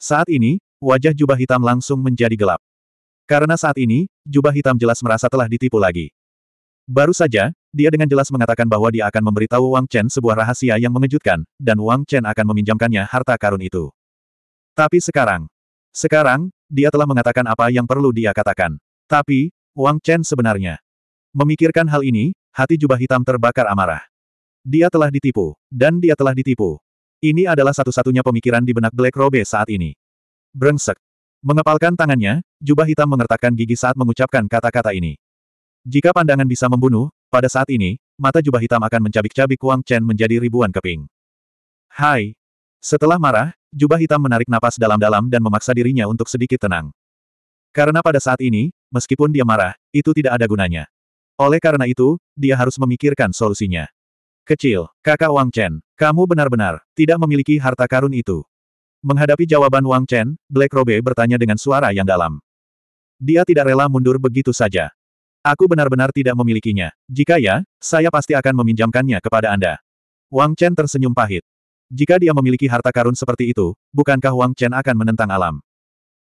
Saat ini, wajah jubah hitam langsung menjadi gelap. Karena saat ini, jubah hitam jelas merasa telah ditipu lagi. Baru saja, dia dengan jelas mengatakan bahwa dia akan memberitahu Wang Chen sebuah rahasia yang mengejutkan, dan Wang Chen akan meminjamkannya harta karun itu. Tapi sekarang, sekarang, dia telah mengatakan apa yang perlu dia katakan. Tapi, Wang Chen sebenarnya memikirkan hal ini, hati jubah hitam terbakar amarah. Dia telah ditipu, dan dia telah ditipu. Ini adalah satu-satunya pemikiran di benak Black Robe saat ini. Brengsek. Mengepalkan tangannya, jubah hitam mengertakkan gigi saat mengucapkan kata-kata ini. Jika pandangan bisa membunuh, pada saat ini, mata jubah hitam akan mencabik-cabik Wang Chen menjadi ribuan keping. Hai. Setelah marah, jubah hitam menarik napas dalam-dalam dan memaksa dirinya untuk sedikit tenang. Karena pada saat ini, meskipun dia marah, itu tidak ada gunanya. Oleh karena itu, dia harus memikirkan solusinya. Kecil, kakak Wang Chen, kamu benar-benar tidak memiliki harta karun itu. Menghadapi jawaban Wang Chen, Black Robe bertanya dengan suara yang dalam. Dia tidak rela mundur begitu saja. Aku benar-benar tidak memilikinya. Jika ya, saya pasti akan meminjamkannya kepada Anda. Wang Chen tersenyum pahit. Jika dia memiliki harta karun seperti itu, bukankah Wang Chen akan menentang alam?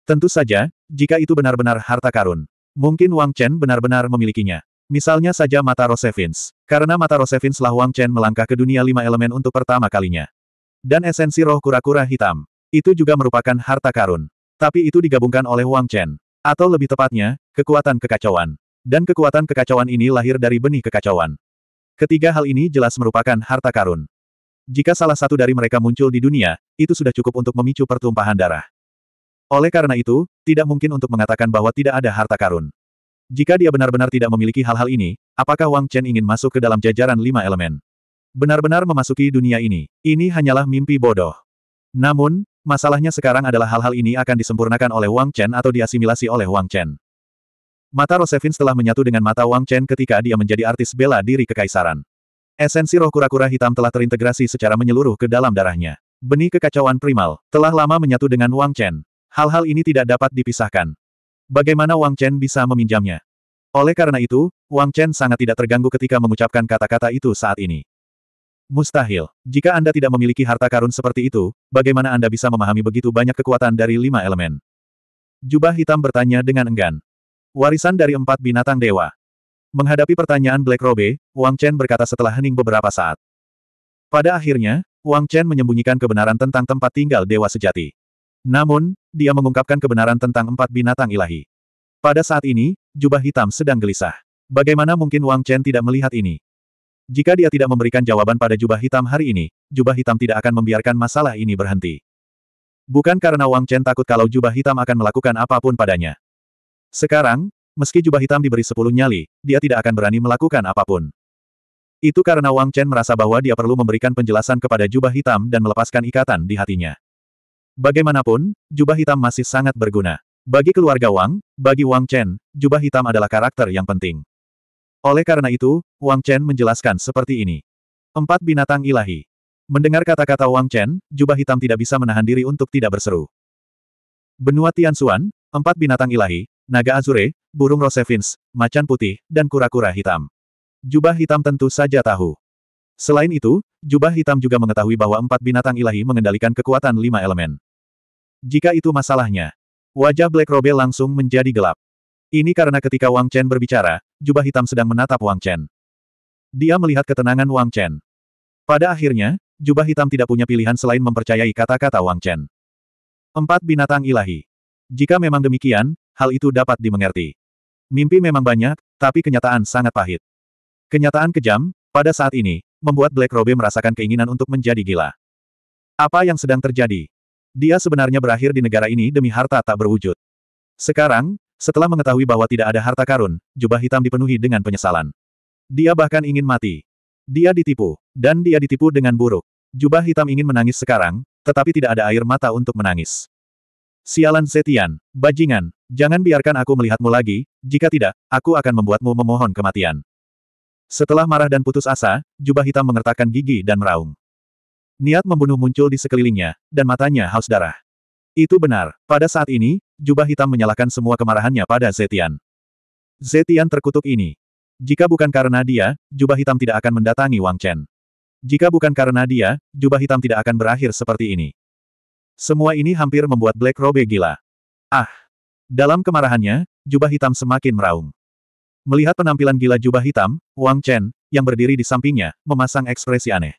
Tentu saja, jika itu benar-benar harta karun. Mungkin Wang Chen benar-benar memilikinya. Misalnya saja mata Rosevins. Karena mata Rosevins lah Wang Chen melangkah ke dunia lima elemen untuk pertama kalinya. Dan esensi roh kura-kura hitam. Itu juga merupakan harta karun. Tapi itu digabungkan oleh Wang Chen. Atau lebih tepatnya, kekuatan kekacauan. Dan kekuatan kekacauan ini lahir dari benih kekacauan. Ketiga hal ini jelas merupakan harta karun. Jika salah satu dari mereka muncul di dunia, itu sudah cukup untuk memicu pertumpahan darah. Oleh karena itu, tidak mungkin untuk mengatakan bahwa tidak ada harta karun. Jika dia benar-benar tidak memiliki hal-hal ini, apakah Wang Chen ingin masuk ke dalam jajaran lima elemen? Benar-benar memasuki dunia ini, ini hanyalah mimpi bodoh. Namun, masalahnya sekarang adalah hal-hal ini akan disempurnakan oleh Wang Chen atau diasimilasi oleh Wang Chen. Mata Rosevin telah menyatu dengan mata Wang Chen ketika dia menjadi artis bela diri kekaisaran. Esensi roh kura-kura hitam telah terintegrasi secara menyeluruh ke dalam darahnya. Benih kekacauan primal, telah lama menyatu dengan Wang Chen. Hal-hal ini tidak dapat dipisahkan. Bagaimana Wang Chen bisa meminjamnya? Oleh karena itu, Wang Chen sangat tidak terganggu ketika mengucapkan kata-kata itu saat ini. Mustahil. Jika Anda tidak memiliki harta karun seperti itu, bagaimana Anda bisa memahami begitu banyak kekuatan dari lima elemen? Jubah hitam bertanya dengan enggan. Warisan dari empat binatang dewa. Menghadapi pertanyaan Black Robe, Wang Chen berkata setelah hening beberapa saat. Pada akhirnya, Wang Chen menyembunyikan kebenaran tentang tempat tinggal dewa sejati. Namun, dia mengungkapkan kebenaran tentang empat binatang ilahi. Pada saat ini, jubah hitam sedang gelisah. Bagaimana mungkin Wang Chen tidak melihat ini? Jika dia tidak memberikan jawaban pada jubah hitam hari ini, jubah hitam tidak akan membiarkan masalah ini berhenti. Bukan karena Wang Chen takut kalau jubah hitam akan melakukan apapun padanya. Sekarang, meski jubah hitam diberi sepuluh nyali, dia tidak akan berani melakukan apapun. Itu karena Wang Chen merasa bahwa dia perlu memberikan penjelasan kepada jubah hitam dan melepaskan ikatan di hatinya. Bagaimanapun, jubah hitam masih sangat berguna. Bagi keluarga Wang, bagi Wang Chen, jubah hitam adalah karakter yang penting. Oleh karena itu, Wang Chen menjelaskan seperti ini. Empat binatang ilahi. Mendengar kata-kata Wang Chen, jubah hitam tidak bisa menahan diri untuk tidak berseru. Benua Tianxuan, empat binatang ilahi, naga azure, burung rosevins, macan putih, dan kura-kura hitam. Jubah hitam tentu saja tahu. Selain itu, jubah hitam juga mengetahui bahwa empat binatang ilahi mengendalikan kekuatan lima elemen. Jika itu masalahnya. Wajah Black Robe langsung menjadi gelap. Ini karena ketika Wang Chen berbicara, jubah hitam sedang menatap Wang Chen. Dia melihat ketenangan Wang Chen. Pada akhirnya, jubah hitam tidak punya pilihan selain mempercayai kata-kata Wang Chen. Empat binatang ilahi. Jika memang demikian, hal itu dapat dimengerti. Mimpi memang banyak, tapi kenyataan sangat pahit. Kenyataan kejam, pada saat ini, membuat Black Robe merasakan keinginan untuk menjadi gila. Apa yang sedang terjadi? Dia sebenarnya berakhir di negara ini demi harta tak berwujud. Sekarang, setelah mengetahui bahwa tidak ada harta karun, jubah hitam dipenuhi dengan penyesalan. Dia bahkan ingin mati. Dia ditipu, dan dia ditipu dengan buruk. Jubah hitam ingin menangis sekarang, tetapi tidak ada air mata untuk menangis. Sialan Setian, bajingan, jangan biarkan aku melihatmu lagi, jika tidak, aku akan membuatmu memohon kematian. Setelah marah dan putus asa, jubah hitam mengertakkan gigi dan meraung. Niat membunuh muncul di sekelilingnya, dan matanya haus darah. Itu benar, pada saat ini, jubah hitam menyalahkan semua kemarahannya pada Zetian. Zetian terkutuk ini. Jika bukan karena dia, jubah hitam tidak akan mendatangi Wang Chen. Jika bukan karena dia, jubah hitam tidak akan berakhir seperti ini. Semua ini hampir membuat Black Robe gila. Ah! Dalam kemarahannya, jubah hitam semakin meraung. Melihat penampilan gila jubah hitam, Wang Chen, yang berdiri di sampingnya, memasang ekspresi aneh.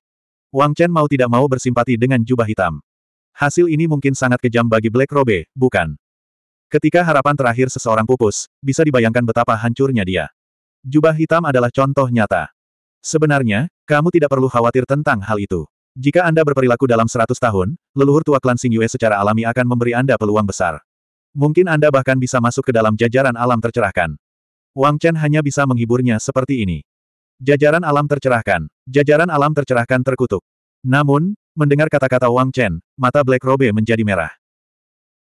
Wang Chen mau tidak mau bersimpati dengan jubah hitam. Hasil ini mungkin sangat kejam bagi Black Robe, bukan? Ketika harapan terakhir seseorang pupus, bisa dibayangkan betapa hancurnya dia. Jubah hitam adalah contoh nyata. Sebenarnya, kamu tidak perlu khawatir tentang hal itu. Jika Anda berperilaku dalam 100 tahun, leluhur tua klan Sing Yue secara alami akan memberi Anda peluang besar. Mungkin Anda bahkan bisa masuk ke dalam jajaran alam tercerahkan. Wang Chen hanya bisa menghiburnya seperti ini. Jajaran alam tercerahkan, Jajaran alam tercerahkan terkutuk. Namun, mendengar kata-kata Wang Chen, mata Black Robe menjadi merah.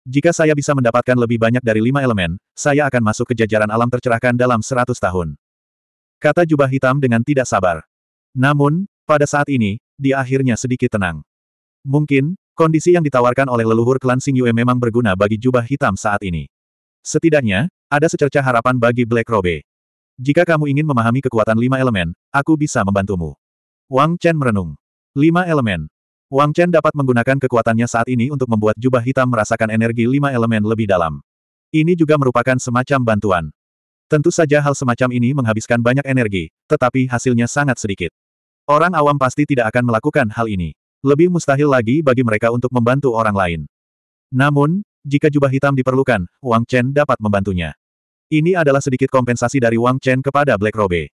Jika saya bisa mendapatkan lebih banyak dari lima elemen, saya akan masuk ke jajaran alam tercerahkan dalam seratus tahun. Kata jubah hitam dengan tidak sabar. Namun, pada saat ini, dia akhirnya sedikit tenang. Mungkin, kondisi yang ditawarkan oleh leluhur klan Sing Yue memang berguna bagi jubah hitam saat ini. Setidaknya, ada secerca harapan bagi Black Robe. Jika kamu ingin memahami kekuatan lima elemen, aku bisa membantumu. Wang Chen merenung. Lima elemen. Wang Chen dapat menggunakan kekuatannya saat ini untuk membuat jubah hitam merasakan energi lima elemen lebih dalam. Ini juga merupakan semacam bantuan. Tentu saja hal semacam ini menghabiskan banyak energi, tetapi hasilnya sangat sedikit. Orang awam pasti tidak akan melakukan hal ini. Lebih mustahil lagi bagi mereka untuk membantu orang lain. Namun, jika jubah hitam diperlukan, Wang Chen dapat membantunya. Ini adalah sedikit kompensasi dari Wang Chen kepada Black Robe.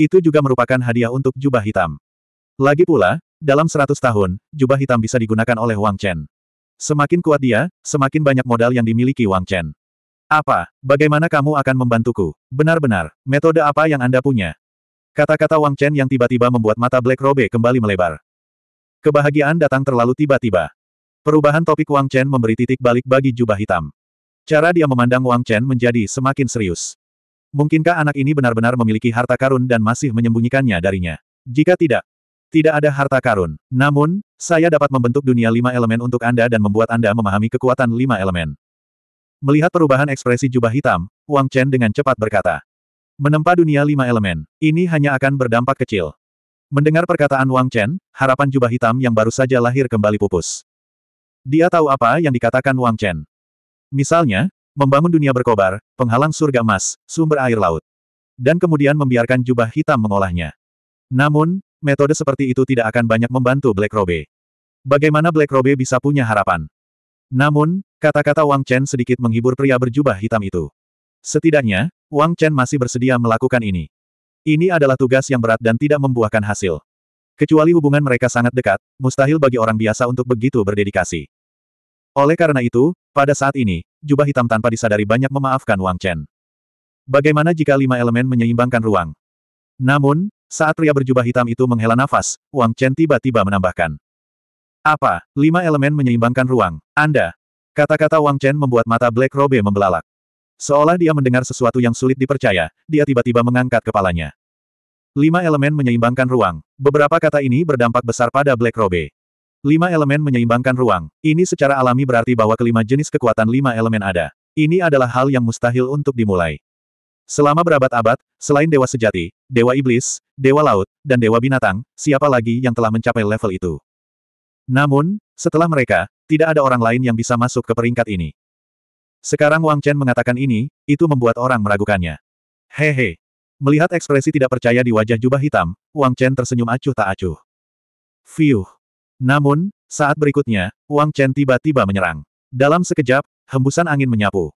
Itu juga merupakan hadiah untuk jubah hitam. Lagi pula, dalam 100 tahun, jubah hitam bisa digunakan oleh Wang Chen. Semakin kuat dia, semakin banyak modal yang dimiliki Wang Chen. Apa? Bagaimana kamu akan membantuku? Benar-benar, metode apa yang Anda punya? Kata-kata Wang Chen yang tiba-tiba membuat mata Black Robe kembali melebar. Kebahagiaan datang terlalu tiba-tiba. Perubahan topik Wang Chen memberi titik balik bagi jubah hitam. Cara dia memandang Wang Chen menjadi semakin serius. Mungkinkah anak ini benar-benar memiliki harta karun dan masih menyembunyikannya darinya? Jika tidak, tidak ada harta karun. Namun, saya dapat membentuk dunia lima elemen untuk Anda dan membuat Anda memahami kekuatan lima elemen. Melihat perubahan ekspresi jubah hitam, Wang Chen dengan cepat berkata. Menempa dunia lima elemen, ini hanya akan berdampak kecil. Mendengar perkataan Wang Chen, harapan jubah hitam yang baru saja lahir kembali pupus. Dia tahu apa yang dikatakan Wang Chen. Misalnya, membangun dunia berkobar, penghalang surga emas, sumber air laut. Dan kemudian membiarkan jubah hitam mengolahnya. Namun, metode seperti itu tidak akan banyak membantu Black Robe. Bagaimana Black Robe bisa punya harapan? Namun, kata-kata Wang Chen sedikit menghibur pria berjubah hitam itu. Setidaknya, Wang Chen masih bersedia melakukan ini. Ini adalah tugas yang berat dan tidak membuahkan hasil. Kecuali hubungan mereka sangat dekat, mustahil bagi orang biasa untuk begitu berdedikasi. Oleh karena itu, pada saat ini, jubah hitam tanpa disadari banyak memaafkan Wang Chen. Bagaimana jika lima elemen menyeimbangkan ruang? Namun, saat pria berjubah hitam itu menghela nafas, Wang Chen tiba-tiba menambahkan. Apa, lima elemen menyeimbangkan ruang, Anda? Kata-kata Wang Chen membuat mata Black Robe membelalak. Seolah dia mendengar sesuatu yang sulit dipercaya, dia tiba-tiba mengangkat kepalanya. Lima elemen menyeimbangkan ruang. Beberapa kata ini berdampak besar pada Black Robe. Lima elemen menyeimbangkan ruang. Ini secara alami berarti bahwa kelima jenis kekuatan lima elemen ada. Ini adalah hal yang mustahil untuk dimulai. Selama berabad-abad, selain dewa sejati, dewa iblis, dewa laut, dan dewa binatang, siapa lagi yang telah mencapai level itu? Namun, setelah mereka, tidak ada orang lain yang bisa masuk ke peringkat ini. Sekarang Wang Chen mengatakan ini, itu membuat orang meragukannya. Hehe. Melihat ekspresi tidak percaya di wajah jubah hitam, Wang Chen tersenyum acuh tak acuh. Fiuh. Namun, saat berikutnya, Wang Chen tiba-tiba menyerang. Dalam sekejap, hembusan angin menyapu.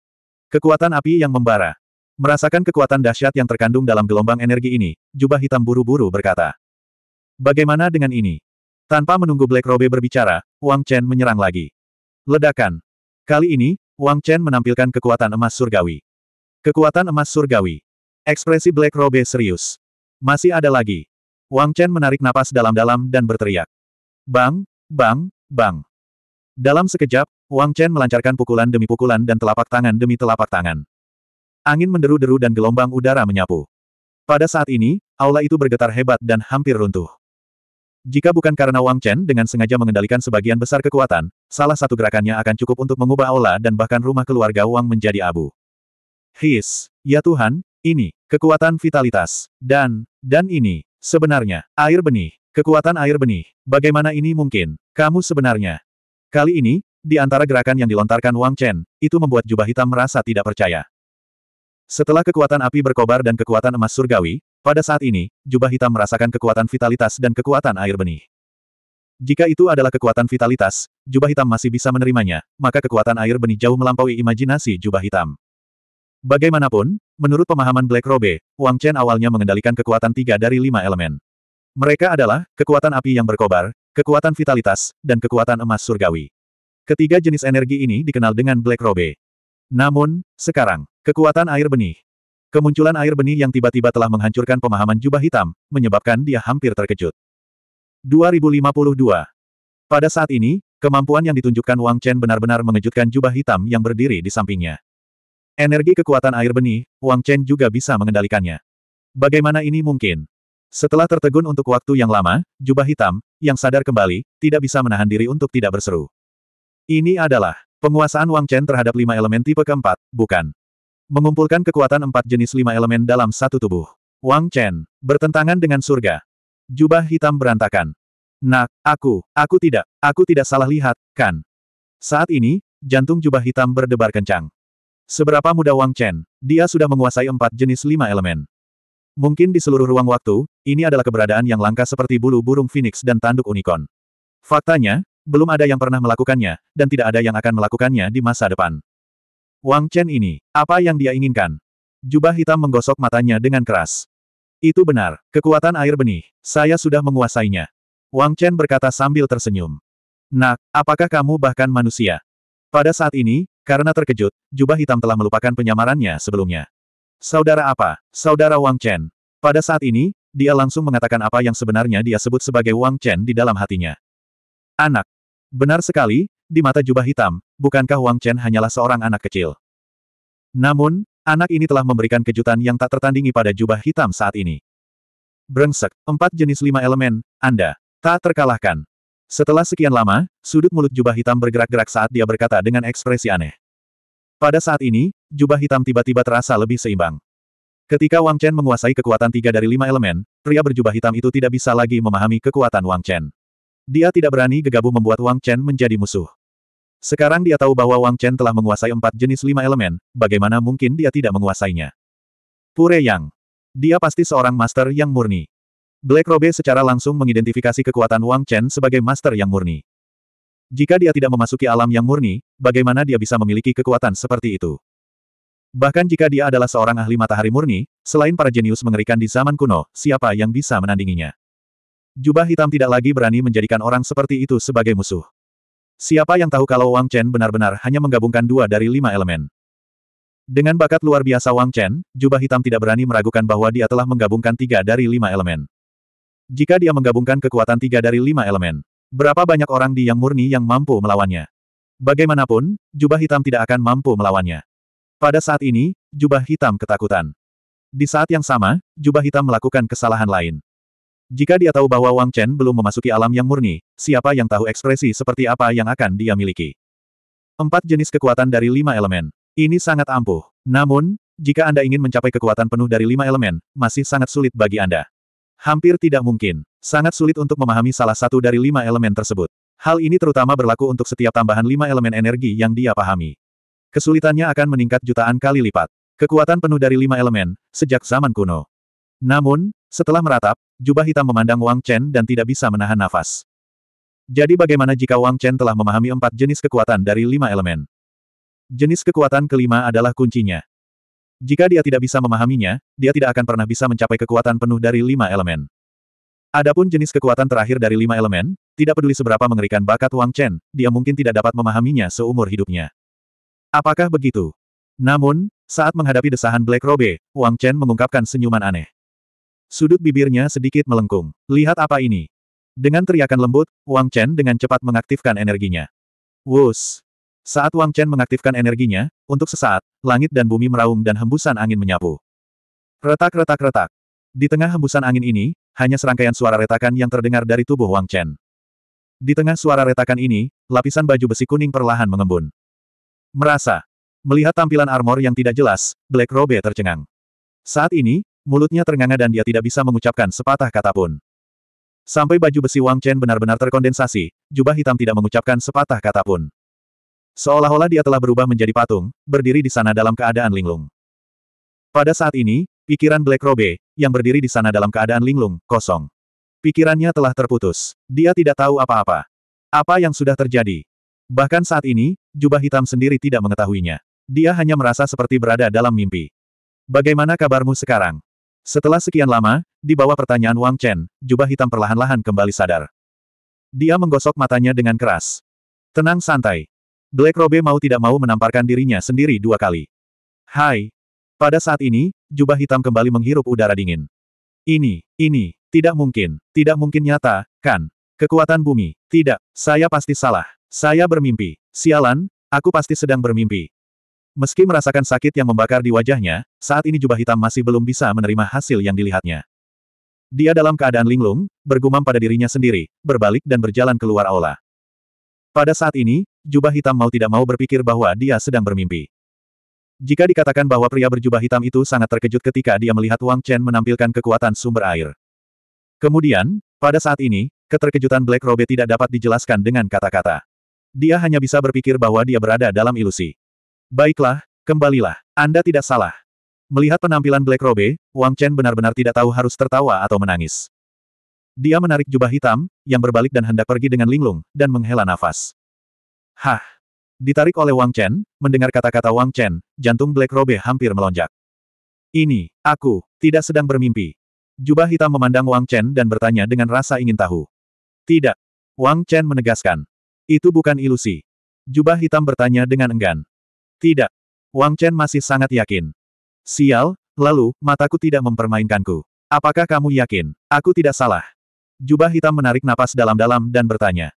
Kekuatan api yang membara, Merasakan kekuatan dahsyat yang terkandung dalam gelombang energi ini, jubah hitam buru-buru berkata. Bagaimana dengan ini? Tanpa menunggu Black Robe berbicara, Wang Chen menyerang lagi. Ledakan. Kali ini, Wang Chen menampilkan kekuatan emas surgawi. Kekuatan emas surgawi. Ekspresi Black Robe serius. Masih ada lagi. Wang Chen menarik napas dalam-dalam dan berteriak. Bang, bang, bang. Dalam sekejap, Wang Chen melancarkan pukulan demi pukulan dan telapak tangan demi telapak tangan. Angin menderu-deru dan gelombang udara menyapu. Pada saat ini, aula itu bergetar hebat dan hampir runtuh. Jika bukan karena Wang Chen dengan sengaja mengendalikan sebagian besar kekuatan, salah satu gerakannya akan cukup untuk mengubah aula dan bahkan rumah keluarga Wang menjadi abu. His, ya Tuhan, ini, kekuatan vitalitas, dan, dan ini, sebenarnya, air benih, kekuatan air benih, bagaimana ini mungkin, kamu sebenarnya. Kali ini, di antara gerakan yang dilontarkan Wang Chen, itu membuat jubah hitam merasa tidak percaya. Setelah kekuatan api berkobar dan kekuatan emas surgawi, pada saat ini, jubah hitam merasakan kekuatan vitalitas dan kekuatan air benih. Jika itu adalah kekuatan vitalitas, jubah hitam masih bisa menerimanya, maka kekuatan air benih jauh melampaui imajinasi jubah hitam. Bagaimanapun, menurut pemahaman Black Robe, Wang Chen awalnya mengendalikan kekuatan tiga dari lima elemen. Mereka adalah, kekuatan api yang berkobar, kekuatan vitalitas, dan kekuatan emas surgawi. ketiga jenis energi ini dikenal dengan Black Robe. Namun, sekarang, kekuatan air benih. Kemunculan air benih yang tiba-tiba telah menghancurkan pemahaman jubah hitam, menyebabkan dia hampir terkejut. 2052. Pada saat ini, kemampuan yang ditunjukkan Wang Chen benar-benar mengejutkan jubah hitam yang berdiri di sampingnya. Energi kekuatan air benih, Wang Chen juga bisa mengendalikannya. Bagaimana ini mungkin? Setelah tertegun untuk waktu yang lama, jubah hitam, yang sadar kembali, tidak bisa menahan diri untuk tidak berseru. Ini adalah Penguasaan Wang Chen terhadap lima elemen tipe keempat, bukan. Mengumpulkan kekuatan empat jenis lima elemen dalam satu tubuh. Wang Chen, bertentangan dengan surga. Jubah hitam berantakan. Nak, aku, aku tidak, aku tidak salah lihat, kan? Saat ini, jantung jubah hitam berdebar kencang. Seberapa muda Wang Chen, dia sudah menguasai empat jenis lima elemen. Mungkin di seluruh ruang waktu, ini adalah keberadaan yang langka seperti bulu burung phoenix dan tanduk unicorn. Faktanya, belum ada yang pernah melakukannya, dan tidak ada yang akan melakukannya di masa depan. Wang Chen ini, apa yang dia inginkan? Jubah hitam menggosok matanya dengan keras. Itu benar, kekuatan air benih, saya sudah menguasainya. Wang Chen berkata sambil tersenyum. Nak, apakah kamu bahkan manusia? Pada saat ini, karena terkejut, jubah hitam telah melupakan penyamarannya sebelumnya. Saudara apa? Saudara Wang Chen. Pada saat ini, dia langsung mengatakan apa yang sebenarnya dia sebut sebagai Wang Chen di dalam hatinya. Anak, Benar sekali, di mata jubah hitam, bukankah Wang Chen hanyalah seorang anak kecil? Namun, anak ini telah memberikan kejutan yang tak tertandingi pada jubah hitam saat ini. Brengsek, empat jenis lima elemen, Anda, tak terkalahkan. Setelah sekian lama, sudut mulut jubah hitam bergerak-gerak saat dia berkata dengan ekspresi aneh. Pada saat ini, jubah hitam tiba-tiba terasa lebih seimbang. Ketika Wang Chen menguasai kekuatan tiga dari lima elemen, pria berjubah hitam itu tidak bisa lagi memahami kekuatan Wang Chen. Dia tidak berani gegabah membuat Wang Chen menjadi musuh. Sekarang dia tahu bahwa Wang Chen telah menguasai empat jenis lima elemen, bagaimana mungkin dia tidak menguasainya. Pure Yang. Dia pasti seorang master yang murni. Black Robe secara langsung mengidentifikasi kekuatan Wang Chen sebagai master yang murni. Jika dia tidak memasuki alam yang murni, bagaimana dia bisa memiliki kekuatan seperti itu? Bahkan jika dia adalah seorang ahli matahari murni, selain para jenius mengerikan di zaman kuno, siapa yang bisa menandinginya? Jubah hitam tidak lagi berani menjadikan orang seperti itu sebagai musuh. Siapa yang tahu kalau Wang Chen benar-benar hanya menggabungkan dua dari lima elemen. Dengan bakat luar biasa Wang Chen, jubah hitam tidak berani meragukan bahwa dia telah menggabungkan tiga dari lima elemen. Jika dia menggabungkan kekuatan tiga dari lima elemen, berapa banyak orang di yang murni yang mampu melawannya? Bagaimanapun, jubah hitam tidak akan mampu melawannya. Pada saat ini, jubah hitam ketakutan. Di saat yang sama, jubah hitam melakukan kesalahan lain. Jika dia tahu bahwa Wang Chen belum memasuki alam yang murni, siapa yang tahu ekspresi seperti apa yang akan dia miliki? Empat jenis kekuatan dari lima elemen. Ini sangat ampuh. Namun, jika Anda ingin mencapai kekuatan penuh dari lima elemen, masih sangat sulit bagi Anda. Hampir tidak mungkin. Sangat sulit untuk memahami salah satu dari lima elemen tersebut. Hal ini terutama berlaku untuk setiap tambahan lima elemen energi yang dia pahami. Kesulitannya akan meningkat jutaan kali lipat. Kekuatan penuh dari lima elemen, sejak zaman kuno. Namun, setelah meratap, jubah hitam memandang Wang Chen dan tidak bisa menahan nafas. Jadi bagaimana jika Wang Chen telah memahami empat jenis kekuatan dari lima elemen? Jenis kekuatan kelima adalah kuncinya. Jika dia tidak bisa memahaminya, dia tidak akan pernah bisa mencapai kekuatan penuh dari lima elemen. Adapun jenis kekuatan terakhir dari lima elemen, tidak peduli seberapa mengerikan bakat Wang Chen, dia mungkin tidak dapat memahaminya seumur hidupnya. Apakah begitu? Namun, saat menghadapi desahan Black Robe, Wang Chen mengungkapkan senyuman aneh. Sudut bibirnya sedikit melengkung. Lihat apa ini. Dengan teriakan lembut, Wang Chen dengan cepat mengaktifkan energinya. Wus! Saat Wang Chen mengaktifkan energinya, untuk sesaat, langit dan bumi meraung dan hembusan angin menyapu. Retak-retak-retak. Di tengah hembusan angin ini, hanya serangkaian suara retakan yang terdengar dari tubuh Wang Chen. Di tengah suara retakan ini, lapisan baju besi kuning perlahan mengembun. Merasa. Melihat tampilan armor yang tidak jelas, Black Robe tercengang. Saat ini, mulutnya ternganga dan dia tidak bisa mengucapkan sepatah kata pun. Sampai baju besi Wang Chen benar-benar terkondensasi, jubah hitam tidak mengucapkan sepatah kata pun. Seolah-olah dia telah berubah menjadi patung, berdiri di sana dalam keadaan linglung. Pada saat ini, pikiran Black Robe, yang berdiri di sana dalam keadaan linglung, kosong. Pikirannya telah terputus. Dia tidak tahu apa-apa. Apa yang sudah terjadi? Bahkan saat ini, jubah hitam sendiri tidak mengetahuinya. Dia hanya merasa seperti berada dalam mimpi. Bagaimana kabarmu sekarang? Setelah sekian lama, di bawah pertanyaan Wang Chen, jubah hitam perlahan-lahan kembali sadar. Dia menggosok matanya dengan keras. Tenang santai. Black Robe mau tidak mau menamparkan dirinya sendiri dua kali. Hai. Pada saat ini, jubah hitam kembali menghirup udara dingin. Ini, ini, tidak mungkin, tidak mungkin nyata, kan? Kekuatan bumi, tidak, saya pasti salah. Saya bermimpi. Sialan, aku pasti sedang bermimpi. Meski merasakan sakit yang membakar di wajahnya, saat ini jubah hitam masih belum bisa menerima hasil yang dilihatnya. Dia dalam keadaan linglung, bergumam pada dirinya sendiri, berbalik dan berjalan keluar aula. Pada saat ini, jubah hitam mau tidak mau berpikir bahwa dia sedang bermimpi. Jika dikatakan bahwa pria berjubah hitam itu sangat terkejut ketika dia melihat Wang Chen menampilkan kekuatan sumber air. Kemudian, pada saat ini, keterkejutan Black Robe tidak dapat dijelaskan dengan kata-kata. Dia hanya bisa berpikir bahwa dia berada dalam ilusi. Baiklah, kembalilah. Anda tidak salah. Melihat penampilan Black Robe, Wang Chen benar-benar tidak tahu harus tertawa atau menangis. Dia menarik jubah hitam, yang berbalik dan hendak pergi dengan linglung, dan menghela nafas. Hah! Ditarik oleh Wang Chen, mendengar kata-kata Wang Chen, jantung Black Robe hampir melonjak. Ini, aku, tidak sedang bermimpi. Jubah hitam memandang Wang Chen dan bertanya dengan rasa ingin tahu. Tidak. Wang Chen menegaskan. Itu bukan ilusi. Jubah hitam bertanya dengan enggan. Tidak. Wang Chen masih sangat yakin. Sial, lalu, mataku tidak mempermainkanku. Apakah kamu yakin? Aku tidak salah. Jubah hitam menarik napas dalam-dalam dan bertanya.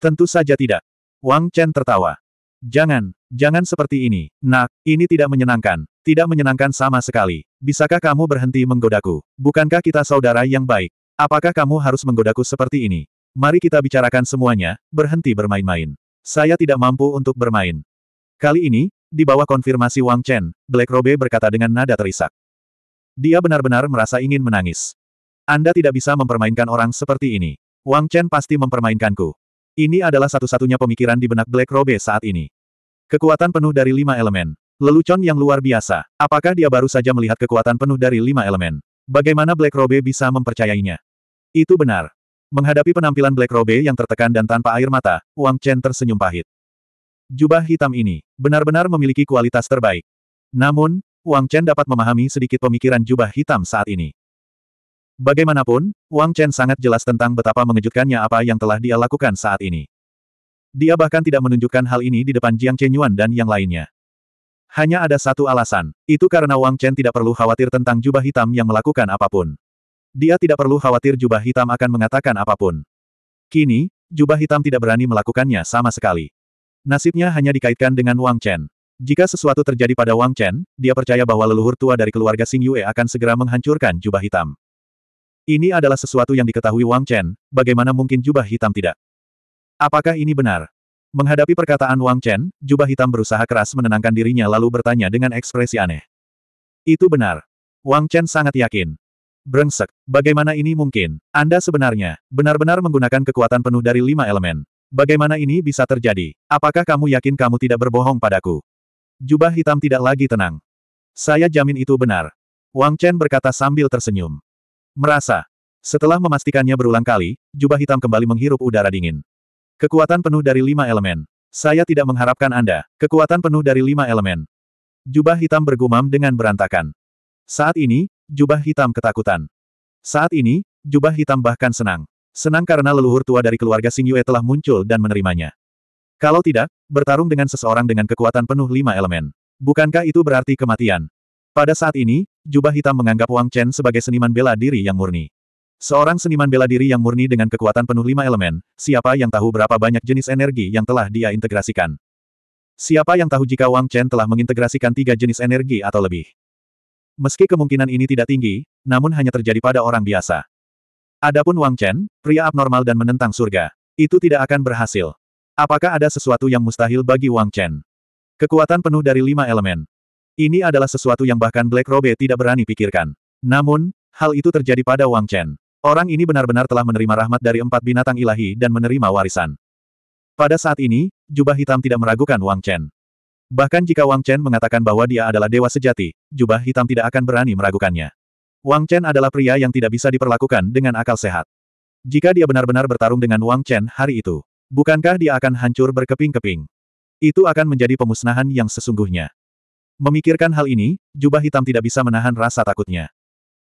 Tentu saja tidak. Wang Chen tertawa. Jangan, jangan seperti ini, nak, ini tidak menyenangkan, tidak menyenangkan sama sekali. Bisakah kamu berhenti menggodaku? Bukankah kita saudara yang baik? Apakah kamu harus menggodaku seperti ini? Mari kita bicarakan semuanya, berhenti bermain-main. Saya tidak mampu untuk bermain. Kali ini, di bawah konfirmasi Wang Chen, Black Robe berkata dengan nada terisak. Dia benar-benar merasa ingin menangis. Anda tidak bisa mempermainkan orang seperti ini. Wang Chen pasti mempermainkanku. Ini adalah satu-satunya pemikiran di benak Black Robe saat ini. Kekuatan penuh dari lima elemen. Lelucon yang luar biasa. Apakah dia baru saja melihat kekuatan penuh dari lima elemen? Bagaimana Black Robe bisa mempercayainya? Itu benar. Menghadapi penampilan Black Robe yang tertekan dan tanpa air mata, Wang Chen tersenyum pahit. Jubah hitam ini benar-benar memiliki kualitas terbaik. Namun, Wang Chen dapat memahami sedikit pemikiran jubah hitam saat ini. Bagaimanapun, Wang Chen sangat jelas tentang betapa mengejutkannya apa yang telah dia lakukan saat ini. Dia bahkan tidak menunjukkan hal ini di depan Jiang Chenyuan dan yang lainnya. Hanya ada satu alasan, itu karena Wang Chen tidak perlu khawatir tentang jubah hitam yang melakukan apapun. Dia tidak perlu khawatir jubah hitam akan mengatakan apapun. Kini, jubah hitam tidak berani melakukannya sama sekali. Nasibnya hanya dikaitkan dengan Wang Chen. Jika sesuatu terjadi pada Wang Chen, dia percaya bahwa leluhur tua dari keluarga Sing Yue akan segera menghancurkan jubah hitam. Ini adalah sesuatu yang diketahui Wang Chen, bagaimana mungkin jubah hitam tidak? Apakah ini benar? Menghadapi perkataan Wang Chen, jubah hitam berusaha keras menenangkan dirinya lalu bertanya dengan ekspresi aneh. Itu benar. Wang Chen sangat yakin. Brengsek, bagaimana ini mungkin? Anda sebenarnya, benar-benar menggunakan kekuatan penuh dari lima elemen. Bagaimana ini bisa terjadi? Apakah kamu yakin kamu tidak berbohong padaku? Jubah hitam tidak lagi tenang. Saya jamin itu benar. Wang Chen berkata sambil tersenyum. Merasa. Setelah memastikannya berulang kali, jubah hitam kembali menghirup udara dingin. Kekuatan penuh dari lima elemen. Saya tidak mengharapkan Anda. Kekuatan penuh dari lima elemen. Jubah hitam bergumam dengan berantakan. Saat ini, jubah hitam ketakutan. Saat ini, jubah hitam bahkan senang. Senang karena leluhur tua dari keluarga Sing Yue telah muncul dan menerimanya. Kalau tidak, bertarung dengan seseorang dengan kekuatan penuh lima elemen. Bukankah itu berarti kematian? Pada saat ini, jubah hitam menganggap Wang Chen sebagai seniman bela diri yang murni. Seorang seniman bela diri yang murni dengan kekuatan penuh lima elemen, siapa yang tahu berapa banyak jenis energi yang telah dia integrasikan? Siapa yang tahu jika Wang Chen telah mengintegrasikan tiga jenis energi atau lebih? Meski kemungkinan ini tidak tinggi, namun hanya terjadi pada orang biasa. Adapun Wang Chen, pria abnormal dan menentang surga. Itu tidak akan berhasil. Apakah ada sesuatu yang mustahil bagi Wang Chen? Kekuatan penuh dari lima elemen. Ini adalah sesuatu yang bahkan Black Robe tidak berani pikirkan. Namun, hal itu terjadi pada Wang Chen. Orang ini benar-benar telah menerima rahmat dari empat binatang ilahi dan menerima warisan. Pada saat ini, jubah hitam tidak meragukan Wang Chen. Bahkan jika Wang Chen mengatakan bahwa dia adalah dewa sejati, jubah hitam tidak akan berani meragukannya. Wang Chen adalah pria yang tidak bisa diperlakukan dengan akal sehat. Jika dia benar-benar bertarung dengan Wang Chen hari itu, bukankah dia akan hancur berkeping-keping? Itu akan menjadi pemusnahan yang sesungguhnya. Memikirkan hal ini, jubah hitam tidak bisa menahan rasa takutnya.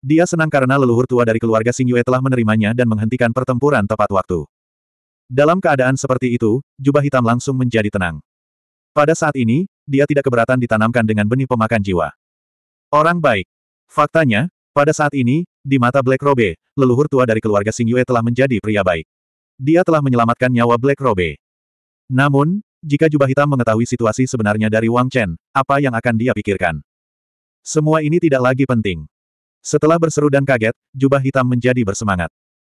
Dia senang karena leluhur tua dari keluarga Xing Yue telah menerimanya dan menghentikan pertempuran tepat waktu. Dalam keadaan seperti itu, jubah hitam langsung menjadi tenang. Pada saat ini, dia tidak keberatan ditanamkan dengan benih pemakan jiwa. Orang baik. Faktanya, pada saat ini, di mata Black Robe, leluhur tua dari keluarga Sing Yue telah menjadi pria baik. Dia telah menyelamatkan nyawa Black Robe. Namun, jika jubah hitam mengetahui situasi sebenarnya dari Wang Chen, apa yang akan dia pikirkan? Semua ini tidak lagi penting. Setelah berseru dan kaget, jubah hitam menjadi bersemangat.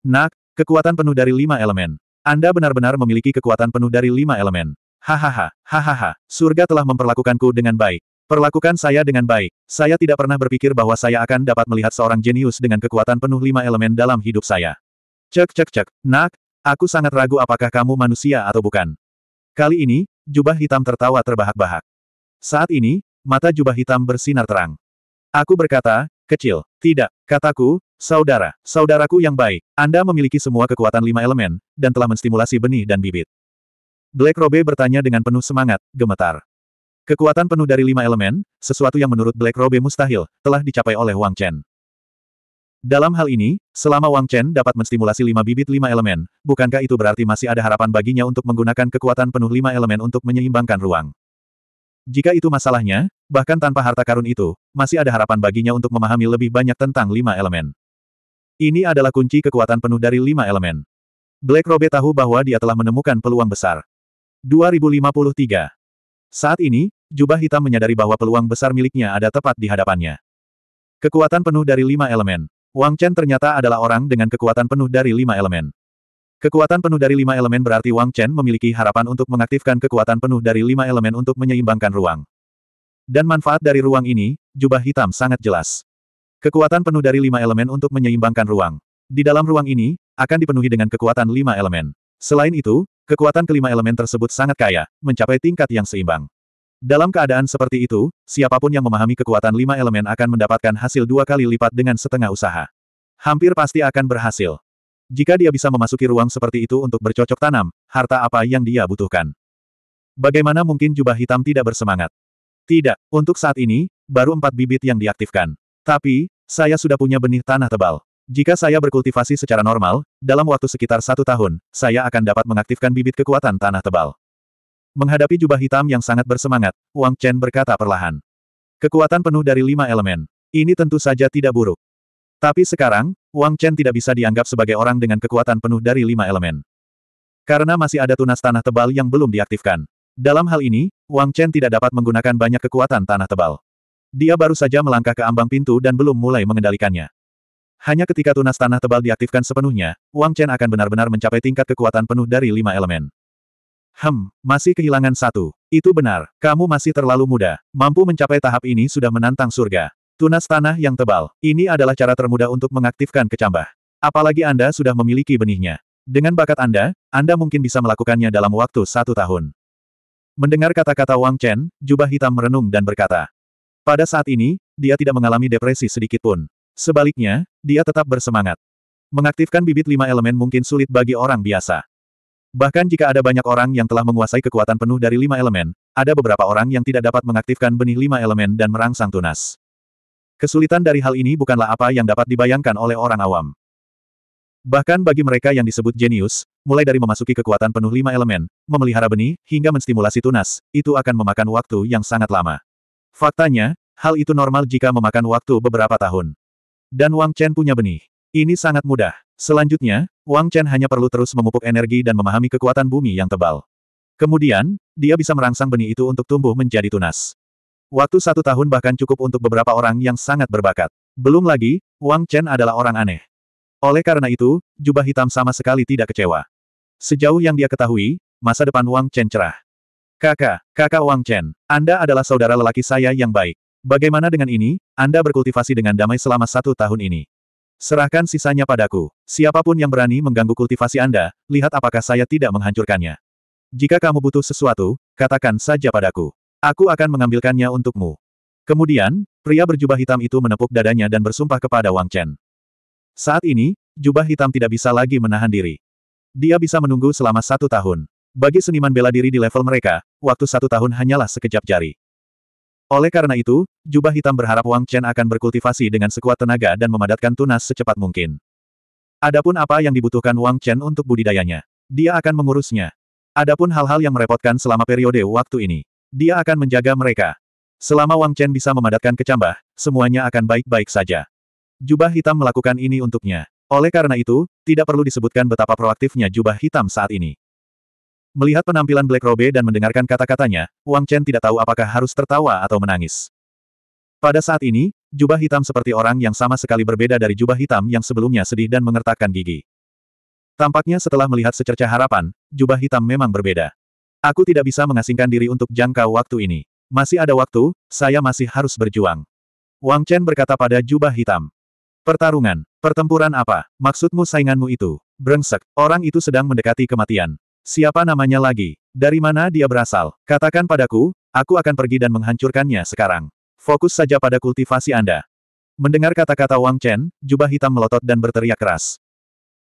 Nak, kekuatan penuh dari lima elemen. Anda benar-benar memiliki kekuatan penuh dari lima elemen. Hahaha, hahaha, surga telah memperlakukanku dengan baik. Perlakukan saya dengan baik. Saya tidak pernah berpikir bahwa saya akan dapat melihat seorang jenius dengan kekuatan penuh lima elemen dalam hidup saya. Cek cek cek, nak, aku sangat ragu apakah kamu manusia atau bukan. Kali ini, jubah hitam tertawa terbahak-bahak. Saat ini, mata jubah hitam bersinar terang. Aku berkata, kecil, tidak, kataku, saudara, saudaraku yang baik, Anda memiliki semua kekuatan lima elemen, dan telah menstimulasi benih dan bibit. Black Robe bertanya dengan penuh semangat, gemetar. Kekuatan penuh dari lima elemen, sesuatu yang menurut Black Robe mustahil, telah dicapai oleh Wang Chen. Dalam hal ini, selama Wang Chen dapat menstimulasi lima bibit lima elemen, bukankah itu berarti masih ada harapan baginya untuk menggunakan kekuatan penuh lima elemen untuk menyeimbangkan ruang? Jika itu masalahnya, bahkan tanpa harta karun itu, masih ada harapan baginya untuk memahami lebih banyak tentang lima elemen. Ini adalah kunci kekuatan penuh dari lima elemen. Black Robe tahu bahwa dia telah menemukan peluang besar. 2053 saat ini, jubah hitam menyadari bahwa peluang besar miliknya ada tepat di hadapannya. Kekuatan penuh dari lima elemen. Wang Chen ternyata adalah orang dengan kekuatan penuh dari lima elemen. Kekuatan penuh dari lima elemen berarti Wang Chen memiliki harapan untuk mengaktifkan kekuatan penuh dari lima elemen untuk menyeimbangkan ruang. Dan manfaat dari ruang ini, jubah hitam sangat jelas. Kekuatan penuh dari lima elemen untuk menyeimbangkan ruang. Di dalam ruang ini, akan dipenuhi dengan kekuatan lima elemen. Selain itu, kekuatan kelima elemen tersebut sangat kaya, mencapai tingkat yang seimbang. Dalam keadaan seperti itu, siapapun yang memahami kekuatan lima elemen akan mendapatkan hasil dua kali lipat dengan setengah usaha. Hampir pasti akan berhasil. Jika dia bisa memasuki ruang seperti itu untuk bercocok tanam, harta apa yang dia butuhkan. Bagaimana mungkin jubah hitam tidak bersemangat? Tidak, untuk saat ini, baru empat bibit yang diaktifkan. Tapi, saya sudah punya benih tanah tebal. Jika saya berkultivasi secara normal, dalam waktu sekitar satu tahun, saya akan dapat mengaktifkan bibit kekuatan tanah tebal. Menghadapi jubah hitam yang sangat bersemangat, Wang Chen berkata perlahan. Kekuatan penuh dari lima elemen. Ini tentu saja tidak buruk. Tapi sekarang, Wang Chen tidak bisa dianggap sebagai orang dengan kekuatan penuh dari lima elemen. Karena masih ada tunas tanah tebal yang belum diaktifkan. Dalam hal ini, Wang Chen tidak dapat menggunakan banyak kekuatan tanah tebal. Dia baru saja melangkah ke ambang pintu dan belum mulai mengendalikannya. Hanya ketika tunas tanah tebal diaktifkan sepenuhnya, Wang Chen akan benar-benar mencapai tingkat kekuatan penuh dari lima elemen. Hem, masih kehilangan satu. Itu benar, kamu masih terlalu muda. Mampu mencapai tahap ini sudah menantang surga. Tunas tanah yang tebal. Ini adalah cara termudah untuk mengaktifkan kecambah. Apalagi Anda sudah memiliki benihnya. Dengan bakat Anda, Anda mungkin bisa melakukannya dalam waktu satu tahun. Mendengar kata-kata Wang Chen, jubah hitam merenung dan berkata. Pada saat ini, dia tidak mengalami depresi sedikit pun. Sebaliknya, dia tetap bersemangat. Mengaktifkan bibit lima elemen mungkin sulit bagi orang biasa. Bahkan jika ada banyak orang yang telah menguasai kekuatan penuh dari lima elemen, ada beberapa orang yang tidak dapat mengaktifkan benih lima elemen dan merangsang tunas. Kesulitan dari hal ini bukanlah apa yang dapat dibayangkan oleh orang awam. Bahkan bagi mereka yang disebut jenius, mulai dari memasuki kekuatan penuh lima elemen, memelihara benih, hingga menstimulasi tunas, itu akan memakan waktu yang sangat lama. Faktanya, hal itu normal jika memakan waktu beberapa tahun. Dan Wang Chen punya benih. Ini sangat mudah. Selanjutnya, Wang Chen hanya perlu terus memupuk energi dan memahami kekuatan bumi yang tebal. Kemudian, dia bisa merangsang benih itu untuk tumbuh menjadi tunas. Waktu satu tahun bahkan cukup untuk beberapa orang yang sangat berbakat. Belum lagi, Wang Chen adalah orang aneh. Oleh karena itu, jubah hitam sama sekali tidak kecewa. Sejauh yang dia ketahui, masa depan Wang Chen cerah. Kakak, kakak Wang Chen, Anda adalah saudara lelaki saya yang baik. Bagaimana dengan ini, Anda berkultivasi dengan damai selama satu tahun ini. Serahkan sisanya padaku. Siapapun yang berani mengganggu kultivasi Anda, lihat apakah saya tidak menghancurkannya. Jika kamu butuh sesuatu, katakan saja padaku. Aku akan mengambilkannya untukmu. Kemudian, pria berjubah hitam itu menepuk dadanya dan bersumpah kepada Wang Chen. Saat ini, jubah hitam tidak bisa lagi menahan diri. Dia bisa menunggu selama satu tahun. Bagi seniman bela diri di level mereka, waktu satu tahun hanyalah sekejap jari. Oleh karena itu, jubah hitam berharap Wang Chen akan berkultivasi dengan sekuat tenaga dan memadatkan tunas secepat mungkin. Adapun apa yang dibutuhkan Wang Chen untuk budidayanya, dia akan mengurusnya. Adapun hal-hal yang merepotkan selama periode waktu ini, dia akan menjaga mereka. Selama Wang Chen bisa memadatkan kecambah, semuanya akan baik-baik saja. Jubah hitam melakukan ini untuknya. Oleh karena itu, tidak perlu disebutkan betapa proaktifnya jubah hitam saat ini. Melihat penampilan Black Robe dan mendengarkan kata-katanya, Wang Chen tidak tahu apakah harus tertawa atau menangis. Pada saat ini, jubah hitam seperti orang yang sama sekali berbeda dari jubah hitam yang sebelumnya sedih dan mengertakkan gigi. Tampaknya setelah melihat secerca harapan, jubah hitam memang berbeda. Aku tidak bisa mengasingkan diri untuk jangka waktu ini. Masih ada waktu, saya masih harus berjuang. Wang Chen berkata pada jubah hitam. Pertarungan, pertempuran apa? Maksudmu sainganmu itu? Brengsek, orang itu sedang mendekati kematian. Siapa namanya lagi? Dari mana dia berasal? Katakan padaku, aku akan pergi dan menghancurkannya sekarang. Fokus saja pada kultivasi Anda. Mendengar kata-kata Wang Chen, jubah hitam melotot dan berteriak keras.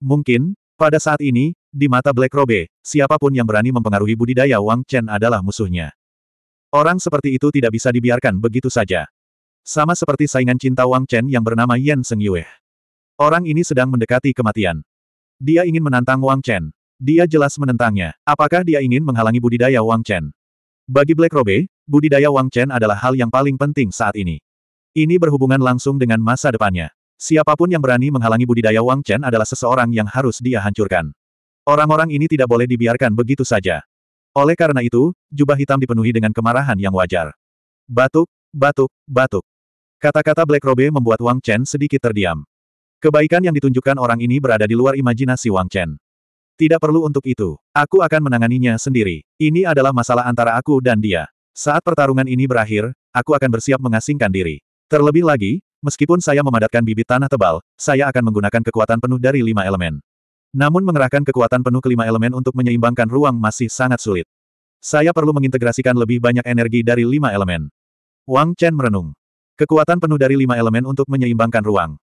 Mungkin, pada saat ini, di mata Black Robe, siapapun yang berani mempengaruhi budidaya Wang Chen adalah musuhnya. Orang seperti itu tidak bisa dibiarkan begitu saja. Sama seperti saingan cinta Wang Chen yang bernama Yan Seng Yue. Orang ini sedang mendekati kematian. Dia ingin menantang Wang Chen, dia jelas menentangnya. Apakah dia ingin menghalangi budidaya Wang Chen? Bagi Black Robe, budidaya Wang Chen adalah hal yang paling penting saat ini. Ini berhubungan langsung dengan masa depannya. Siapapun yang berani menghalangi budidaya Wang Chen adalah seseorang yang harus dia hancurkan. Orang-orang ini tidak boleh dibiarkan begitu saja. Oleh karena itu, jubah hitam dipenuhi dengan kemarahan yang wajar. Batuk, batuk, batuk. Kata-kata Black Robe membuat Wang Chen sedikit terdiam. Kebaikan yang ditunjukkan orang ini berada di luar imajinasi Wang Chen. Tidak perlu untuk itu. Aku akan menanganinya sendiri. Ini adalah masalah antara aku dan dia. Saat pertarungan ini berakhir, aku akan bersiap mengasingkan diri. Terlebih lagi, meskipun saya memadatkan bibit tanah tebal, saya akan menggunakan kekuatan penuh dari lima elemen. Namun mengerahkan kekuatan penuh kelima elemen untuk menyeimbangkan ruang masih sangat sulit. Saya perlu mengintegrasikan lebih banyak energi dari lima elemen. Wang Chen merenung. Kekuatan penuh dari lima elemen untuk menyeimbangkan ruang.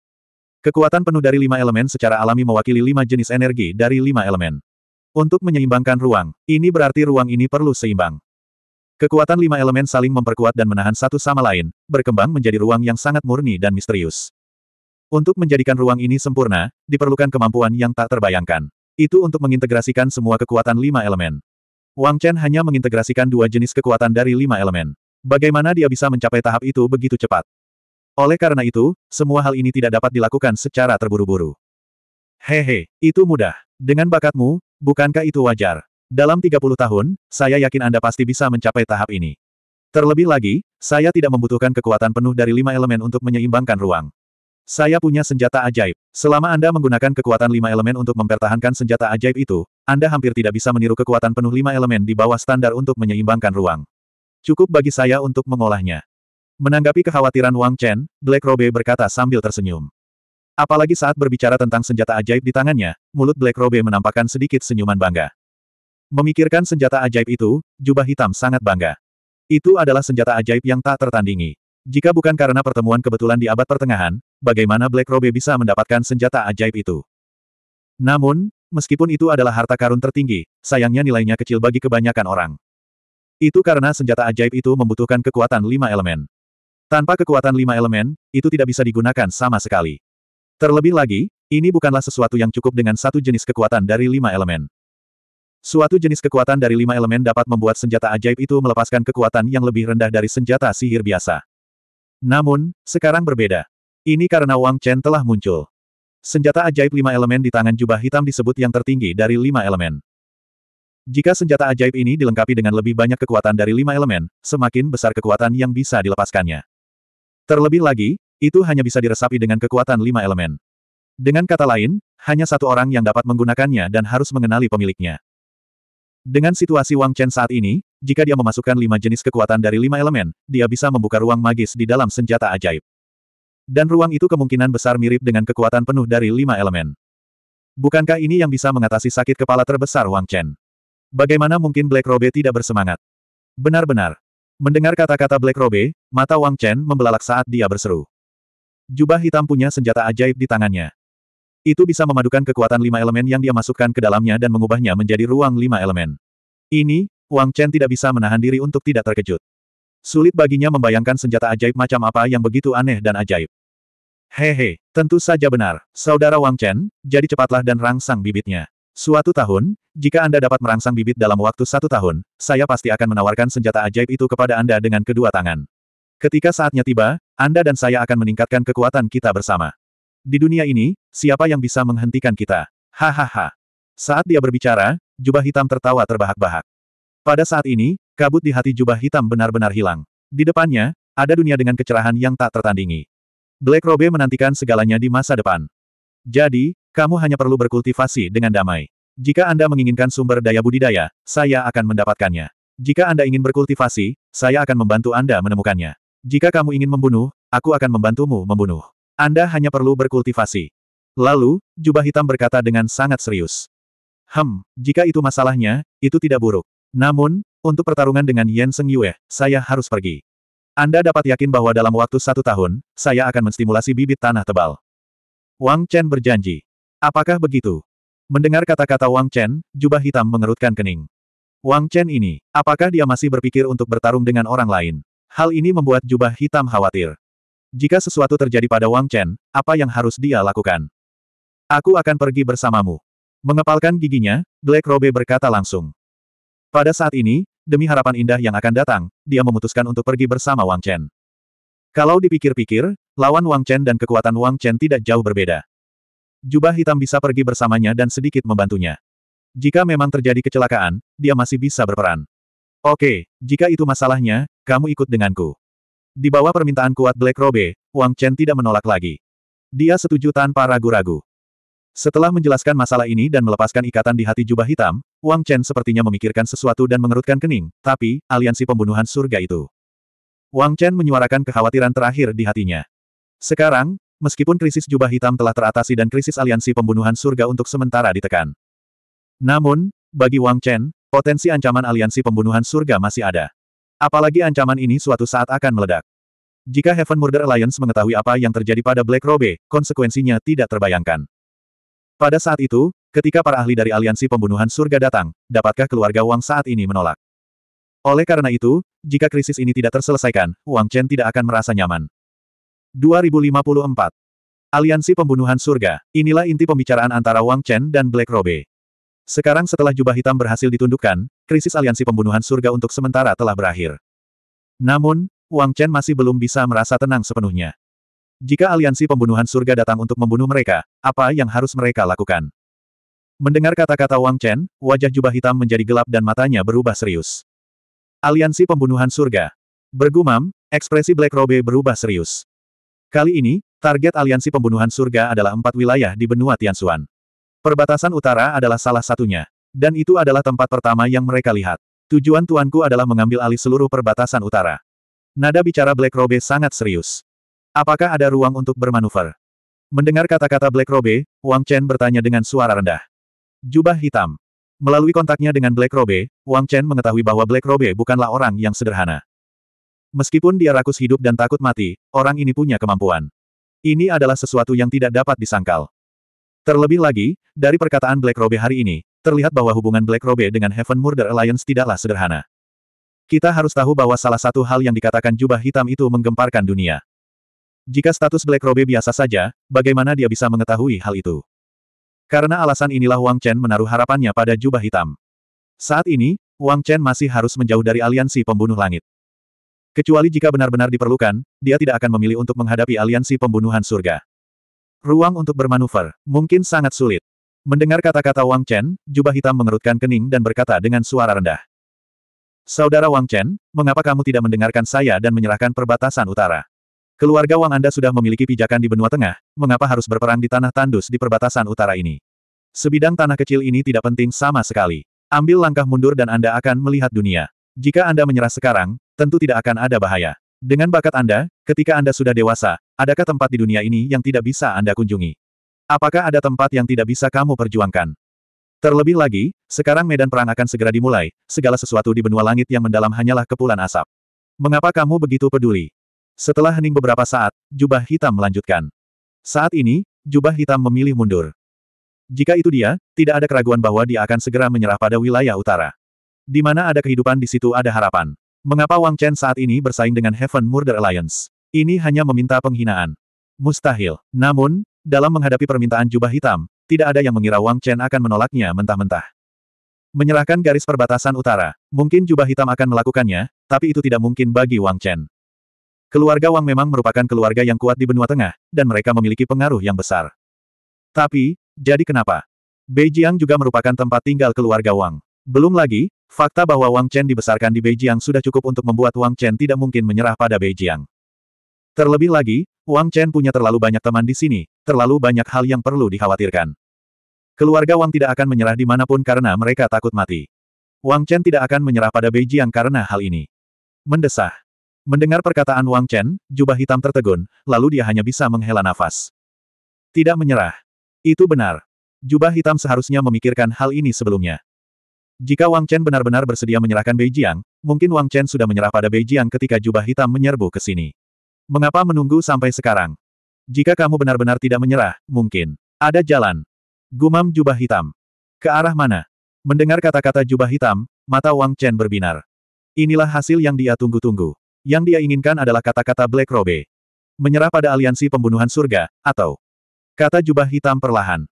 Kekuatan penuh dari lima elemen secara alami mewakili lima jenis energi dari lima elemen. Untuk menyeimbangkan ruang, ini berarti ruang ini perlu seimbang. Kekuatan lima elemen saling memperkuat dan menahan satu sama lain, berkembang menjadi ruang yang sangat murni dan misterius. Untuk menjadikan ruang ini sempurna, diperlukan kemampuan yang tak terbayangkan. Itu untuk mengintegrasikan semua kekuatan lima elemen. Wang Chen hanya mengintegrasikan dua jenis kekuatan dari lima elemen. Bagaimana dia bisa mencapai tahap itu begitu cepat? Oleh karena itu, semua hal ini tidak dapat dilakukan secara terburu-buru. Hehe, itu mudah. Dengan bakatmu, bukankah itu wajar? Dalam 30 tahun, saya yakin Anda pasti bisa mencapai tahap ini. Terlebih lagi, saya tidak membutuhkan kekuatan penuh dari lima elemen untuk menyeimbangkan ruang. Saya punya senjata ajaib. Selama Anda menggunakan kekuatan lima elemen untuk mempertahankan senjata ajaib itu, Anda hampir tidak bisa meniru kekuatan penuh lima elemen di bawah standar untuk menyeimbangkan ruang. Cukup bagi saya untuk mengolahnya. Menanggapi kekhawatiran Wang Chen, Black Robe berkata sambil tersenyum. Apalagi saat berbicara tentang senjata ajaib di tangannya, mulut Black Robe menampakkan sedikit senyuman bangga. Memikirkan senjata ajaib itu, jubah hitam sangat bangga. Itu adalah senjata ajaib yang tak tertandingi. Jika bukan karena pertemuan kebetulan di abad pertengahan, bagaimana Black Robe bisa mendapatkan senjata ajaib itu? Namun, meskipun itu adalah harta karun tertinggi, sayangnya nilainya kecil bagi kebanyakan orang. Itu karena senjata ajaib itu membutuhkan kekuatan lima elemen. Tanpa kekuatan lima elemen, itu tidak bisa digunakan sama sekali. Terlebih lagi, ini bukanlah sesuatu yang cukup dengan satu jenis kekuatan dari lima elemen. Suatu jenis kekuatan dari lima elemen dapat membuat senjata ajaib itu melepaskan kekuatan yang lebih rendah dari senjata sihir biasa. Namun, sekarang berbeda. Ini karena Wang Chen telah muncul. Senjata ajaib lima elemen di tangan jubah hitam disebut yang tertinggi dari lima elemen. Jika senjata ajaib ini dilengkapi dengan lebih banyak kekuatan dari lima elemen, semakin besar kekuatan yang bisa dilepaskannya. Terlebih lagi, itu hanya bisa diresapi dengan kekuatan lima elemen. Dengan kata lain, hanya satu orang yang dapat menggunakannya dan harus mengenali pemiliknya. Dengan situasi Wang Chen saat ini, jika dia memasukkan lima jenis kekuatan dari lima elemen, dia bisa membuka ruang magis di dalam senjata ajaib. Dan ruang itu kemungkinan besar mirip dengan kekuatan penuh dari lima elemen. Bukankah ini yang bisa mengatasi sakit kepala terbesar Wang Chen? Bagaimana mungkin Black Robe tidak bersemangat? Benar-benar, Mendengar kata-kata Black Robe, mata Wang Chen membelalak saat dia berseru. Jubah hitam punya senjata ajaib di tangannya. Itu bisa memadukan kekuatan lima elemen yang dia masukkan ke dalamnya dan mengubahnya menjadi ruang lima elemen. Ini, Wang Chen tidak bisa menahan diri untuk tidak terkejut. Sulit baginya membayangkan senjata ajaib macam apa yang begitu aneh dan ajaib. Hehe, tentu saja benar, saudara Wang Chen, jadi cepatlah dan rangsang bibitnya. Suatu tahun, jika Anda dapat merangsang bibit dalam waktu satu tahun, saya pasti akan menawarkan senjata ajaib itu kepada Anda dengan kedua tangan. Ketika saatnya tiba, Anda dan saya akan meningkatkan kekuatan kita bersama. Di dunia ini, siapa yang bisa menghentikan kita? Hahaha. Saat dia berbicara, jubah hitam tertawa terbahak-bahak. Pada saat ini, kabut di hati jubah hitam benar-benar hilang. Di depannya, ada dunia dengan kecerahan yang tak tertandingi. Black Robe menantikan segalanya di masa depan. Jadi, kamu hanya perlu berkultivasi dengan damai. Jika Anda menginginkan sumber daya budidaya, saya akan mendapatkannya. Jika Anda ingin berkultivasi, saya akan membantu Anda menemukannya. Jika kamu ingin membunuh, aku akan membantumu membunuh. Anda hanya perlu berkultivasi. Lalu, jubah hitam berkata dengan sangat serius. Hem, jika itu masalahnya, itu tidak buruk. Namun, untuk pertarungan dengan Yen Seng Yue, saya harus pergi. Anda dapat yakin bahwa dalam waktu satu tahun, saya akan menstimulasi bibit tanah tebal. Wang Chen berjanji. Apakah begitu? Mendengar kata-kata Wang Chen, jubah hitam mengerutkan kening. Wang Chen ini, apakah dia masih berpikir untuk bertarung dengan orang lain? Hal ini membuat jubah hitam khawatir. Jika sesuatu terjadi pada Wang Chen, apa yang harus dia lakukan? Aku akan pergi bersamamu. Mengepalkan giginya, Black Robe berkata langsung. Pada saat ini, demi harapan indah yang akan datang, dia memutuskan untuk pergi bersama Wang Chen. Kalau dipikir-pikir, lawan Wang Chen dan kekuatan Wang Chen tidak jauh berbeda jubah hitam bisa pergi bersamanya dan sedikit membantunya. Jika memang terjadi kecelakaan, dia masih bisa berperan. Oke, jika itu masalahnya, kamu ikut denganku. Di bawah permintaan kuat Black Robe, Wang Chen tidak menolak lagi. Dia setuju tanpa ragu-ragu. Setelah menjelaskan masalah ini dan melepaskan ikatan di hati jubah hitam, Wang Chen sepertinya memikirkan sesuatu dan mengerutkan kening, tapi, aliansi pembunuhan surga itu. Wang Chen menyuarakan kekhawatiran terakhir di hatinya. Sekarang, meskipun krisis jubah hitam telah teratasi dan krisis aliansi pembunuhan surga untuk sementara ditekan. Namun, bagi Wang Chen, potensi ancaman aliansi pembunuhan surga masih ada. Apalagi ancaman ini suatu saat akan meledak. Jika Heaven Murder Alliance mengetahui apa yang terjadi pada Black Robe, konsekuensinya tidak terbayangkan. Pada saat itu, ketika para ahli dari aliansi pembunuhan surga datang, dapatkah keluarga Wang saat ini menolak? Oleh karena itu, jika krisis ini tidak terselesaikan, Wang Chen tidak akan merasa nyaman. 2054. Aliansi Pembunuhan Surga, inilah inti pembicaraan antara Wang Chen dan Black Robe. Sekarang setelah jubah hitam berhasil ditundukkan, krisis aliansi pembunuhan surga untuk sementara telah berakhir. Namun, Wang Chen masih belum bisa merasa tenang sepenuhnya. Jika aliansi pembunuhan surga datang untuk membunuh mereka, apa yang harus mereka lakukan? Mendengar kata-kata Wang Chen, wajah jubah hitam menjadi gelap dan matanya berubah serius. Aliansi pembunuhan surga. Bergumam, ekspresi Black Robe berubah serius. Kali ini, target aliansi pembunuhan surga adalah empat wilayah di benua Tianxuan. Perbatasan utara adalah salah satunya. Dan itu adalah tempat pertama yang mereka lihat. Tujuan tuanku adalah mengambil alih seluruh perbatasan utara. Nada bicara Black Robe sangat serius. Apakah ada ruang untuk bermanuver? Mendengar kata-kata Black Robe, Wang Chen bertanya dengan suara rendah. Jubah hitam. Melalui kontaknya dengan Black Robe, Wang Chen mengetahui bahwa Black Robe bukanlah orang yang sederhana. Meskipun dia rakus hidup dan takut mati, orang ini punya kemampuan. Ini adalah sesuatu yang tidak dapat disangkal. Terlebih lagi, dari perkataan Black Robe hari ini, terlihat bahwa hubungan Black Robe dengan Heaven Murder Alliance tidaklah sederhana. Kita harus tahu bahwa salah satu hal yang dikatakan jubah hitam itu menggemparkan dunia. Jika status Black Robe biasa saja, bagaimana dia bisa mengetahui hal itu? Karena alasan inilah Wang Chen menaruh harapannya pada jubah hitam. Saat ini, Wang Chen masih harus menjauh dari aliansi pembunuh langit. Kecuali jika benar-benar diperlukan, dia tidak akan memilih untuk menghadapi aliansi pembunuhan surga. Ruang untuk bermanuver, mungkin sangat sulit. Mendengar kata-kata Wang Chen, jubah hitam mengerutkan kening dan berkata dengan suara rendah. Saudara Wang Chen, mengapa kamu tidak mendengarkan saya dan menyerahkan perbatasan utara? Keluarga Wang Anda sudah memiliki pijakan di benua tengah, mengapa harus berperang di tanah tandus di perbatasan utara ini? Sebidang tanah kecil ini tidak penting sama sekali. Ambil langkah mundur dan Anda akan melihat dunia. Jika Anda menyerah sekarang, tentu tidak akan ada bahaya. Dengan bakat Anda, ketika Anda sudah dewasa, adakah tempat di dunia ini yang tidak bisa Anda kunjungi? Apakah ada tempat yang tidak bisa kamu perjuangkan? Terlebih lagi, sekarang medan perang akan segera dimulai, segala sesuatu di benua langit yang mendalam hanyalah kepulan asap. Mengapa kamu begitu peduli? Setelah hening beberapa saat, jubah hitam melanjutkan. Saat ini, jubah hitam memilih mundur. Jika itu dia, tidak ada keraguan bahwa dia akan segera menyerah pada wilayah utara. Di mana ada kehidupan di situ ada harapan. Mengapa Wang Chen saat ini bersaing dengan Heaven Murder Alliance? Ini hanya meminta penghinaan. Mustahil. Namun, dalam menghadapi permintaan jubah hitam, tidak ada yang mengira Wang Chen akan menolaknya mentah-mentah. Menyerahkan garis perbatasan utara, mungkin jubah hitam akan melakukannya, tapi itu tidak mungkin bagi Wang Chen. Keluarga Wang memang merupakan keluarga yang kuat di benua tengah, dan mereka memiliki pengaruh yang besar. Tapi, jadi kenapa? Beijiang juga merupakan tempat tinggal keluarga Wang. Belum lagi, fakta bahwa Wang Chen dibesarkan di Beijing sudah cukup untuk membuat Wang Chen tidak mungkin menyerah pada Beijing. Terlebih lagi, Wang Chen punya terlalu banyak teman di sini, terlalu banyak hal yang perlu dikhawatirkan. Keluarga Wang tidak akan menyerah dimanapun karena mereka takut mati. Wang Chen tidak akan menyerah pada Beijing karena hal ini. Mendesah. Mendengar perkataan Wang Chen, jubah hitam tertegun, lalu dia hanya bisa menghela nafas. Tidak menyerah. Itu benar. Jubah hitam seharusnya memikirkan hal ini sebelumnya. Jika Wang Chen benar-benar bersedia menyerahkan Beijing, mungkin Wang Chen sudah menyerah pada Beijing ketika jubah hitam menyerbu ke sini. Mengapa menunggu sampai sekarang? Jika kamu benar-benar tidak menyerah, mungkin ada jalan. Gumam jubah hitam. Ke arah mana? Mendengar kata-kata jubah hitam, mata Wang Chen berbinar. Inilah hasil yang dia tunggu-tunggu. Yang dia inginkan adalah kata-kata Black Robe. Menyerah pada aliansi pembunuhan surga, atau kata jubah hitam perlahan.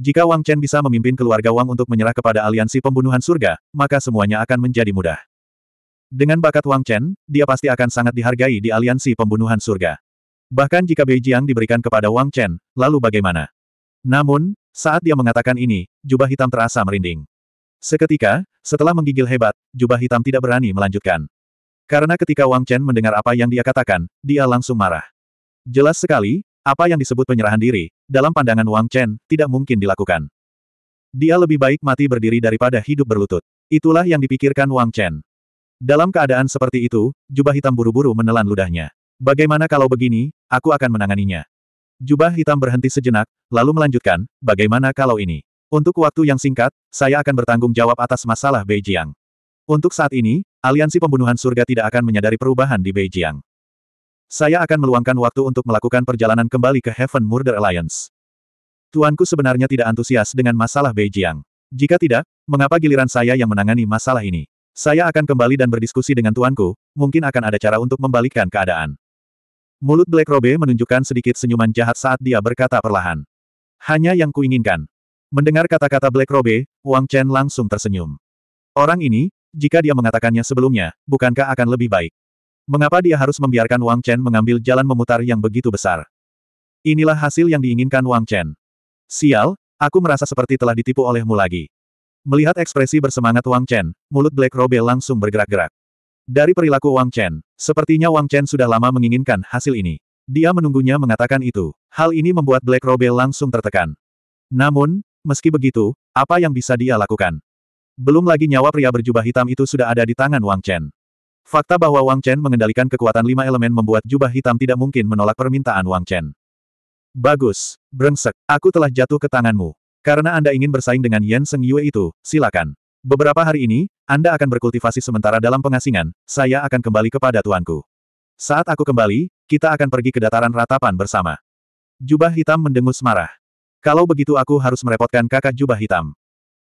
Jika Wang Chen bisa memimpin keluarga Wang untuk menyerah kepada aliansi pembunuhan surga, maka semuanya akan menjadi mudah. Dengan bakat Wang Chen, dia pasti akan sangat dihargai di aliansi pembunuhan surga. Bahkan jika Beijing diberikan kepada Wang Chen, lalu bagaimana? Namun, saat dia mengatakan ini, jubah hitam terasa merinding. Seketika, setelah menggigil hebat, jubah hitam tidak berani melanjutkan. Karena ketika Wang Chen mendengar apa yang dia katakan, dia langsung marah. Jelas sekali, apa yang disebut penyerahan diri, dalam pandangan Wang Chen, tidak mungkin dilakukan. Dia lebih baik mati berdiri daripada hidup berlutut. Itulah yang dipikirkan Wang Chen. Dalam keadaan seperti itu, jubah hitam buru-buru menelan ludahnya. Bagaimana kalau begini, aku akan menanganinya. Jubah hitam berhenti sejenak, lalu melanjutkan, bagaimana kalau ini? Untuk waktu yang singkat, saya akan bertanggung jawab atas masalah Beijiang. Untuk saat ini, aliansi pembunuhan surga tidak akan menyadari perubahan di Beijiang. Saya akan meluangkan waktu untuk melakukan perjalanan kembali ke Heaven Murder Alliance. Tuanku sebenarnya tidak antusias dengan masalah Beijing. Jika tidak, mengapa giliran saya yang menangani masalah ini? Saya akan kembali dan berdiskusi dengan tuanku, mungkin akan ada cara untuk membalikkan keadaan. Mulut Black Robe menunjukkan sedikit senyuman jahat saat dia berkata perlahan. Hanya yang kuinginkan. Mendengar kata-kata Black Robe, Wang Chen langsung tersenyum. Orang ini, jika dia mengatakannya sebelumnya, bukankah akan lebih baik? Mengapa dia harus membiarkan Wang Chen mengambil jalan memutar yang begitu besar? Inilah hasil yang diinginkan Wang Chen. Sial, aku merasa seperti telah ditipu olehmu lagi. Melihat ekspresi bersemangat Wang Chen, mulut Black Robe langsung bergerak-gerak. Dari perilaku Wang Chen, sepertinya Wang Chen sudah lama menginginkan hasil ini. Dia menunggunya mengatakan itu. Hal ini membuat Black Robe langsung tertekan. Namun, meski begitu, apa yang bisa dia lakukan? Belum lagi nyawa pria berjubah hitam itu sudah ada di tangan Wang Chen. Fakta bahwa Wang Chen mengendalikan kekuatan lima elemen membuat jubah hitam tidak mungkin menolak permintaan Wang Chen. Bagus, brengsek, aku telah jatuh ke tanganmu. Karena Anda ingin bersaing dengan Yan Seng Yue itu, silakan. Beberapa hari ini, Anda akan berkultivasi sementara dalam pengasingan, saya akan kembali kepada tuanku. Saat aku kembali, kita akan pergi ke dataran ratapan bersama. Jubah hitam mendengus marah. Kalau begitu aku harus merepotkan kakak jubah hitam.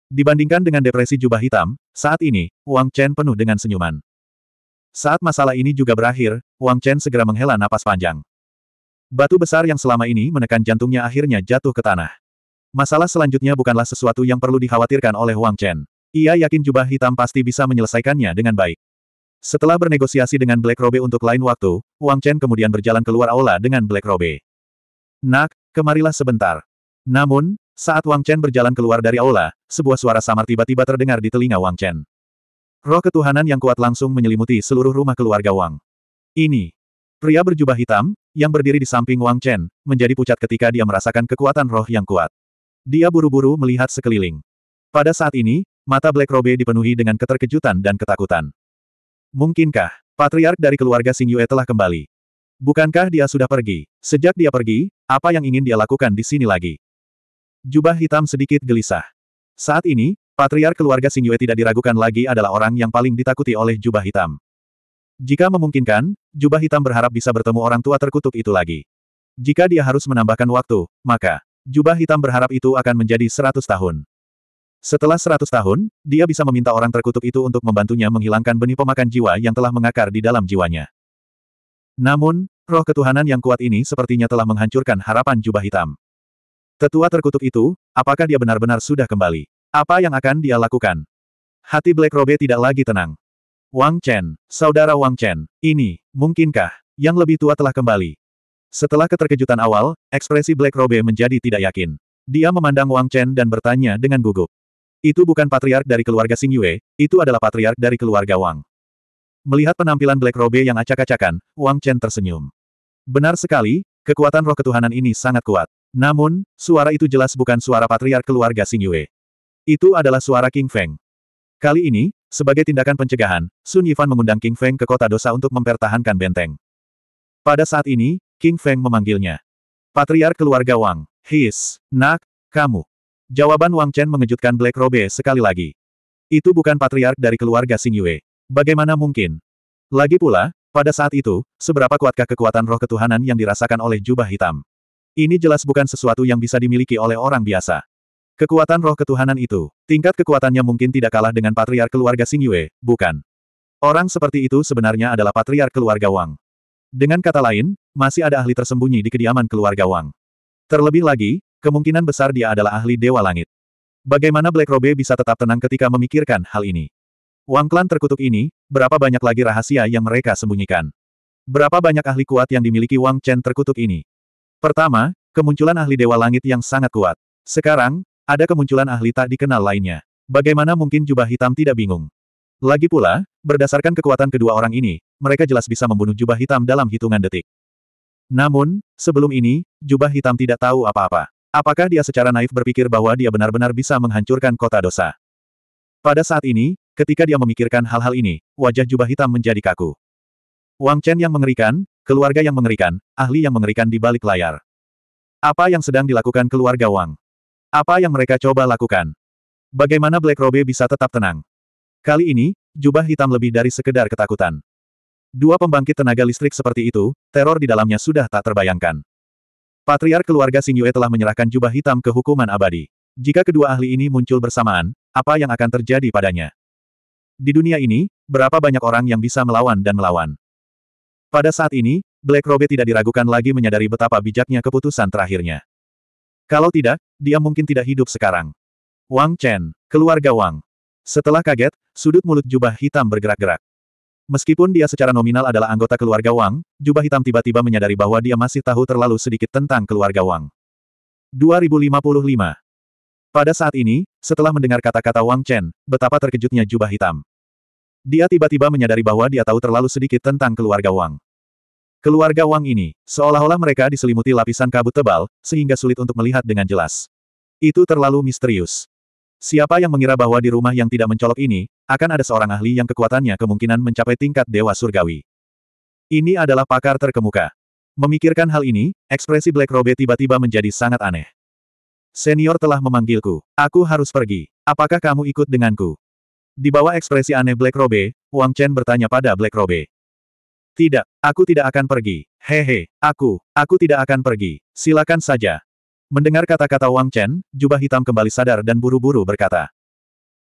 Dibandingkan dengan depresi jubah hitam, saat ini, Wang Chen penuh dengan senyuman. Saat masalah ini juga berakhir, Wang Chen segera menghela napas panjang. Batu besar yang selama ini menekan jantungnya akhirnya jatuh ke tanah. Masalah selanjutnya bukanlah sesuatu yang perlu dikhawatirkan oleh Wang Chen. Ia yakin jubah hitam pasti bisa menyelesaikannya dengan baik. Setelah bernegosiasi dengan Black Robe untuk lain waktu, Wang Chen kemudian berjalan keluar aula dengan Black Robe. Nak, kemarilah sebentar. Namun, saat Wang Chen berjalan keluar dari aula, sebuah suara samar tiba-tiba terdengar di telinga Wang Chen. Roh ketuhanan yang kuat langsung menyelimuti seluruh rumah keluarga Wang. Ini. Pria berjubah hitam, yang berdiri di samping Wang Chen, menjadi pucat ketika dia merasakan kekuatan roh yang kuat. Dia buru-buru melihat sekeliling. Pada saat ini, mata Black Robe dipenuhi dengan keterkejutan dan ketakutan. Mungkinkah, patriark dari keluarga Xing Yue telah kembali? Bukankah dia sudah pergi? Sejak dia pergi, apa yang ingin dia lakukan di sini lagi? Jubah hitam sedikit gelisah. Saat ini, Patriar keluarga Xingyue tidak diragukan lagi adalah orang yang paling ditakuti oleh jubah hitam. Jika memungkinkan, jubah hitam berharap bisa bertemu orang tua terkutuk itu lagi. Jika dia harus menambahkan waktu, maka jubah hitam berharap itu akan menjadi 100 tahun. Setelah 100 tahun, dia bisa meminta orang terkutuk itu untuk membantunya menghilangkan benih pemakan jiwa yang telah mengakar di dalam jiwanya. Namun, roh ketuhanan yang kuat ini sepertinya telah menghancurkan harapan jubah hitam. Tetua terkutuk itu, apakah dia benar-benar sudah kembali? Apa yang akan dia lakukan? Hati Black Robe tidak lagi tenang. Wang Chen, saudara Wang Chen, ini, mungkinkah, yang lebih tua telah kembali. Setelah keterkejutan awal, ekspresi Black Robe menjadi tidak yakin. Dia memandang Wang Chen dan bertanya dengan gugup. Itu bukan patriark dari keluarga Xing Yue, itu adalah patriark dari keluarga Wang. Melihat penampilan Black Robe yang acak-acakan, Wang Chen tersenyum. Benar sekali, kekuatan roh ketuhanan ini sangat kuat. Namun, suara itu jelas bukan suara patriark keluarga Xing Yue. Itu adalah suara King Feng. Kali ini, sebagai tindakan pencegahan, Sun Yifan mengundang King Feng ke kota dosa untuk mempertahankan benteng. Pada saat ini, King Feng memanggilnya. Patriark keluarga Wang, his, nak, kamu. Jawaban Wang Chen mengejutkan Black Robe sekali lagi. Itu bukan patriark dari keluarga Sing Yue. Bagaimana mungkin? Lagi pula, pada saat itu, seberapa kuatkah kekuatan roh ketuhanan yang dirasakan oleh jubah hitam? Ini jelas bukan sesuatu yang bisa dimiliki oleh orang biasa. Kekuatan roh ketuhanan itu, tingkat kekuatannya mungkin tidak kalah dengan patriark keluarga Xing Yue, bukan? Orang seperti itu sebenarnya adalah patriark keluarga Wang. Dengan kata lain, masih ada ahli tersembunyi di kediaman keluarga Wang. Terlebih lagi, kemungkinan besar dia adalah ahli Dewa Langit. Bagaimana Black Robe bisa tetap tenang ketika memikirkan hal ini? Wang Klan terkutuk ini, berapa banyak lagi rahasia yang mereka sembunyikan? Berapa banyak ahli kuat yang dimiliki Wang Chen terkutuk ini? Pertama, kemunculan ahli Dewa Langit yang sangat kuat. Sekarang, ada kemunculan ahli tak dikenal lainnya. Bagaimana mungkin jubah hitam tidak bingung? Lagi pula, berdasarkan kekuatan kedua orang ini, mereka jelas bisa membunuh jubah hitam dalam hitungan detik. Namun, sebelum ini, jubah hitam tidak tahu apa-apa. Apakah dia secara naif berpikir bahwa dia benar-benar bisa menghancurkan kota dosa? Pada saat ini, ketika dia memikirkan hal-hal ini, wajah jubah hitam menjadi kaku. Wang Chen yang mengerikan, keluarga yang mengerikan, ahli yang mengerikan di balik layar. Apa yang sedang dilakukan keluarga Wang? Apa yang mereka coba lakukan? Bagaimana Black Robe bisa tetap tenang? Kali ini, jubah hitam lebih dari sekedar ketakutan. Dua pembangkit tenaga listrik seperti itu, teror di dalamnya sudah tak terbayangkan. Patriark keluarga Yue telah menyerahkan jubah hitam ke hukuman abadi. Jika kedua ahli ini muncul bersamaan, apa yang akan terjadi padanya? Di dunia ini, berapa banyak orang yang bisa melawan dan melawan? Pada saat ini, Black Robe tidak diragukan lagi menyadari betapa bijaknya keputusan terakhirnya. Kalau tidak, dia mungkin tidak hidup sekarang. Wang Chen, keluarga Wang. Setelah kaget, sudut mulut jubah hitam bergerak-gerak. Meskipun dia secara nominal adalah anggota keluarga Wang, jubah hitam tiba-tiba menyadari bahwa dia masih tahu terlalu sedikit tentang keluarga Wang. 2055 Pada saat ini, setelah mendengar kata-kata Wang Chen, betapa terkejutnya jubah hitam. Dia tiba-tiba menyadari bahwa dia tahu terlalu sedikit tentang keluarga Wang. Keluarga Wang ini, seolah-olah mereka diselimuti lapisan kabut tebal, sehingga sulit untuk melihat dengan jelas. Itu terlalu misterius. Siapa yang mengira bahwa di rumah yang tidak mencolok ini, akan ada seorang ahli yang kekuatannya kemungkinan mencapai tingkat dewa surgawi. Ini adalah pakar terkemuka. Memikirkan hal ini, ekspresi Black Robe tiba-tiba menjadi sangat aneh. Senior telah memanggilku. Aku harus pergi. Apakah kamu ikut denganku? Di bawah ekspresi aneh Black Robe, Wang Chen bertanya pada Black Robe. Tidak, aku tidak akan pergi. Hehe, aku, aku tidak akan pergi. Silakan saja. Mendengar kata-kata Wang Chen, jubah hitam kembali sadar dan buru-buru berkata.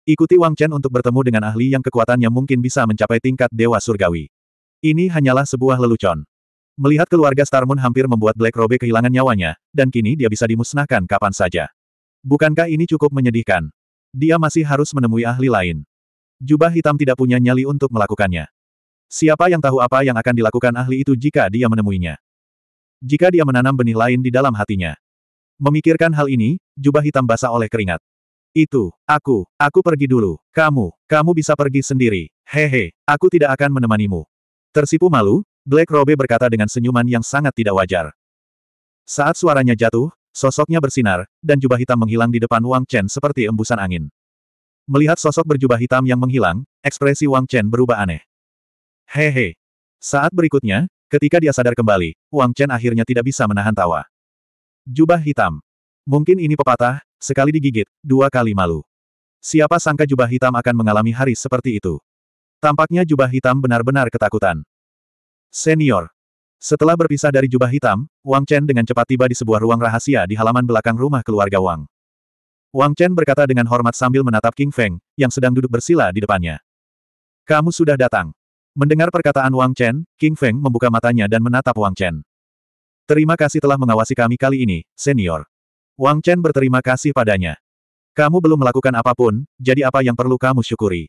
Ikuti Wang Chen untuk bertemu dengan ahli yang kekuatannya mungkin bisa mencapai tingkat dewa surgawi. Ini hanyalah sebuah lelucon. Melihat keluarga Star Moon hampir membuat Black Robe kehilangan nyawanya, dan kini dia bisa dimusnahkan kapan saja. Bukankah ini cukup menyedihkan? Dia masih harus menemui ahli lain. Jubah hitam tidak punya nyali untuk melakukannya. Siapa yang tahu apa yang akan dilakukan ahli itu jika dia menemuinya? Jika dia menanam benih lain di dalam hatinya. Memikirkan hal ini, jubah hitam basah oleh keringat. Itu, aku, aku pergi dulu. Kamu, kamu bisa pergi sendiri. Hehe, aku tidak akan menemanimu. Tersipu malu, Black Robe berkata dengan senyuman yang sangat tidak wajar. Saat suaranya jatuh, sosoknya bersinar, dan jubah hitam menghilang di depan Wang Chen seperti embusan angin. Melihat sosok berjubah hitam yang menghilang, ekspresi Wang Chen berubah aneh. Hehe. Saat berikutnya, ketika dia sadar kembali, Wang Chen akhirnya tidak bisa menahan tawa. Jubah hitam. Mungkin ini pepatah, sekali digigit, dua kali malu. Siapa sangka jubah hitam akan mengalami hari seperti itu. Tampaknya jubah hitam benar-benar ketakutan. Senior. Setelah berpisah dari jubah hitam, Wang Chen dengan cepat tiba di sebuah ruang rahasia di halaman belakang rumah keluarga Wang. Wang Chen berkata dengan hormat sambil menatap King Feng, yang sedang duduk bersila di depannya. Kamu sudah datang. Mendengar perkataan Wang Chen, King Feng membuka matanya dan menatap Wang Chen. Terima kasih telah mengawasi kami kali ini, senior. Wang Chen berterima kasih padanya. Kamu belum melakukan apapun, jadi apa yang perlu kamu syukuri?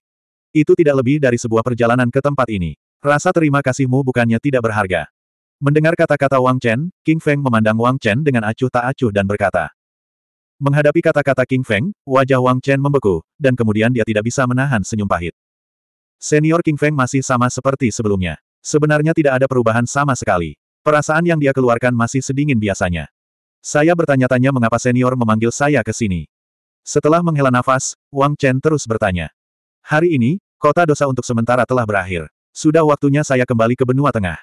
Itu tidak lebih dari sebuah perjalanan ke tempat ini. Rasa terima kasihmu bukannya tidak berharga. Mendengar kata-kata Wang Chen, King Feng memandang Wang Chen dengan acuh tak acuh dan berkata. Menghadapi kata-kata King Feng, wajah Wang Chen membeku, dan kemudian dia tidak bisa menahan senyum pahit. Senior King Feng masih sama seperti sebelumnya. Sebenarnya tidak ada perubahan sama sekali. Perasaan yang dia keluarkan masih sedingin biasanya. Saya bertanya-tanya mengapa senior memanggil saya ke sini. Setelah menghela nafas, Wang Chen terus bertanya. Hari ini, kota dosa untuk sementara telah berakhir. Sudah waktunya saya kembali ke benua tengah.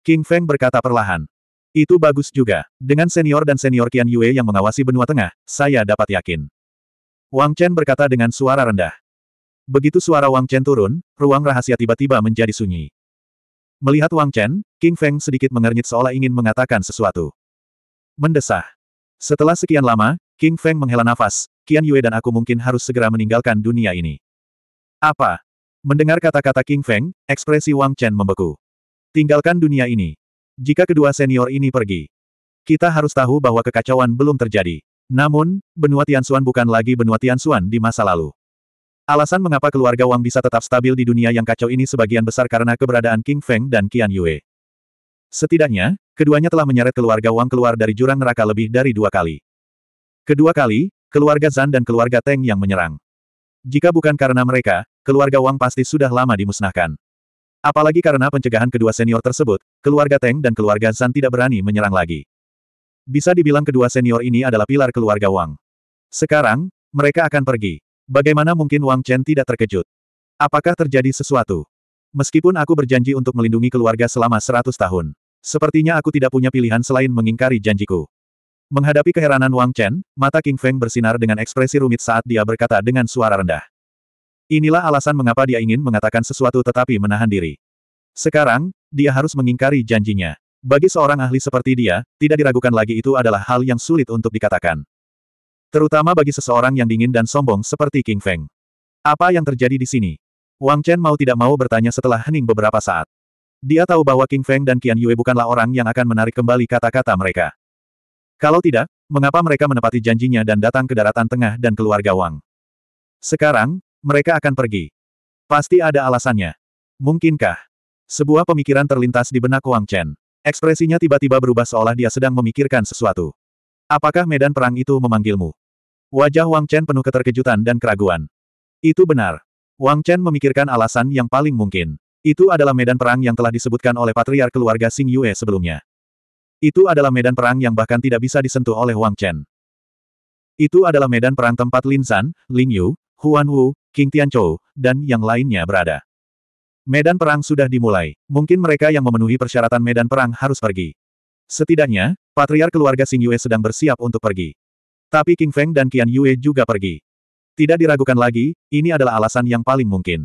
King Feng berkata perlahan. Itu bagus juga. Dengan senior dan senior Qian Yue yang mengawasi benua tengah, saya dapat yakin. Wang Chen berkata dengan suara rendah. Begitu suara Wang Chen turun, ruang rahasia tiba-tiba menjadi sunyi. Melihat Wang Chen, King Feng sedikit mengernyit seolah ingin mengatakan sesuatu. Mendesah. Setelah sekian lama, King Feng menghela nafas, Qian Yue dan aku mungkin harus segera meninggalkan dunia ini. Apa? Mendengar kata-kata King Feng, ekspresi Wang Chen membeku. Tinggalkan dunia ini. Jika kedua senior ini pergi, kita harus tahu bahwa kekacauan belum terjadi. Namun, benua Tian Xuan bukan lagi benua Tian Xuan di masa lalu. Alasan mengapa keluarga Wang bisa tetap stabil di dunia yang kacau ini sebagian besar karena keberadaan King Feng dan Qian Yue. Setidaknya, keduanya telah menyeret keluarga Wang keluar dari jurang neraka lebih dari dua kali. Kedua kali, keluarga Zan dan keluarga Teng yang menyerang. Jika bukan karena mereka, keluarga Wang pasti sudah lama dimusnahkan. Apalagi karena pencegahan kedua senior tersebut, keluarga Teng dan keluarga Zan tidak berani menyerang lagi. Bisa dibilang kedua senior ini adalah pilar keluarga Wang. Sekarang, mereka akan pergi. Bagaimana mungkin Wang Chen tidak terkejut? Apakah terjadi sesuatu? Meskipun aku berjanji untuk melindungi keluarga selama seratus tahun, sepertinya aku tidak punya pilihan selain mengingkari janjiku. Menghadapi keheranan Wang Chen, mata King Feng bersinar dengan ekspresi rumit saat dia berkata dengan suara rendah. Inilah alasan mengapa dia ingin mengatakan sesuatu tetapi menahan diri. Sekarang, dia harus mengingkari janjinya. Bagi seorang ahli seperti dia, tidak diragukan lagi itu adalah hal yang sulit untuk dikatakan. Terutama bagi seseorang yang dingin dan sombong seperti King Feng. Apa yang terjadi di sini? Wang Chen mau tidak mau bertanya setelah hening beberapa saat. Dia tahu bahwa King Feng dan Qian Yue bukanlah orang yang akan menarik kembali kata-kata mereka. Kalau tidak, mengapa mereka menepati janjinya dan datang ke daratan tengah dan keluarga Wang? Sekarang, mereka akan pergi. Pasti ada alasannya. Mungkinkah? Sebuah pemikiran terlintas di benak Wang Chen. Ekspresinya tiba-tiba berubah seolah dia sedang memikirkan sesuatu. Apakah medan perang itu memanggilmu? Wajah Wang Chen penuh keterkejutan dan keraguan. Itu benar. Wang Chen memikirkan alasan yang paling mungkin. Itu adalah medan perang yang telah disebutkan oleh Patriar keluarga Sing Yue sebelumnya. Itu adalah medan perang yang bahkan tidak bisa disentuh oleh Wang Chen. Itu adalah medan perang tempat Lin San, Ling Yu, Huan Wu, King Tian Tianchou, dan yang lainnya berada. Medan perang sudah dimulai. Mungkin mereka yang memenuhi persyaratan medan perang harus pergi. Setidaknya, Patriar keluarga Sing Yue sedang bersiap untuk pergi. Tapi King Feng dan Qian Yue juga pergi. Tidak diragukan lagi, ini adalah alasan yang paling mungkin.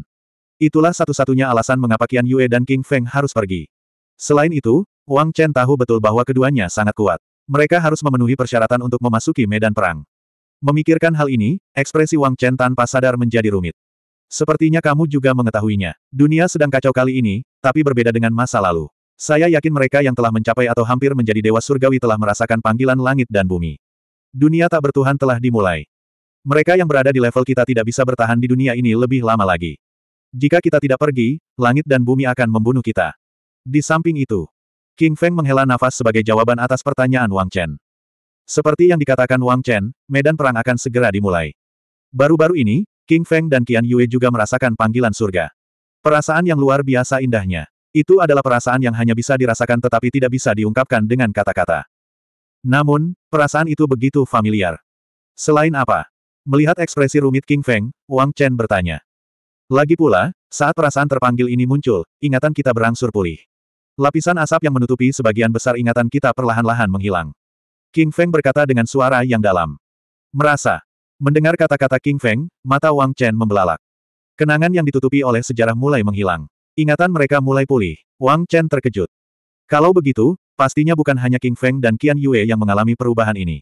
Itulah satu-satunya alasan mengapa Qian Yue dan King Feng harus pergi. Selain itu, Wang Chen tahu betul bahwa keduanya sangat kuat. Mereka harus memenuhi persyaratan untuk memasuki medan perang. Memikirkan hal ini, ekspresi Wang Chen tanpa sadar menjadi rumit. Sepertinya kamu juga mengetahuinya. Dunia sedang kacau kali ini, tapi berbeda dengan masa lalu. Saya yakin mereka yang telah mencapai atau hampir menjadi dewa surgawi telah merasakan panggilan langit dan bumi. Dunia tak bertuhan telah dimulai. Mereka yang berada di level kita tidak bisa bertahan di dunia ini lebih lama lagi. Jika kita tidak pergi, langit dan bumi akan membunuh kita. Di samping itu, King Feng menghela nafas sebagai jawaban atas pertanyaan Wang Chen. Seperti yang dikatakan Wang Chen, medan perang akan segera dimulai. Baru-baru ini, King Feng dan Qian Yue juga merasakan panggilan surga. Perasaan yang luar biasa indahnya. Itu adalah perasaan yang hanya bisa dirasakan tetapi tidak bisa diungkapkan dengan kata-kata. Namun, perasaan itu begitu familiar. Selain apa? Melihat ekspresi rumit King Feng, Wang Chen bertanya. Lagi pula, saat perasaan terpanggil ini muncul, ingatan kita berangsur pulih. Lapisan asap yang menutupi sebagian besar ingatan kita perlahan-lahan menghilang. King Feng berkata dengan suara yang dalam. Merasa. Mendengar kata-kata King Feng, mata Wang Chen membelalak. Kenangan yang ditutupi oleh sejarah mulai menghilang. Ingatan mereka mulai pulih. Wang Chen terkejut. Kalau begitu, Pastinya bukan hanya King Feng dan Qian Yue yang mengalami perubahan ini.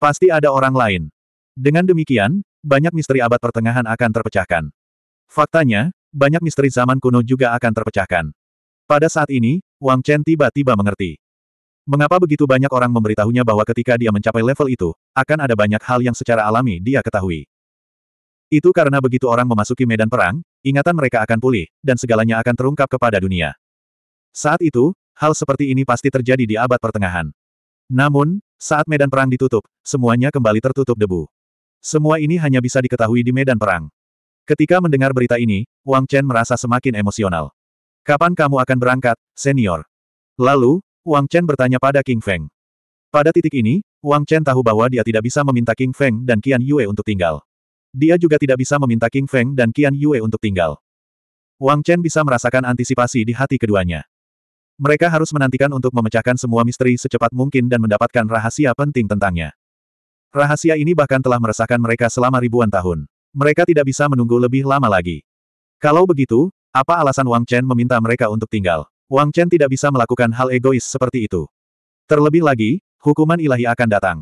Pasti ada orang lain. Dengan demikian, banyak misteri abad pertengahan akan terpecahkan. Faktanya, banyak misteri zaman kuno juga akan terpecahkan. Pada saat ini, Wang Chen tiba-tiba mengerti. Mengapa begitu banyak orang memberitahunya bahwa ketika dia mencapai level itu, akan ada banyak hal yang secara alami dia ketahui. Itu karena begitu orang memasuki medan perang, ingatan mereka akan pulih, dan segalanya akan terungkap kepada dunia. Saat itu, hal seperti ini pasti terjadi di abad pertengahan. Namun, saat medan perang ditutup, semuanya kembali tertutup debu. Semua ini hanya bisa diketahui di medan perang. Ketika mendengar berita ini, Wang Chen merasa semakin emosional. Kapan kamu akan berangkat, senior? Lalu, Wang Chen bertanya pada King Feng. Pada titik ini, Wang Chen tahu bahwa dia tidak bisa meminta King Feng dan Qian Yue untuk tinggal. Dia juga tidak bisa meminta King Feng dan Qian Yue untuk tinggal. Wang Chen bisa merasakan antisipasi di hati keduanya. Mereka harus menantikan untuk memecahkan semua misteri secepat mungkin dan mendapatkan rahasia penting tentangnya. Rahasia ini bahkan telah meresahkan mereka selama ribuan tahun. Mereka tidak bisa menunggu lebih lama lagi. Kalau begitu, apa alasan Wang Chen meminta mereka untuk tinggal? Wang Chen tidak bisa melakukan hal egois seperti itu. Terlebih lagi, hukuman ilahi akan datang.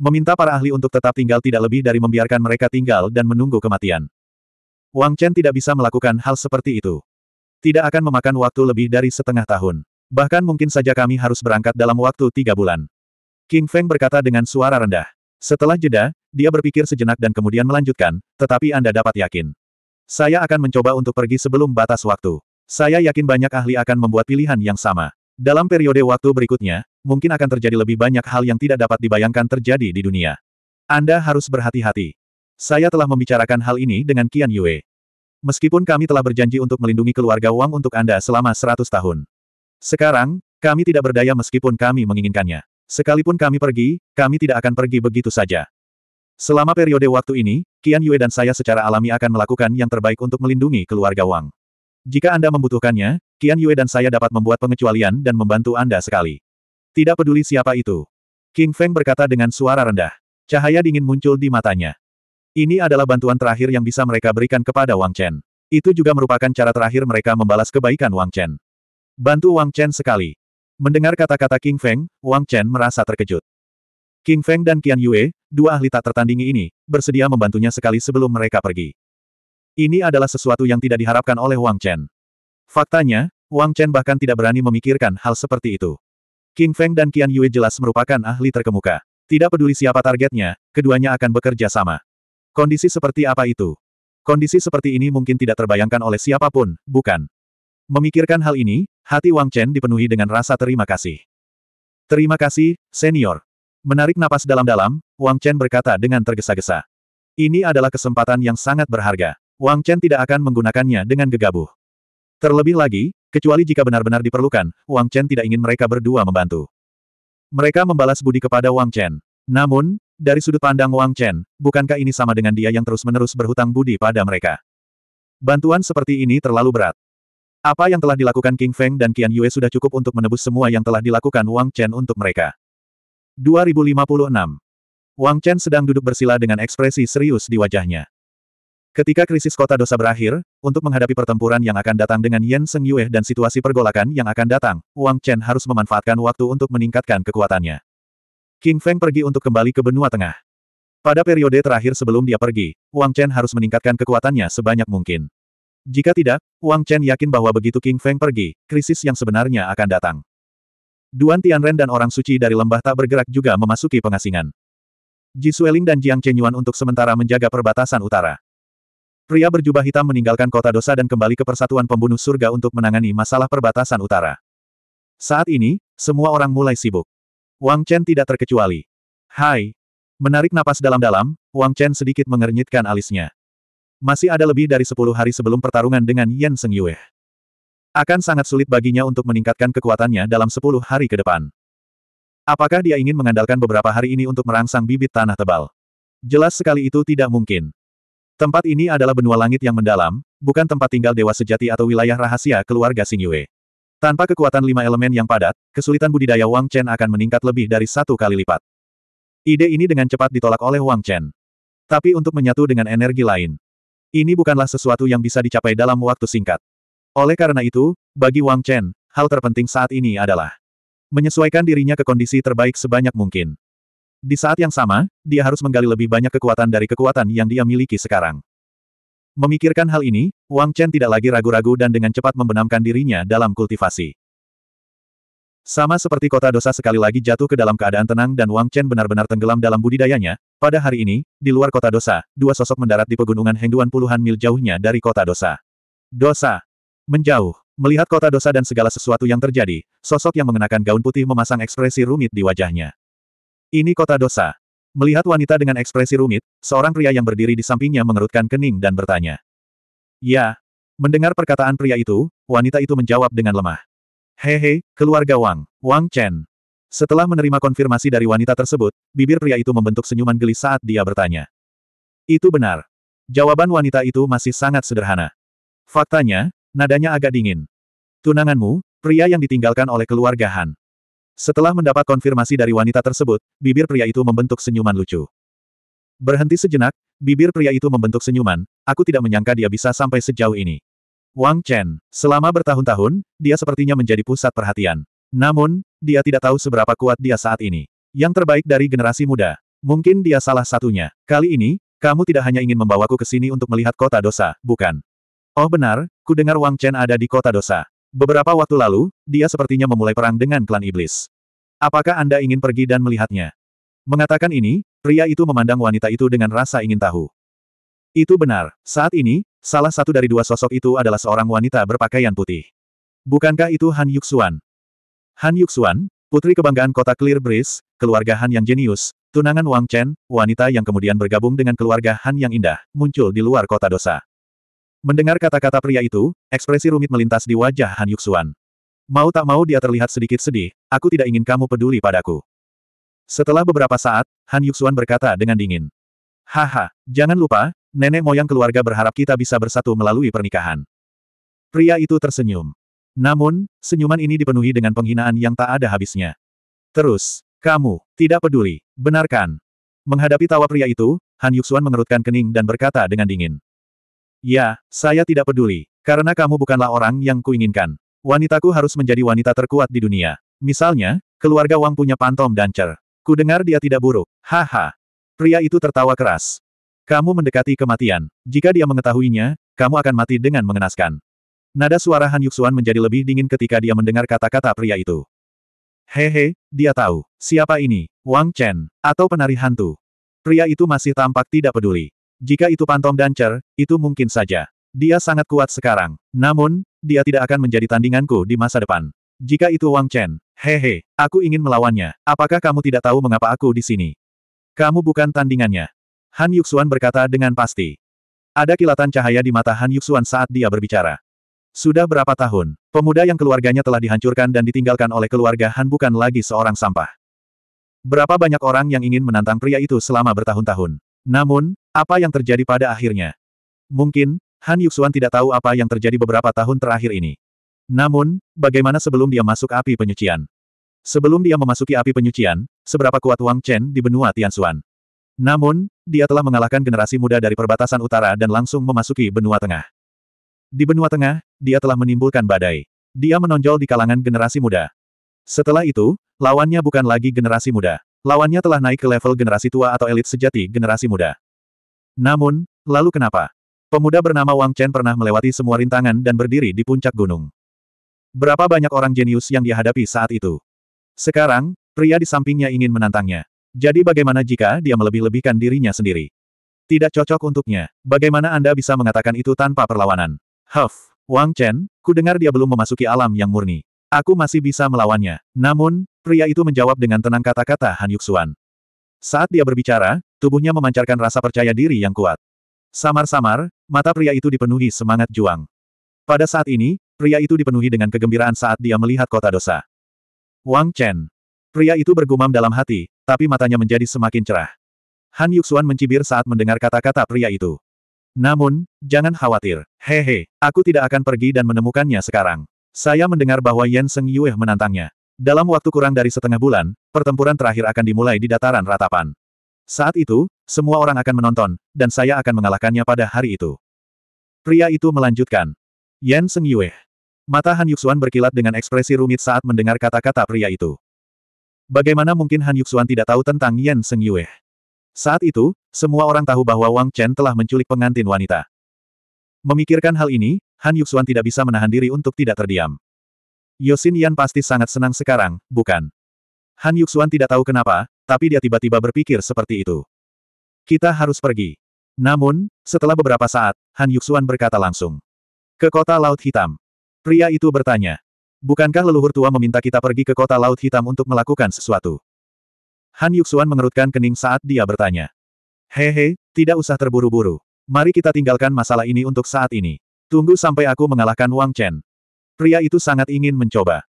Meminta para ahli untuk tetap tinggal tidak lebih dari membiarkan mereka tinggal dan menunggu kematian. Wang Chen tidak bisa melakukan hal seperti itu. Tidak akan memakan waktu lebih dari setengah tahun. Bahkan mungkin saja kami harus berangkat dalam waktu tiga bulan. King Feng berkata dengan suara rendah. Setelah jeda, dia berpikir sejenak dan kemudian melanjutkan, tetapi Anda dapat yakin. Saya akan mencoba untuk pergi sebelum batas waktu. Saya yakin banyak ahli akan membuat pilihan yang sama. Dalam periode waktu berikutnya, mungkin akan terjadi lebih banyak hal yang tidak dapat dibayangkan terjadi di dunia. Anda harus berhati-hati. Saya telah membicarakan hal ini dengan Qian Yue. Meskipun kami telah berjanji untuk melindungi keluarga Wang untuk Anda selama seratus tahun. Sekarang, kami tidak berdaya meskipun kami menginginkannya. Sekalipun kami pergi, kami tidak akan pergi begitu saja. Selama periode waktu ini, Qian Yue dan saya secara alami akan melakukan yang terbaik untuk melindungi keluarga Wang. Jika Anda membutuhkannya, Qian Yue dan saya dapat membuat pengecualian dan membantu Anda sekali. Tidak peduli siapa itu. King Feng berkata dengan suara rendah. Cahaya dingin muncul di matanya. Ini adalah bantuan terakhir yang bisa mereka berikan kepada Wang Chen. Itu juga merupakan cara terakhir mereka membalas kebaikan Wang Chen. Bantu Wang Chen sekali. Mendengar kata-kata King Feng, Wang Chen merasa terkejut. King Feng dan Qian Yue, dua ahli tak tertandingi ini, bersedia membantunya sekali sebelum mereka pergi. Ini adalah sesuatu yang tidak diharapkan oleh Wang Chen. Faktanya, Wang Chen bahkan tidak berani memikirkan hal seperti itu. King Feng dan Qian Yue jelas merupakan ahli terkemuka. Tidak peduli siapa targetnya, keduanya akan bekerja sama. Kondisi seperti apa itu? Kondisi seperti ini mungkin tidak terbayangkan oleh siapapun, bukan? Memikirkan hal ini, hati Wang Chen dipenuhi dengan rasa terima kasih. Terima kasih, senior. Menarik napas dalam-dalam, Wang Chen berkata dengan tergesa-gesa. Ini adalah kesempatan yang sangat berharga. Wang Chen tidak akan menggunakannya dengan gegabah. Terlebih lagi, kecuali jika benar-benar diperlukan, Wang Chen tidak ingin mereka berdua membantu. Mereka membalas budi kepada Wang Chen. Namun, dari sudut pandang Wang Chen, bukankah ini sama dengan dia yang terus-menerus berhutang budi pada mereka? Bantuan seperti ini terlalu berat. Apa yang telah dilakukan King Feng dan Qian Yue sudah cukup untuk menebus semua yang telah dilakukan Wang Chen untuk mereka. 2056. Wang Chen sedang duduk bersila dengan ekspresi serius di wajahnya. Ketika krisis kota dosa berakhir, untuk menghadapi pertempuran yang akan datang dengan Yan Seng Yue dan situasi pergolakan yang akan datang, Wang Chen harus memanfaatkan waktu untuk meningkatkan kekuatannya. King Feng pergi untuk kembali ke benua tengah. Pada periode terakhir sebelum dia pergi, Wang Chen harus meningkatkan kekuatannya sebanyak mungkin. Jika tidak, Wang Chen yakin bahwa begitu King Feng pergi, krisis yang sebenarnya akan datang. Duan Tianren dan orang suci dari lembah tak bergerak juga memasuki pengasingan. Ji Sueling dan Jiang Chenyuan untuk sementara menjaga perbatasan utara. Pria berjubah hitam meninggalkan kota dosa dan kembali ke Persatuan Pembunuh Surga untuk menangani masalah perbatasan utara. Saat ini, semua orang mulai sibuk. Wang Chen tidak terkecuali. Hai. Menarik napas dalam-dalam, Wang Chen sedikit mengernyitkan alisnya. Masih ada lebih dari sepuluh hari sebelum pertarungan dengan Yan Seng Yue. Akan sangat sulit baginya untuk meningkatkan kekuatannya dalam sepuluh hari ke depan. Apakah dia ingin mengandalkan beberapa hari ini untuk merangsang bibit tanah tebal? Jelas sekali itu tidak mungkin. Tempat ini adalah benua langit yang mendalam, bukan tempat tinggal dewa sejati atau wilayah rahasia keluarga Sing Yue. Tanpa kekuatan lima elemen yang padat, kesulitan budidaya Wang Chen akan meningkat lebih dari satu kali lipat. Ide ini dengan cepat ditolak oleh Wang Chen. Tapi untuk menyatu dengan energi lain. Ini bukanlah sesuatu yang bisa dicapai dalam waktu singkat. Oleh karena itu, bagi Wang Chen, hal terpenting saat ini adalah menyesuaikan dirinya ke kondisi terbaik sebanyak mungkin. Di saat yang sama, dia harus menggali lebih banyak kekuatan dari kekuatan yang dia miliki sekarang. Memikirkan hal ini, Wang Chen tidak lagi ragu-ragu dan dengan cepat membenamkan dirinya dalam kultivasi. Sama seperti kota dosa sekali lagi jatuh ke dalam keadaan tenang dan Wang Chen benar-benar tenggelam dalam budidayanya, pada hari ini, di luar kota dosa, dua sosok mendarat di pegunungan Hengduan puluhan mil jauhnya dari kota dosa. Dosa. Menjauh. Melihat kota dosa dan segala sesuatu yang terjadi, sosok yang mengenakan gaun putih memasang ekspresi rumit di wajahnya. Ini kota dosa. Melihat wanita dengan ekspresi rumit, seorang pria yang berdiri di sampingnya mengerutkan kening dan bertanya. Ya. Mendengar perkataan pria itu, wanita itu menjawab dengan lemah. Hehe, keluarga Wang, Wang Chen. Setelah menerima konfirmasi dari wanita tersebut, bibir pria itu membentuk senyuman geli saat dia bertanya. Itu benar. Jawaban wanita itu masih sangat sederhana. Faktanya, nadanya agak dingin. Tunanganmu, pria yang ditinggalkan oleh keluarga Han. Setelah mendapat konfirmasi dari wanita tersebut, bibir pria itu membentuk senyuman lucu. Berhenti sejenak, bibir pria itu membentuk senyuman, aku tidak menyangka dia bisa sampai sejauh ini. Wang Chen, selama bertahun-tahun, dia sepertinya menjadi pusat perhatian. Namun, dia tidak tahu seberapa kuat dia saat ini. Yang terbaik dari generasi muda. Mungkin dia salah satunya. Kali ini, kamu tidak hanya ingin membawaku ke sini untuk melihat kota dosa, bukan? Oh benar, ku dengar Wang Chen ada di kota dosa. Beberapa waktu lalu, dia sepertinya memulai perang dengan klan iblis. Apakah Anda ingin pergi dan melihatnya? Mengatakan ini, pria itu memandang wanita itu dengan rasa ingin tahu. Itu benar, saat ini, salah satu dari dua sosok itu adalah seorang wanita berpakaian putih. Bukankah itu Han Yuxuan? Han Yuxuan, putri kebanggaan kota Clear Breeze, keluarga Han yang jenius, tunangan Wang Chen, wanita yang kemudian bergabung dengan keluarga Han yang indah, muncul di luar kota dosa. Mendengar kata-kata pria itu, ekspresi rumit melintas di wajah Han Yuxuan. Mau tak mau dia terlihat sedikit sedih, aku tidak ingin kamu peduli padaku. Setelah beberapa saat, Han Yuxuan berkata dengan dingin. Haha, jangan lupa, nenek moyang keluarga berharap kita bisa bersatu melalui pernikahan. Pria itu tersenyum. Namun, senyuman ini dipenuhi dengan penghinaan yang tak ada habisnya. Terus, kamu, tidak peduli, benarkan. Menghadapi tawa pria itu, Han Yuxuan mengerutkan kening dan berkata dengan dingin. Ya, saya tidak peduli. Karena kamu bukanlah orang yang kuinginkan. Wanitaku harus menjadi wanita terkuat di dunia. Misalnya, keluarga Wang punya pantom dan cer. Kudengar dia tidak buruk. Haha. Pria itu tertawa keras. Kamu mendekati kematian. Jika dia mengetahuinya, kamu akan mati dengan mengenaskan. Nada suara Han Yuxuan menjadi lebih dingin ketika dia mendengar kata-kata pria itu. Hehe, dia tahu. Siapa ini? Wang Chen, atau penari hantu? Pria itu masih tampak tidak peduli. Jika itu Pantom dancer, itu mungkin saja. Dia sangat kuat sekarang. Namun, dia tidak akan menjadi tandinganku di masa depan. Jika itu Wang Chen, hehe, aku ingin melawannya. Apakah kamu tidak tahu mengapa aku di sini? Kamu bukan tandingannya. Han Yuxuan berkata dengan pasti. Ada kilatan cahaya di mata Han Yuxuan saat dia berbicara. Sudah berapa tahun, pemuda yang keluarganya telah dihancurkan dan ditinggalkan oleh keluarga Han bukan lagi seorang sampah. Berapa banyak orang yang ingin menantang pria itu selama bertahun-tahun. Namun, apa yang terjadi pada akhirnya? Mungkin, Han Yuxuan tidak tahu apa yang terjadi beberapa tahun terakhir ini. Namun, bagaimana sebelum dia masuk api penyucian? Sebelum dia memasuki api penyucian, seberapa kuat Wang Chen di benua Tianxuan? Namun, dia telah mengalahkan generasi muda dari perbatasan utara dan langsung memasuki benua tengah. Di benua tengah, dia telah menimbulkan badai. Dia menonjol di kalangan generasi muda. Setelah itu, lawannya bukan lagi generasi muda. Lawannya telah naik ke level generasi tua atau elit sejati generasi muda. Namun, lalu kenapa? Pemuda bernama Wang Chen pernah melewati semua rintangan dan berdiri di puncak gunung. Berapa banyak orang jenius yang dihadapi saat itu? Sekarang, pria di sampingnya ingin menantangnya. Jadi bagaimana jika dia melebih-lebihkan dirinya sendiri? Tidak cocok untuknya. Bagaimana Anda bisa mengatakan itu tanpa perlawanan? Huff, Wang Chen, ku dengar dia belum memasuki alam yang murni. Aku masih bisa melawannya. Namun, pria itu menjawab dengan tenang kata-kata Han Yuxuan. Saat dia berbicara, Tubuhnya memancarkan rasa percaya diri yang kuat. Samar-samar, mata pria itu dipenuhi semangat juang. Pada saat ini, pria itu dipenuhi dengan kegembiraan saat dia melihat kota dosa. Wang Chen. Pria itu bergumam dalam hati, tapi matanya menjadi semakin cerah. Han Yuxuan mencibir saat mendengar kata-kata pria itu. Namun, jangan khawatir. Hehe, aku tidak akan pergi dan menemukannya sekarang. Saya mendengar bahwa Yan Seng Yue menantangnya. Dalam waktu kurang dari setengah bulan, pertempuran terakhir akan dimulai di dataran ratapan. Saat itu, semua orang akan menonton, dan saya akan mengalahkannya pada hari itu. Pria itu melanjutkan. Yan Seng Yue. Mata Han Yuxuan berkilat dengan ekspresi rumit saat mendengar kata-kata pria itu. Bagaimana mungkin Han Yuxuan tidak tahu tentang Yan Seng Yue? Saat itu, semua orang tahu bahwa Wang Chen telah menculik pengantin wanita. Memikirkan hal ini, Han Yuxuan tidak bisa menahan diri untuk tidak terdiam. Yosin Yan pasti sangat senang sekarang, bukan? Han Yuxuan tidak tahu kenapa, tapi dia tiba-tiba berpikir seperti itu. Kita harus pergi. Namun, setelah beberapa saat, Han Yuxuan berkata langsung. Ke kota Laut Hitam. Pria itu bertanya. Bukankah leluhur tua meminta kita pergi ke kota Laut Hitam untuk melakukan sesuatu? Han Yuxuan mengerutkan kening saat dia bertanya. Hehe, tidak usah terburu-buru. Mari kita tinggalkan masalah ini untuk saat ini. Tunggu sampai aku mengalahkan Wang Chen. Pria itu sangat ingin mencoba.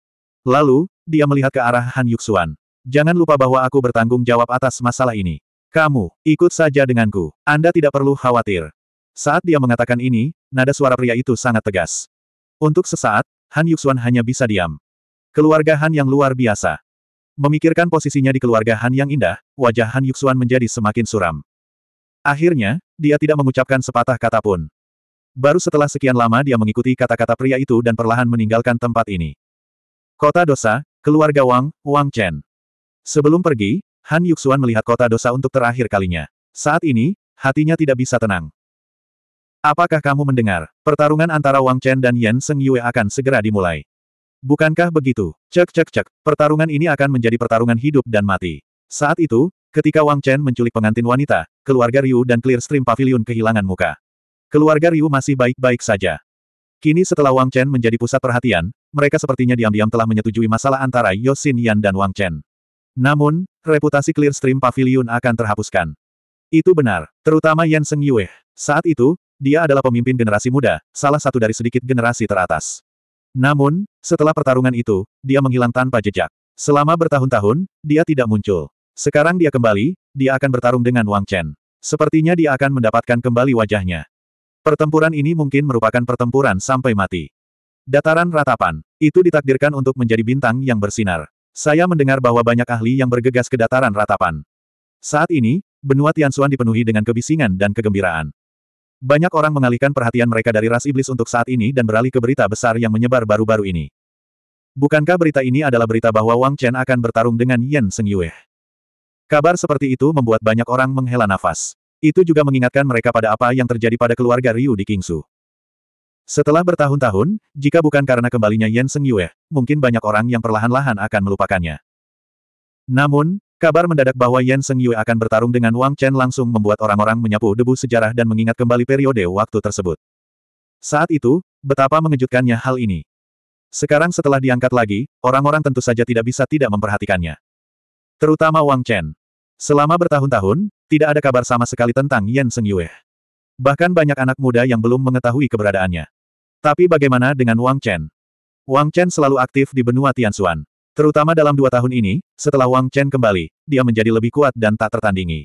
Lalu, dia melihat ke arah Han Yuxuan. Jangan lupa bahwa aku bertanggung jawab atas masalah ini. Kamu, ikut saja denganku. Anda tidak perlu khawatir. Saat dia mengatakan ini, nada suara pria itu sangat tegas. Untuk sesaat, Han Yuxuan hanya bisa diam. Keluarga Han yang luar biasa. Memikirkan posisinya di keluarga Han yang indah, wajah Han Yuxuan menjadi semakin suram. Akhirnya, dia tidak mengucapkan sepatah kata pun. Baru setelah sekian lama dia mengikuti kata-kata pria itu dan perlahan meninggalkan tempat ini. Kota dosa, keluarga Wang, Wang Chen. Sebelum pergi, Han Yuxuan melihat kota dosa untuk terakhir kalinya. Saat ini, hatinya tidak bisa tenang. Apakah kamu mendengar? Pertarungan antara Wang Chen dan Yan Seng Yue akan segera dimulai. Bukankah begitu? Cek cek cek, pertarungan ini akan menjadi pertarungan hidup dan mati. Saat itu, ketika Wang Chen menculik pengantin wanita, keluarga Ryu dan Clear Stream Pavilion kehilangan muka. Keluarga Ryu masih baik-baik saja. Kini setelah Wang Chen menjadi pusat perhatian, mereka sepertinya diam-diam telah menyetujui masalah antara Yosin Yan dan Wang Chen. Namun, reputasi Clearstream Pavilion akan terhapuskan. Itu benar, terutama Yan Seng Yue. Saat itu, dia adalah pemimpin generasi muda, salah satu dari sedikit generasi teratas. Namun, setelah pertarungan itu, dia menghilang tanpa jejak. Selama bertahun-tahun, dia tidak muncul. Sekarang dia kembali, dia akan bertarung dengan Wang Chen. Sepertinya dia akan mendapatkan kembali wajahnya. Pertempuran ini mungkin merupakan pertempuran sampai mati. Dataran ratapan, itu ditakdirkan untuk menjadi bintang yang bersinar. Saya mendengar bahwa banyak ahli yang bergegas ke dataran ratapan. Saat ini, benua Tianxuan dipenuhi dengan kebisingan dan kegembiraan. Banyak orang mengalihkan perhatian mereka dari ras iblis untuk saat ini dan beralih ke berita besar yang menyebar baru-baru ini. Bukankah berita ini adalah berita bahwa Wang Chen akan bertarung dengan Yan Seng Yue? Kabar seperti itu membuat banyak orang menghela nafas. Itu juga mengingatkan mereka pada apa yang terjadi pada keluarga Ryu di Kingsu. Setelah bertahun-tahun, jika bukan karena kembalinya Yan Seng Yue, mungkin banyak orang yang perlahan-lahan akan melupakannya. Namun, kabar mendadak bahwa Yan Seng Yue akan bertarung dengan Wang Chen langsung membuat orang-orang menyapu debu sejarah dan mengingat kembali periode waktu tersebut. Saat itu, betapa mengejutkannya hal ini. Sekarang setelah diangkat lagi, orang-orang tentu saja tidak bisa tidak memperhatikannya. Terutama Wang Chen. Selama bertahun-tahun, tidak ada kabar sama sekali tentang Yan Seng Yue. Bahkan banyak anak muda yang belum mengetahui keberadaannya. Tapi bagaimana dengan Wang Chen? Wang Chen selalu aktif di benua Tianxuan. Terutama dalam dua tahun ini, setelah Wang Chen kembali, dia menjadi lebih kuat dan tak tertandingi.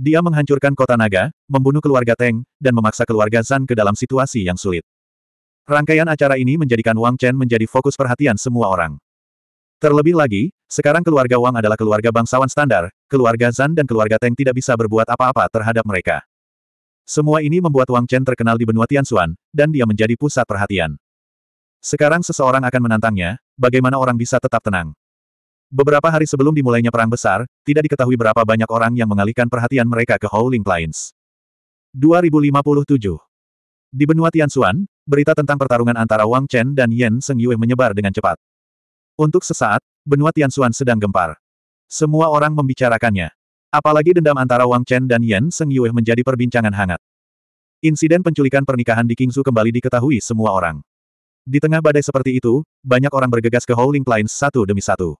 Dia menghancurkan kota naga, membunuh keluarga Teng, dan memaksa keluarga Zan ke dalam situasi yang sulit. Rangkaian acara ini menjadikan Wang Chen menjadi fokus perhatian semua orang. Terlebih lagi, sekarang keluarga Wang adalah keluarga bangsawan standar, keluarga Zan dan keluarga Teng tidak bisa berbuat apa-apa terhadap mereka. Semua ini membuat Wang Chen terkenal di benua Tianxuan, dan dia menjadi pusat perhatian. Sekarang seseorang akan menantangnya, bagaimana orang bisa tetap tenang. Beberapa hari sebelum dimulainya perang besar, tidak diketahui berapa banyak orang yang mengalihkan perhatian mereka ke Howling Plains. 2057 Di benua Tianxuan, berita tentang pertarungan antara Wang Chen dan Yan Seng Yue menyebar dengan cepat. Untuk sesaat, benua Tianxuan sedang gempar. Semua orang membicarakannya. Apalagi dendam antara Wang Chen dan Yan Seng Yue menjadi perbincangan hangat. Insiden penculikan pernikahan di Kingsu kembali diketahui semua orang. Di tengah badai seperti itu, banyak orang bergegas ke Howling Plains satu demi satu.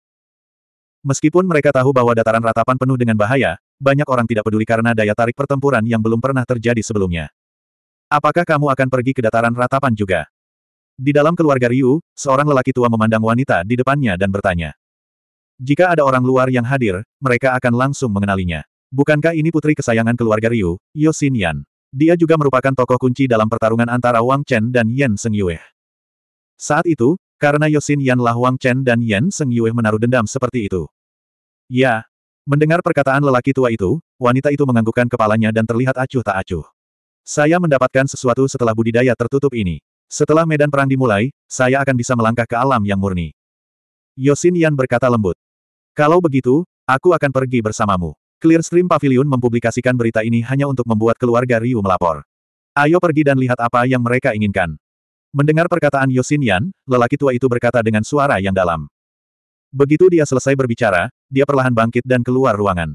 Meskipun mereka tahu bahwa dataran ratapan penuh dengan bahaya, banyak orang tidak peduli karena daya tarik pertempuran yang belum pernah terjadi sebelumnya. Apakah kamu akan pergi ke dataran ratapan juga? Di dalam keluarga Ryu, seorang lelaki tua memandang wanita di depannya dan bertanya. Jika ada orang luar yang hadir, mereka akan langsung mengenalinya. Bukankah ini putri kesayangan keluarga Ryu, Yosin Yan? Dia juga merupakan tokoh kunci dalam pertarungan antara Wang Chen dan Yan Seng Yue. Saat itu, karena Yosin Yan lah Wang Chen dan Yan Seng Yue menaruh dendam seperti itu. Ya. Mendengar perkataan lelaki tua itu, wanita itu menganggukkan kepalanya dan terlihat acuh tak acuh. Saya mendapatkan sesuatu setelah budidaya tertutup ini. Setelah medan perang dimulai, saya akan bisa melangkah ke alam yang murni. Yosin Yan berkata lembut. Kalau begitu, aku akan pergi bersamamu. Clearstream Pavilion mempublikasikan berita ini hanya untuk membuat keluarga Ryu melapor. Ayo pergi dan lihat apa yang mereka inginkan. Mendengar perkataan Yosin Yan, lelaki tua itu berkata dengan suara yang dalam. Begitu dia selesai berbicara, dia perlahan bangkit dan keluar ruangan.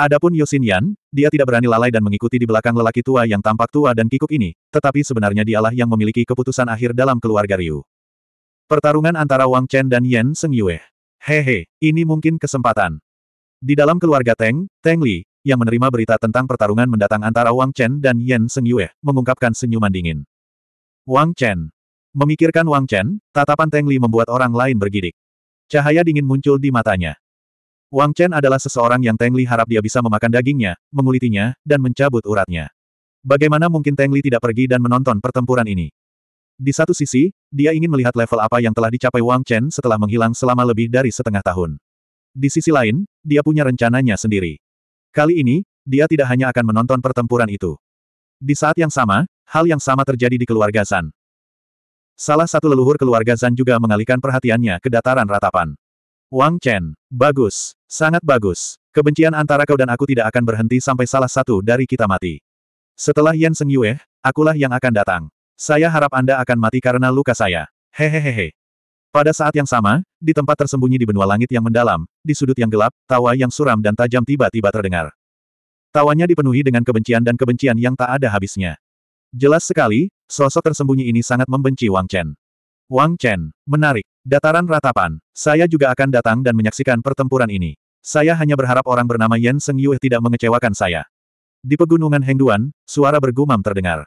Adapun Yosin Yan, dia tidak berani lalai dan mengikuti di belakang lelaki tua yang tampak tua dan kikuk ini, tetapi sebenarnya dialah yang memiliki keputusan akhir dalam keluarga Ryu. Pertarungan antara Wang Chen dan Yan Seng Yue. Hehe, ini mungkin kesempatan. Di dalam keluarga Teng, Teng Li, yang menerima berita tentang pertarungan mendatang antara Wang Chen dan Yan Seng Yue, mengungkapkan senyuman dingin. Wang Chen. Memikirkan Wang Chen, tatapan Teng Li membuat orang lain bergidik. Cahaya dingin muncul di matanya. Wang Chen adalah seseorang yang Teng Li harap dia bisa memakan dagingnya, mengulitinya, dan mencabut uratnya. Bagaimana mungkin Teng Li tidak pergi dan menonton pertempuran ini? Di satu sisi, dia ingin melihat level apa yang telah dicapai Wang Chen setelah menghilang selama lebih dari setengah tahun. Di sisi lain, dia punya rencananya sendiri. Kali ini, dia tidak hanya akan menonton pertempuran itu. Di saat yang sama, hal yang sama terjadi di keluarga Zan. Salah satu leluhur keluarga Zan juga mengalihkan perhatiannya ke dataran ratapan. Wang Chen, bagus, sangat bagus. Kebencian antara kau dan aku tidak akan berhenti sampai salah satu dari kita mati. Setelah Yan Seng Yue, akulah yang akan datang. Saya harap Anda akan mati karena luka saya. Hehehehe. Pada saat yang sama, di tempat tersembunyi di benua langit yang mendalam, di sudut yang gelap, tawa yang suram dan tajam tiba-tiba terdengar. Tawanya dipenuhi dengan kebencian dan kebencian yang tak ada habisnya. Jelas sekali, sosok tersembunyi ini sangat membenci Wang Chen. Wang Chen, menarik. Dataran ratapan, saya juga akan datang dan menyaksikan pertempuran ini. Saya hanya berharap orang bernama Yan Seng Yue tidak mengecewakan saya. Di pegunungan Hengduan, suara bergumam terdengar.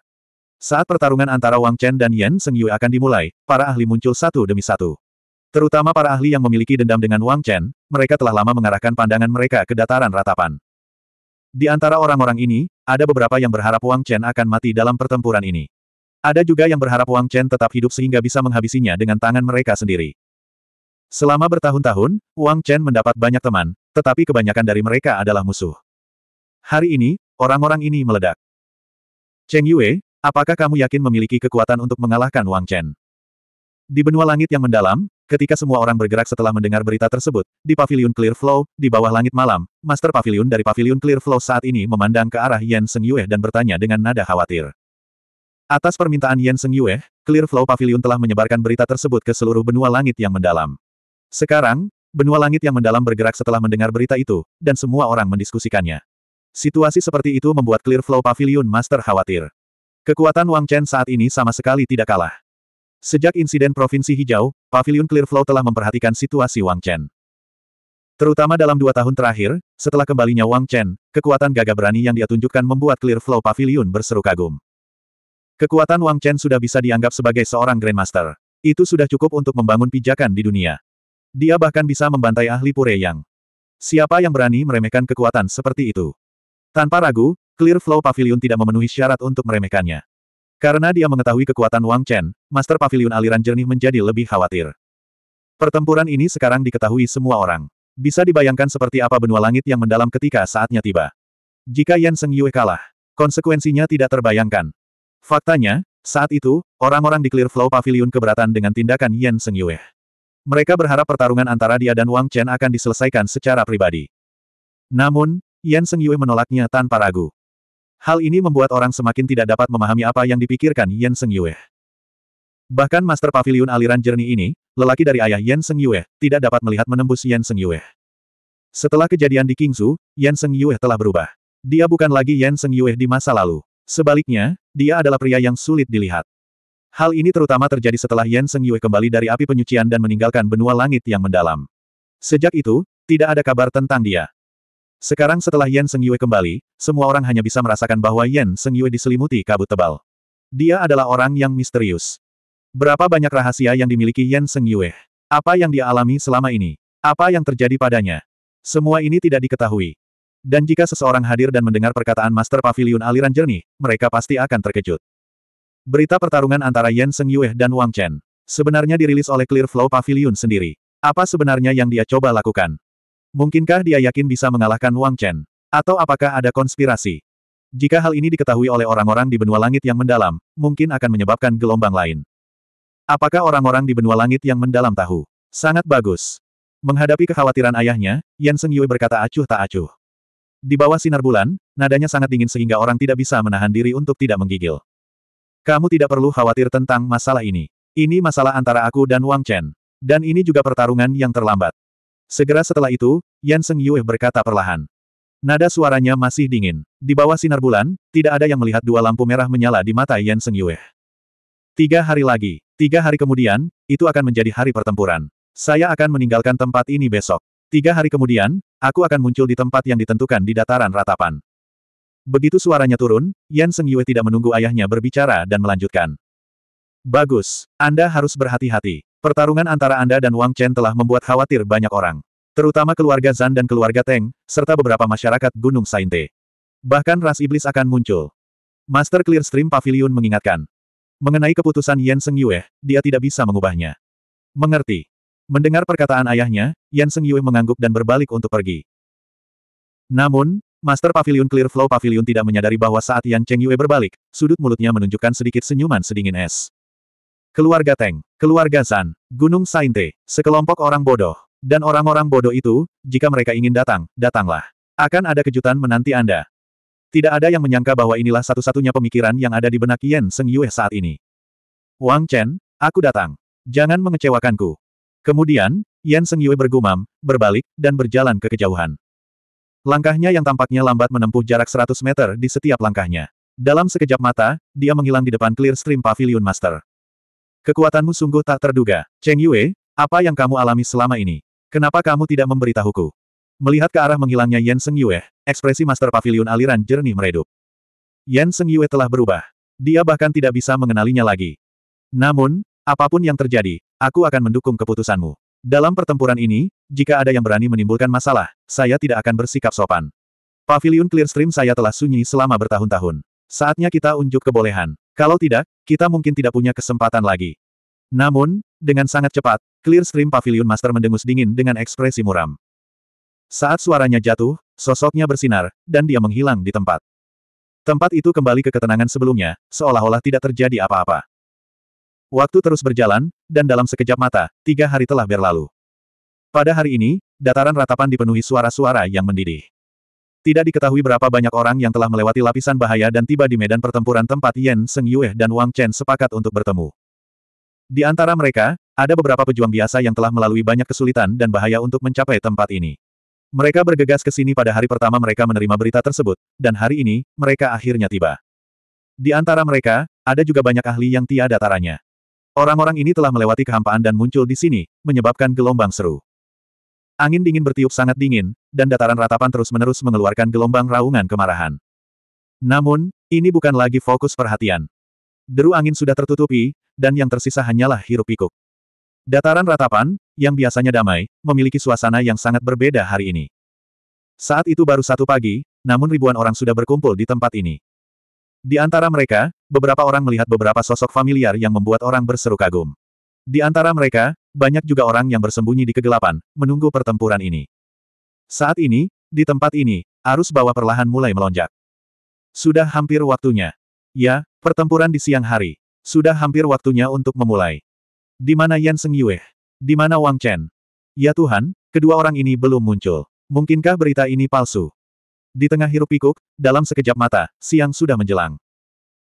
Saat pertarungan antara Wang Chen dan Yan Seng Yue akan dimulai, para ahli muncul satu demi satu. Terutama para ahli yang memiliki dendam dengan Wang Chen, mereka telah lama mengarahkan pandangan mereka ke dataran ratapan. Di antara orang-orang ini, ada beberapa yang berharap Wang Chen akan mati dalam pertempuran ini. Ada juga yang berharap Wang Chen tetap hidup sehingga bisa menghabisinya dengan tangan mereka sendiri. Selama bertahun-tahun, Wang Chen mendapat banyak teman, tetapi kebanyakan dari mereka adalah musuh. Hari ini, orang-orang ini meledak. Cheng Yue, Apakah kamu yakin memiliki kekuatan untuk mengalahkan Wang Chen? Di benua langit yang mendalam, ketika semua orang bergerak setelah mendengar berita tersebut, di pavilion Clear Flow, di bawah langit malam, Master Pavilion dari pavilion Clear Flow saat ini memandang ke arah Yan Seng Yue dan bertanya dengan nada khawatir. Atas permintaan Yan Seng Yue, Clear Flow Pavilion telah menyebarkan berita tersebut ke seluruh benua langit yang mendalam. Sekarang, benua langit yang mendalam bergerak setelah mendengar berita itu, dan semua orang mendiskusikannya. Situasi seperti itu membuat Clear Flow Pavilion Master khawatir. Kekuatan Wang Chen saat ini sama sekali tidak kalah. Sejak insiden Provinsi Hijau, Pavilion Clearflow telah memperhatikan situasi Wang Chen. Terutama dalam dua tahun terakhir, setelah kembalinya Wang Chen, kekuatan gagah berani yang dia tunjukkan membuat Clearflow Pavilion berseru kagum. Kekuatan Wang Chen sudah bisa dianggap sebagai seorang Grandmaster. Itu sudah cukup untuk membangun pijakan di dunia. Dia bahkan bisa membantai ahli Pure Yang. Siapa yang berani meremehkan kekuatan seperti itu? Tanpa ragu, Clearflow Pavilion tidak memenuhi syarat untuk meremehkannya. Karena dia mengetahui kekuatan Wang Chen, Master Pavilion aliran jernih menjadi lebih khawatir. Pertempuran ini sekarang diketahui semua orang. Bisa dibayangkan seperti apa benua langit yang mendalam ketika saatnya tiba. Jika Yan Seng Yue kalah, konsekuensinya tidak terbayangkan. Faktanya, saat itu, orang-orang di Clearflow Pavilion keberatan dengan tindakan Yan Seng Yue. Mereka berharap pertarungan antara dia dan Wang Chen akan diselesaikan secara pribadi. Namun, Yan Seng Yue menolaknya tanpa ragu. Hal ini membuat orang semakin tidak dapat memahami apa yang dipikirkan Yan Seng Yue. Bahkan Master Pavilion aliran jernih ini, lelaki dari ayah Yan Seng Yue, tidak dapat melihat menembus Yan Seng Yue. Setelah kejadian di Kingsu, Yan Seng Yue telah berubah. Dia bukan lagi Yan Seng Yue di masa lalu. Sebaliknya, dia adalah pria yang sulit dilihat. Hal ini terutama terjadi setelah Yan Seng Yue kembali dari api penyucian dan meninggalkan benua langit yang mendalam. Sejak itu, tidak ada kabar tentang dia. Sekarang setelah Yan Seng Yue kembali, semua orang hanya bisa merasakan bahwa Yan Seng Yue diselimuti kabut tebal. Dia adalah orang yang misterius. Berapa banyak rahasia yang dimiliki Yan Seng Yue? Apa yang dia alami selama ini? Apa yang terjadi padanya? Semua ini tidak diketahui. Dan jika seseorang hadir dan mendengar perkataan Master Pavilion aliran jernih, mereka pasti akan terkejut. Berita pertarungan antara Yan Seng Yue dan Wang Chen. Sebenarnya dirilis oleh Clear Flow Pavilion sendiri. Apa sebenarnya yang dia coba lakukan? Mungkinkah dia yakin bisa mengalahkan Wang Chen? Atau apakah ada konspirasi? Jika hal ini diketahui oleh orang-orang di benua langit yang mendalam, mungkin akan menyebabkan gelombang lain. Apakah orang-orang di benua langit yang mendalam tahu? Sangat bagus. Menghadapi kekhawatiran ayahnya, Yan Seng Yue berkata acuh tak acuh. Di bawah sinar bulan, nadanya sangat dingin sehingga orang tidak bisa menahan diri untuk tidak menggigil. Kamu tidak perlu khawatir tentang masalah ini. Ini masalah antara aku dan Wang Chen. Dan ini juga pertarungan yang terlambat. Segera setelah itu, Yan Seng Yue berkata perlahan. Nada suaranya masih dingin. Di bawah sinar bulan, tidak ada yang melihat dua lampu merah menyala di mata Yan Seng Yue. Tiga hari lagi, tiga hari kemudian, itu akan menjadi hari pertempuran. Saya akan meninggalkan tempat ini besok. Tiga hari kemudian, aku akan muncul di tempat yang ditentukan di dataran ratapan. Begitu suaranya turun, Yan Seng Yue tidak menunggu ayahnya berbicara dan melanjutkan. Bagus, Anda harus berhati-hati. Pertarungan antara Anda dan Wang Chen telah membuat khawatir banyak orang. Terutama keluarga Zan dan keluarga Teng, serta beberapa masyarakat Gunung Sainte. Bahkan ras iblis akan muncul. Master Clearstream Pavilion mengingatkan. Mengenai keputusan Yan Seng Yue, dia tidak bisa mengubahnya. Mengerti. Mendengar perkataan ayahnya, Yan Seng Yue mengangguk dan berbalik untuk pergi. Namun, Master Pavilion Clear Flow Pavilion tidak menyadari bahwa saat Yan Cheng Yue berbalik, sudut mulutnya menunjukkan sedikit senyuman sedingin es. Keluarga Teng, keluarga San, Gunung Sainte, sekelompok orang bodoh. Dan orang-orang bodoh itu, jika mereka ingin datang, datanglah. Akan ada kejutan menanti Anda. Tidak ada yang menyangka bahwa inilah satu-satunya pemikiran yang ada di benak Yen Seng Yue saat ini. Wang Chen, aku datang. Jangan mengecewakanku. Kemudian, Yan Seng Yue bergumam, berbalik, dan berjalan ke kejauhan. Langkahnya yang tampaknya lambat menempuh jarak 100 meter di setiap langkahnya. Dalam sekejap mata, dia menghilang di depan Clear Stream Pavilion Master. Kekuatanmu sungguh tak terduga. Cheng Yue, apa yang kamu alami selama ini? Kenapa kamu tidak memberitahuku? Melihat ke arah menghilangnya Yan Seng Yue, ekspresi Master Pavilion aliran jernih meredup. Yan Seng Yue telah berubah. Dia bahkan tidak bisa mengenalinya lagi. Namun, apapun yang terjadi, aku akan mendukung keputusanmu. Dalam pertempuran ini, jika ada yang berani menimbulkan masalah, saya tidak akan bersikap sopan. Pavilion Clearstream saya telah sunyi selama bertahun-tahun. Saatnya kita unjuk kebolehan. Kalau tidak, kita mungkin tidak punya kesempatan lagi. Namun, dengan sangat cepat, Clearstream Pavilion Master mendengus dingin dengan ekspresi muram. Saat suaranya jatuh, sosoknya bersinar, dan dia menghilang di tempat. Tempat itu kembali ke ketenangan sebelumnya, seolah-olah tidak terjadi apa-apa. Waktu terus berjalan, dan dalam sekejap mata, tiga hari telah berlalu. Pada hari ini, dataran ratapan dipenuhi suara-suara yang mendidih. Tidak diketahui berapa banyak orang yang telah melewati lapisan bahaya dan tiba di medan pertempuran tempat Yen Seng Yue dan Wang Chen sepakat untuk bertemu. Di antara mereka, ada beberapa pejuang biasa yang telah melalui banyak kesulitan dan bahaya untuk mencapai tempat ini. Mereka bergegas ke sini pada hari pertama mereka menerima berita tersebut, dan hari ini, mereka akhirnya tiba. Di antara mereka, ada juga banyak ahli yang tiada taranya. Orang-orang ini telah melewati kehampaan dan muncul di sini, menyebabkan gelombang seru. Angin dingin bertiup sangat dingin, dan dataran ratapan terus-menerus mengeluarkan gelombang raungan kemarahan. Namun, ini bukan lagi fokus perhatian. Deru angin sudah tertutupi, dan yang tersisa hanyalah hirup-pikuk. Dataran ratapan, yang biasanya damai, memiliki suasana yang sangat berbeda hari ini. Saat itu baru satu pagi, namun ribuan orang sudah berkumpul di tempat ini. Di antara mereka, beberapa orang melihat beberapa sosok familiar yang membuat orang berseru kagum. Di antara mereka, banyak juga orang yang bersembunyi di kegelapan, menunggu pertempuran ini. Saat ini, di tempat ini, arus bawah perlahan mulai melonjak. Sudah hampir waktunya. Ya, pertempuran di siang hari. Sudah hampir waktunya untuk memulai. Di mana Yan Seng Yue? Di mana Wang Chen? Ya Tuhan, kedua orang ini belum muncul. Mungkinkah berita ini palsu? Di tengah hirup pikuk, dalam sekejap mata, siang sudah menjelang.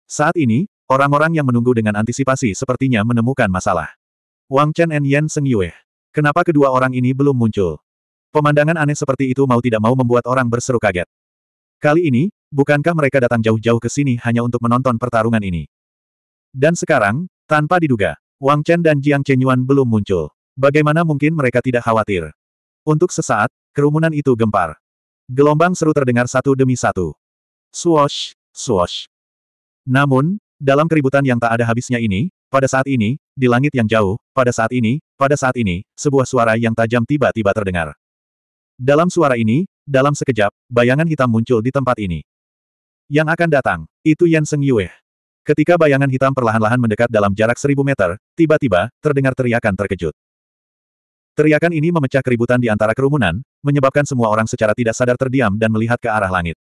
Saat ini, orang-orang yang menunggu dengan antisipasi sepertinya menemukan masalah. Wang Chen and Yan Seng Yue. Kenapa kedua orang ini belum muncul? Pemandangan aneh seperti itu mau tidak mau membuat orang berseru kaget. Kali ini, bukankah mereka datang jauh-jauh ke sini hanya untuk menonton pertarungan ini? Dan sekarang, tanpa diduga, Wang Chen dan Jiang Chenyuan belum muncul. Bagaimana mungkin mereka tidak khawatir? Untuk sesaat, kerumunan itu gempar. Gelombang seru terdengar satu demi satu. Swash, swash. Namun, dalam keributan yang tak ada habisnya ini, pada saat ini, di langit yang jauh, pada saat ini, pada saat ini, sebuah suara yang tajam tiba-tiba terdengar. Dalam suara ini, dalam sekejap, bayangan hitam muncul di tempat ini. Yang akan datang, itu Yan Seng Yue. Ketika bayangan hitam perlahan-lahan mendekat dalam jarak seribu meter, tiba-tiba, terdengar teriakan terkejut. Teriakan ini memecah keributan di antara kerumunan, menyebabkan semua orang secara tidak sadar terdiam dan melihat ke arah langit.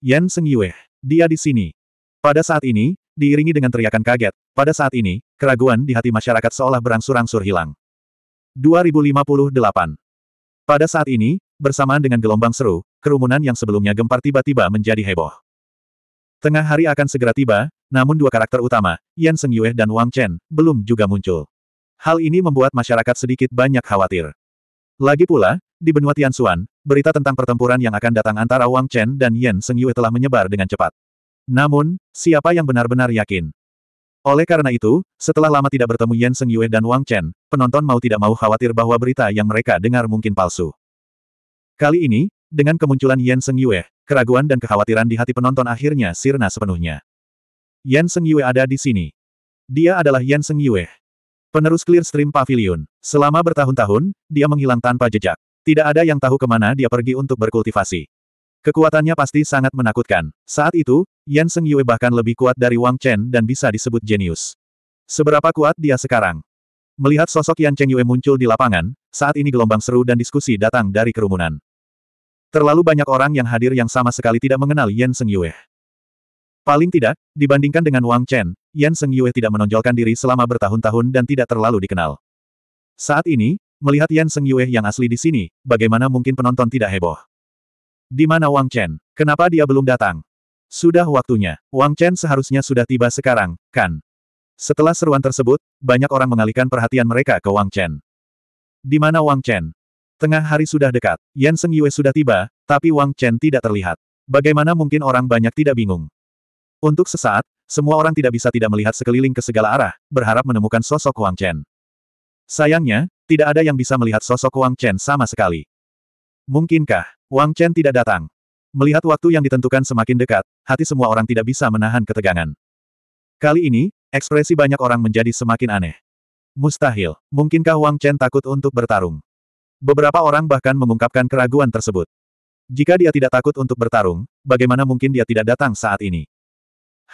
Yan Seng Yue, dia di sini. Pada saat ini, diiringi dengan teriakan kaget. Pada saat ini, keraguan di hati masyarakat seolah berangsur-angsur hilang. 2058 Pada saat ini, bersamaan dengan gelombang seru, kerumunan yang sebelumnya gempar tiba-tiba menjadi heboh. Tengah hari akan segera tiba, namun dua karakter utama, Yan Seng Yue dan Wang Chen, belum juga muncul. Hal ini membuat masyarakat sedikit banyak khawatir. Lagi pula, di benua Tian Tianxuan, berita tentang pertempuran yang akan datang antara Wang Chen dan Yan Seng Yue telah menyebar dengan cepat. Namun, siapa yang benar-benar yakin? Oleh karena itu, setelah lama tidak bertemu Yan Seng Yue dan Wang Chen, penonton mau tidak mau khawatir bahwa berita yang mereka dengar mungkin palsu. Kali ini, dengan kemunculan Yan Seng Yue, keraguan dan kekhawatiran di hati penonton akhirnya sirna sepenuhnya. Yan Seng Yue ada di sini. Dia adalah Yan Seng Yue. Penerus Stream Pavilion. Selama bertahun-tahun, dia menghilang tanpa jejak. Tidak ada yang tahu kemana dia pergi untuk berkultivasi. Kekuatannya pasti sangat menakutkan. Saat itu, Yan Seng Yue bahkan lebih kuat dari Wang Chen dan bisa disebut jenius. Seberapa kuat dia sekarang? Melihat sosok Yan Cheng Yue muncul di lapangan, saat ini gelombang seru dan diskusi datang dari kerumunan. Terlalu banyak orang yang hadir yang sama sekali tidak mengenal Yan Seng Yue. Paling tidak, dibandingkan dengan Wang Chen, Yan Seng Yue tidak menonjolkan diri selama bertahun-tahun dan tidak terlalu dikenal. Saat ini, melihat Yan Seng Yue yang asli di sini, bagaimana mungkin penonton tidak heboh? Di mana Wang Chen? Kenapa dia belum datang? Sudah waktunya. Wang Chen seharusnya sudah tiba sekarang, kan? Setelah seruan tersebut, banyak orang mengalihkan perhatian mereka ke Wang Chen. Di mana Wang Chen? Tengah hari sudah dekat, Yan Seng Yue sudah tiba, tapi Wang Chen tidak terlihat. Bagaimana mungkin orang banyak tidak bingung? Untuk sesaat, semua orang tidak bisa tidak melihat sekeliling ke segala arah, berharap menemukan sosok Wang Chen. Sayangnya, tidak ada yang bisa melihat sosok Wang Chen sama sekali. Mungkinkah? Wang Chen tidak datang. Melihat waktu yang ditentukan semakin dekat, hati semua orang tidak bisa menahan ketegangan. Kali ini, ekspresi banyak orang menjadi semakin aneh. Mustahil, mungkinkah Wang Chen takut untuk bertarung? Beberapa orang bahkan mengungkapkan keraguan tersebut. Jika dia tidak takut untuk bertarung, bagaimana mungkin dia tidak datang saat ini?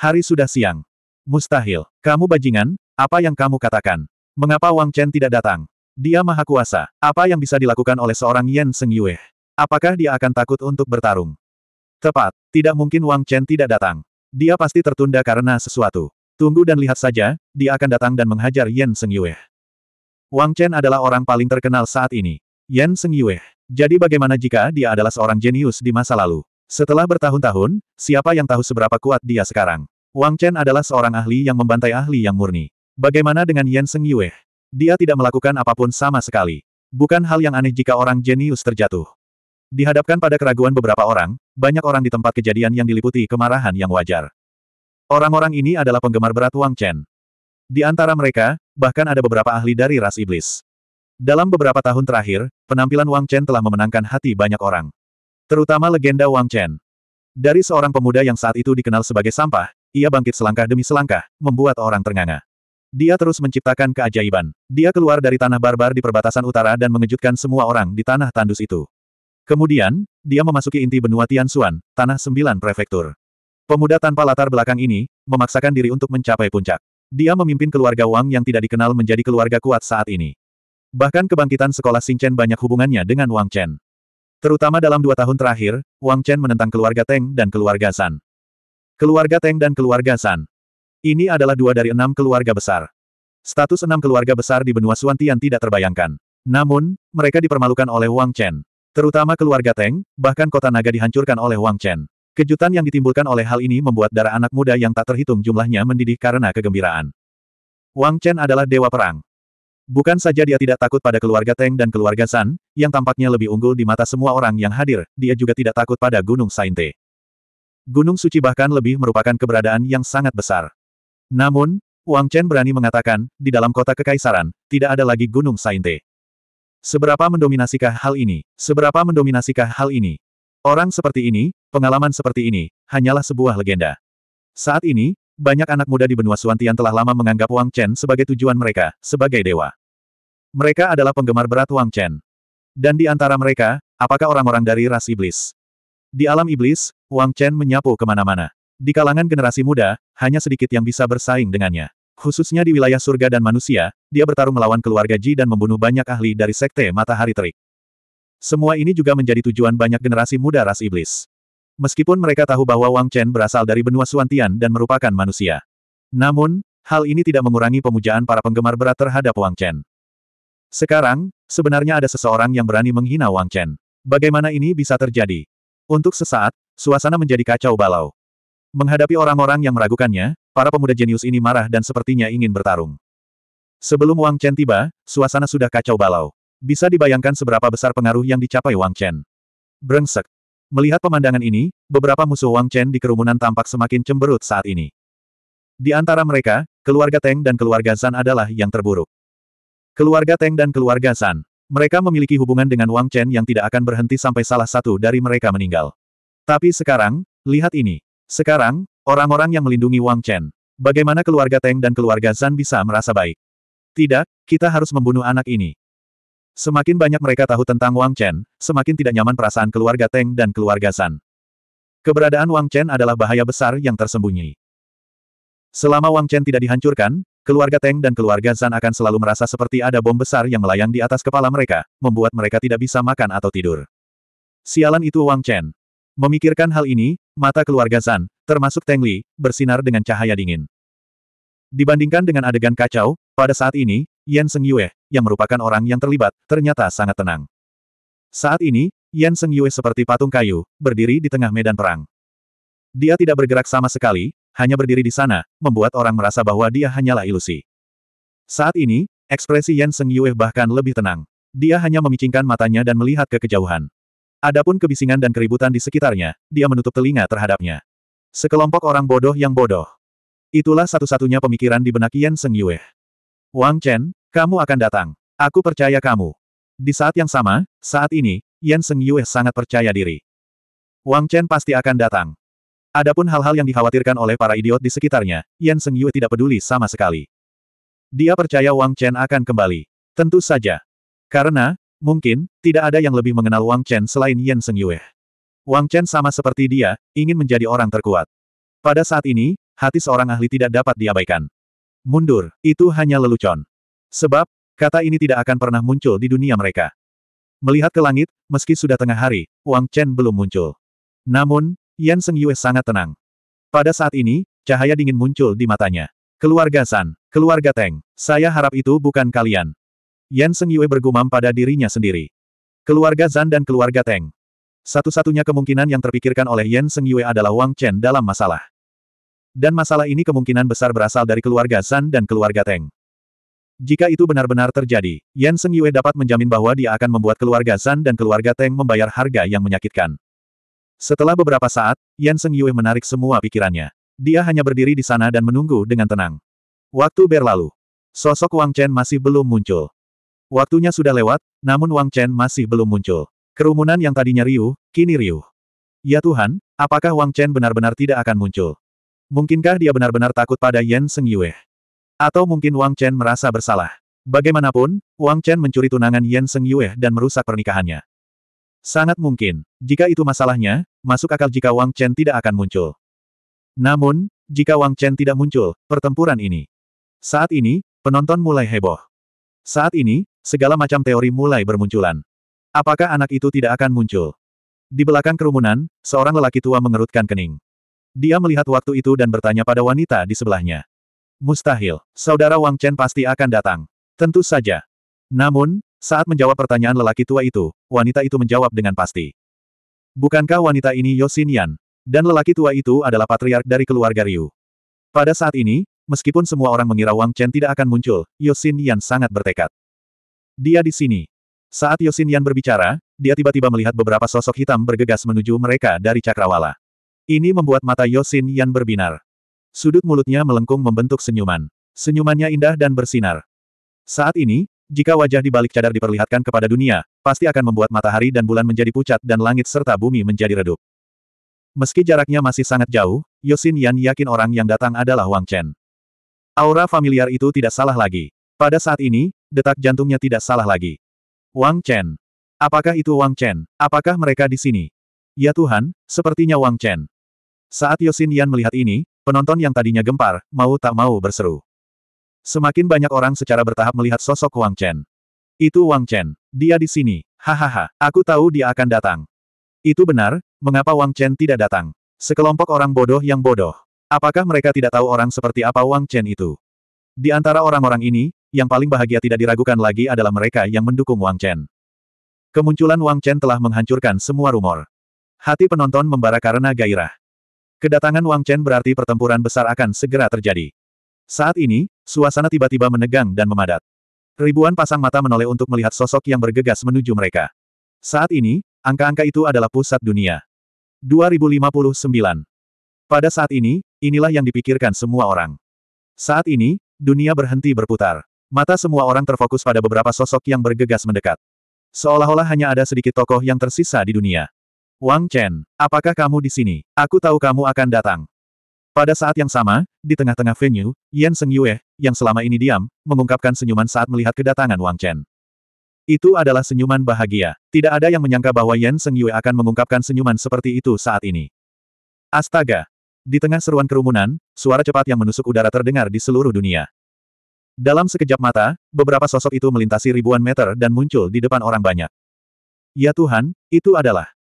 Hari sudah siang. Mustahil, kamu bajingan, apa yang kamu katakan? Mengapa Wang Chen tidak datang? Dia maha kuasa, apa yang bisa dilakukan oleh seorang Yan Seng Yue? Apakah dia akan takut untuk bertarung? Tepat, tidak mungkin Wang Chen tidak datang. Dia pasti tertunda karena sesuatu. Tunggu dan lihat saja, dia akan datang dan menghajar Yan Seng Yue. Wang Chen adalah orang paling terkenal saat ini. Yan Seng Yue, Jadi bagaimana jika dia adalah seorang jenius di masa lalu? Setelah bertahun-tahun, siapa yang tahu seberapa kuat dia sekarang? Wang Chen adalah seorang ahli yang membantai ahli yang murni. Bagaimana dengan Yan Seng Yue? Dia tidak melakukan apapun sama sekali. Bukan hal yang aneh jika orang jenius terjatuh. Dihadapkan pada keraguan beberapa orang, banyak orang di tempat kejadian yang diliputi kemarahan yang wajar. Orang-orang ini adalah penggemar berat Wang Chen. Di antara mereka, bahkan ada beberapa ahli dari ras iblis. Dalam beberapa tahun terakhir, penampilan Wang Chen telah memenangkan hati banyak orang. Terutama legenda Wang Chen. Dari seorang pemuda yang saat itu dikenal sebagai sampah, ia bangkit selangkah demi selangkah, membuat orang ternganga. Dia terus menciptakan keajaiban. Dia keluar dari tanah barbar di perbatasan utara dan mengejutkan semua orang di tanah tandus itu. Kemudian, dia memasuki inti benua Tianxuan, tanah sembilan prefektur. Pemuda tanpa latar belakang ini, memaksakan diri untuk mencapai puncak. Dia memimpin keluarga Wang yang tidak dikenal menjadi keluarga kuat saat ini. Bahkan kebangkitan sekolah Xingchen banyak hubungannya dengan Wang Chen. Terutama dalam dua tahun terakhir, Wang Chen menentang keluarga Teng dan keluarga San. Keluarga Teng dan keluarga San. Ini adalah dua dari enam keluarga besar. Status enam keluarga besar di benua Suantian tidak terbayangkan. Namun, mereka dipermalukan oleh Wang Chen. Terutama keluarga Teng, bahkan kota naga dihancurkan oleh Wang Chen. Kejutan yang ditimbulkan oleh hal ini membuat darah anak muda yang tak terhitung jumlahnya mendidih karena kegembiraan. Wang Chen adalah dewa perang. Bukan saja dia tidak takut pada keluarga Teng dan keluarga San, yang tampaknya lebih unggul di mata semua orang yang hadir, dia juga tidak takut pada Gunung Sainte. Gunung Suci bahkan lebih merupakan keberadaan yang sangat besar. Namun, Wang Chen berani mengatakan, di dalam kota kekaisaran, tidak ada lagi Gunung Sainte. Seberapa mendominasikah hal ini? Seberapa mendominasikah hal ini? Orang seperti ini, pengalaman seperti ini, hanyalah sebuah legenda. Saat ini, banyak anak muda di benua Suantian telah lama menganggap Wang Chen sebagai tujuan mereka, sebagai dewa. Mereka adalah penggemar berat Wang Chen. Dan di antara mereka, apakah orang-orang dari ras iblis? Di alam iblis, Wang Chen menyapu kemana-mana. Di kalangan generasi muda, hanya sedikit yang bisa bersaing dengannya. Khususnya di wilayah surga dan manusia, dia bertarung melawan keluarga Ji dan membunuh banyak ahli dari Sekte Matahari Terik. Semua ini juga menjadi tujuan banyak generasi muda ras iblis. Meskipun mereka tahu bahwa Wang Chen berasal dari benua Suantian dan merupakan manusia. Namun, hal ini tidak mengurangi pemujaan para penggemar berat terhadap Wang Chen. Sekarang, sebenarnya ada seseorang yang berani menghina Wang Chen. Bagaimana ini bisa terjadi? Untuk sesaat, suasana menjadi kacau balau. Menghadapi orang-orang yang meragukannya, para pemuda jenius ini marah dan sepertinya ingin bertarung. Sebelum Wang Chen tiba, suasana sudah kacau balau. Bisa dibayangkan seberapa besar pengaruh yang dicapai Wang Chen. Brengsek. Melihat pemandangan ini, beberapa musuh Wang Chen di kerumunan tampak semakin cemberut saat ini. Di antara mereka, keluarga Teng dan keluarga Zan adalah yang terburuk. Keluarga Teng dan keluarga Zan. Mereka memiliki hubungan dengan Wang Chen yang tidak akan berhenti sampai salah satu dari mereka meninggal. Tapi sekarang, lihat ini. Sekarang, Orang-orang yang melindungi Wang Chen. Bagaimana keluarga Teng dan keluarga Zan bisa merasa baik? Tidak, kita harus membunuh anak ini. Semakin banyak mereka tahu tentang Wang Chen, semakin tidak nyaman perasaan keluarga Teng dan keluarga Zan. Keberadaan Wang Chen adalah bahaya besar yang tersembunyi. Selama Wang Chen tidak dihancurkan, keluarga Teng dan keluarga Zan akan selalu merasa seperti ada bom besar yang melayang di atas kepala mereka, membuat mereka tidak bisa makan atau tidur. Sialan itu Wang Chen. Memikirkan hal ini, mata keluarga Zan, termasuk Teng Li, bersinar dengan cahaya dingin. Dibandingkan dengan adegan kacau, pada saat ini, Yan Seng Yue, yang merupakan orang yang terlibat, ternyata sangat tenang. Saat ini, Yan Seng Yue seperti patung kayu, berdiri di tengah medan perang. Dia tidak bergerak sama sekali, hanya berdiri di sana, membuat orang merasa bahwa dia hanyalah ilusi. Saat ini, ekspresi Yan Seng Yue bahkan lebih tenang. Dia hanya memicingkan matanya dan melihat ke kejauhan. Adapun kebisingan dan keributan di sekitarnya, dia menutup telinga terhadapnya. Sekelompok orang bodoh yang bodoh. Itulah satu-satunya pemikiran di benak Yan Seng Yue. Wang Chen, kamu akan datang. Aku percaya kamu. Di saat yang sama, saat ini, Yan Seng Yue sangat percaya diri. Wang Chen pasti akan datang. Adapun hal-hal yang dikhawatirkan oleh para idiot di sekitarnya, Yan Seng Yue tidak peduli sama sekali. Dia percaya Wang Chen akan kembali. Tentu saja. Karena, Mungkin, tidak ada yang lebih mengenal Wang Chen selain Yan Seng Yue. Wang Chen sama seperti dia, ingin menjadi orang terkuat. Pada saat ini, hati seorang ahli tidak dapat diabaikan. Mundur, itu hanya lelucon. Sebab, kata ini tidak akan pernah muncul di dunia mereka. Melihat ke langit, meski sudah tengah hari, Wang Chen belum muncul. Namun, Yan Seng Yue sangat tenang. Pada saat ini, cahaya dingin muncul di matanya. Keluarga San, keluarga Teng, saya harap itu bukan kalian. Yan Seng Yue bergumam pada dirinya sendiri. Keluarga Zan dan keluarga Teng. Satu-satunya kemungkinan yang terpikirkan oleh Yan Seng Yue adalah Wang Chen dalam masalah. Dan masalah ini kemungkinan besar berasal dari keluarga Zan dan keluarga Teng. Jika itu benar-benar terjadi, Yan Seng Yue dapat menjamin bahwa dia akan membuat keluarga Zan dan keluarga Teng membayar harga yang menyakitkan. Setelah beberapa saat, Yan Seng Yue menarik semua pikirannya. Dia hanya berdiri di sana dan menunggu dengan tenang. Waktu berlalu. Sosok Wang Chen masih belum muncul. Waktunya sudah lewat, namun Wang Chen masih belum muncul. Kerumunan yang tadinya riuh, kini riuh. Ya Tuhan, apakah Wang Chen benar-benar tidak akan muncul? Mungkinkah dia benar-benar takut pada Yan Seng Yue? Atau mungkin Wang Chen merasa bersalah? Bagaimanapun, Wang Chen mencuri tunangan Yan Seng Yue dan merusak pernikahannya. Sangat mungkin, jika itu masalahnya, masuk akal jika Wang Chen tidak akan muncul. Namun, jika Wang Chen tidak muncul, pertempuran ini. Saat ini, penonton mulai heboh. Saat ini, Segala macam teori mulai bermunculan. Apakah anak itu tidak akan muncul? Di belakang kerumunan, seorang lelaki tua mengerutkan kening. Dia melihat waktu itu dan bertanya pada wanita di sebelahnya. Mustahil, saudara Wang Chen pasti akan datang. Tentu saja. Namun, saat menjawab pertanyaan lelaki tua itu, wanita itu menjawab dengan pasti. Bukankah wanita ini Yosin Yan? Dan lelaki tua itu adalah patriark dari keluarga Ryu. Pada saat ini, meskipun semua orang mengira Wang Chen tidak akan muncul, Yosin Yan sangat bertekad. Dia di sini. Saat Yosin Yan berbicara, dia tiba-tiba melihat beberapa sosok hitam bergegas menuju mereka dari cakrawala. Ini membuat mata Yosin Yan berbinar. Sudut mulutnya melengkung membentuk senyuman. Senyumannya indah dan bersinar. Saat ini, jika wajah di balik cadar diperlihatkan kepada dunia, pasti akan membuat matahari dan bulan menjadi pucat dan langit serta bumi menjadi redup. Meski jaraknya masih sangat jauh, Yosin Yan yakin orang yang datang adalah Wang Chen. Aura familiar itu tidak salah lagi. Pada saat ini, Detak jantungnya tidak salah lagi. Wang Chen. Apakah itu Wang Chen? Apakah mereka di sini? Ya Tuhan, sepertinya Wang Chen. Saat Yosin Yan melihat ini, penonton yang tadinya gempar, mau tak mau berseru. Semakin banyak orang secara bertahap melihat sosok Wang Chen. Itu Wang Chen. Dia di sini. Hahaha, aku tahu dia akan datang. Itu benar, mengapa Wang Chen tidak datang? Sekelompok orang bodoh yang bodoh. Apakah mereka tidak tahu orang seperti apa Wang Chen itu? Di antara orang-orang ini, yang paling bahagia tidak diragukan lagi adalah mereka yang mendukung Wang Chen. Kemunculan Wang Chen telah menghancurkan semua rumor. Hati penonton membara karena gairah. Kedatangan Wang Chen berarti pertempuran besar akan segera terjadi. Saat ini, suasana tiba-tiba menegang dan memadat. Ribuan pasang mata menoleh untuk melihat sosok yang bergegas menuju mereka. Saat ini, angka-angka itu adalah pusat dunia. 2059. Pada saat ini, inilah yang dipikirkan semua orang. Saat ini, dunia berhenti berputar. Mata semua orang terfokus pada beberapa sosok yang bergegas mendekat. Seolah-olah hanya ada sedikit tokoh yang tersisa di dunia. Wang Chen, apakah kamu di sini? Aku tahu kamu akan datang. Pada saat yang sama, di tengah-tengah venue, Yan Seng Yue, yang selama ini diam, mengungkapkan senyuman saat melihat kedatangan Wang Chen. Itu adalah senyuman bahagia. Tidak ada yang menyangka bahwa Yan Seng Yue akan mengungkapkan senyuman seperti itu saat ini. Astaga! Di tengah seruan kerumunan, suara cepat yang menusuk udara terdengar di seluruh dunia. Dalam sekejap mata, beberapa sosok itu melintasi ribuan meter dan muncul di depan orang banyak. Ya Tuhan, itu adalah.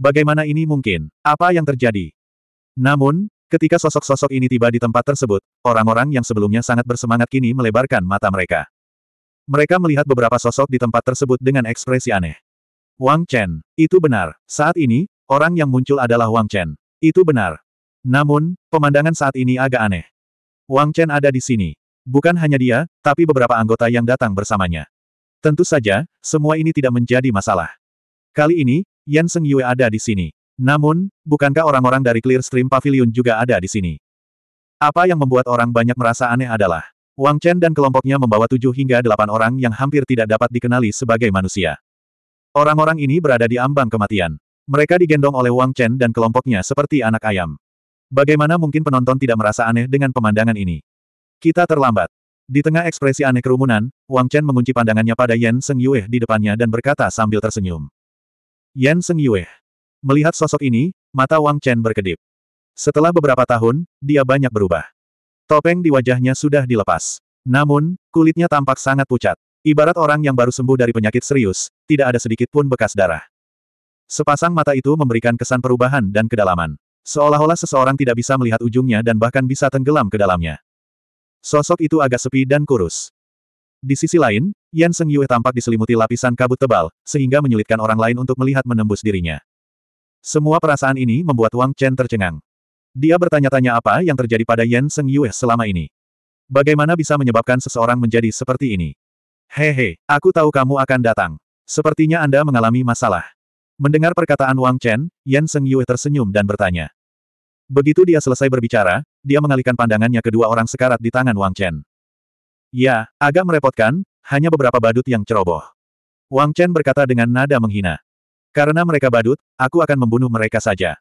Bagaimana ini mungkin? Apa yang terjadi? Namun, ketika sosok-sosok ini tiba di tempat tersebut, orang-orang yang sebelumnya sangat bersemangat kini melebarkan mata mereka. Mereka melihat beberapa sosok di tempat tersebut dengan ekspresi aneh. Wang Chen, itu benar. Saat ini, orang yang muncul adalah Wang Chen. Itu benar. Namun, pemandangan saat ini agak aneh. Wang Chen ada di sini. Bukan hanya dia, tapi beberapa anggota yang datang bersamanya. Tentu saja, semua ini tidak menjadi masalah. Kali ini, Yan Seng Yue ada di sini. Namun, bukankah orang-orang dari Clear Stream Pavilion juga ada di sini? Apa yang membuat orang banyak merasa aneh adalah, Wang Chen dan kelompoknya membawa tujuh hingga delapan orang yang hampir tidak dapat dikenali sebagai manusia. Orang-orang ini berada di ambang kematian. Mereka digendong oleh Wang Chen dan kelompoknya seperti anak ayam. Bagaimana mungkin penonton tidak merasa aneh dengan pemandangan ini? Kita terlambat. Di tengah ekspresi aneh kerumunan, Wang Chen mengunci pandangannya pada Yan Seng Yue di depannya dan berkata sambil tersenyum. Yan Seng Yue. Melihat sosok ini, mata Wang Chen berkedip. Setelah beberapa tahun, dia banyak berubah. Topeng di wajahnya sudah dilepas. Namun, kulitnya tampak sangat pucat. Ibarat orang yang baru sembuh dari penyakit serius, tidak ada sedikit pun bekas darah. Sepasang mata itu memberikan kesan perubahan dan kedalaman. Seolah-olah seseorang tidak bisa melihat ujungnya dan bahkan bisa tenggelam ke dalamnya sosok itu agak sepi dan kurus. Di sisi lain, Yan Seng Yue tampak diselimuti lapisan kabut tebal, sehingga menyulitkan orang lain untuk melihat menembus dirinya. Semua perasaan ini membuat Wang Chen tercengang. Dia bertanya-tanya apa yang terjadi pada Yan Seng Yue selama ini. Bagaimana bisa menyebabkan seseorang menjadi seperti ini? Hehe, aku tahu kamu akan datang. Sepertinya Anda mengalami masalah. Mendengar perkataan Wang Chen, Yan Seng Yue tersenyum dan bertanya. Begitu dia selesai berbicara, dia mengalihkan pandangannya ke dua orang sekarat di tangan Wang Chen. Ya, agak merepotkan, hanya beberapa badut yang ceroboh. Wang Chen berkata dengan nada menghina. Karena mereka badut, aku akan membunuh mereka saja.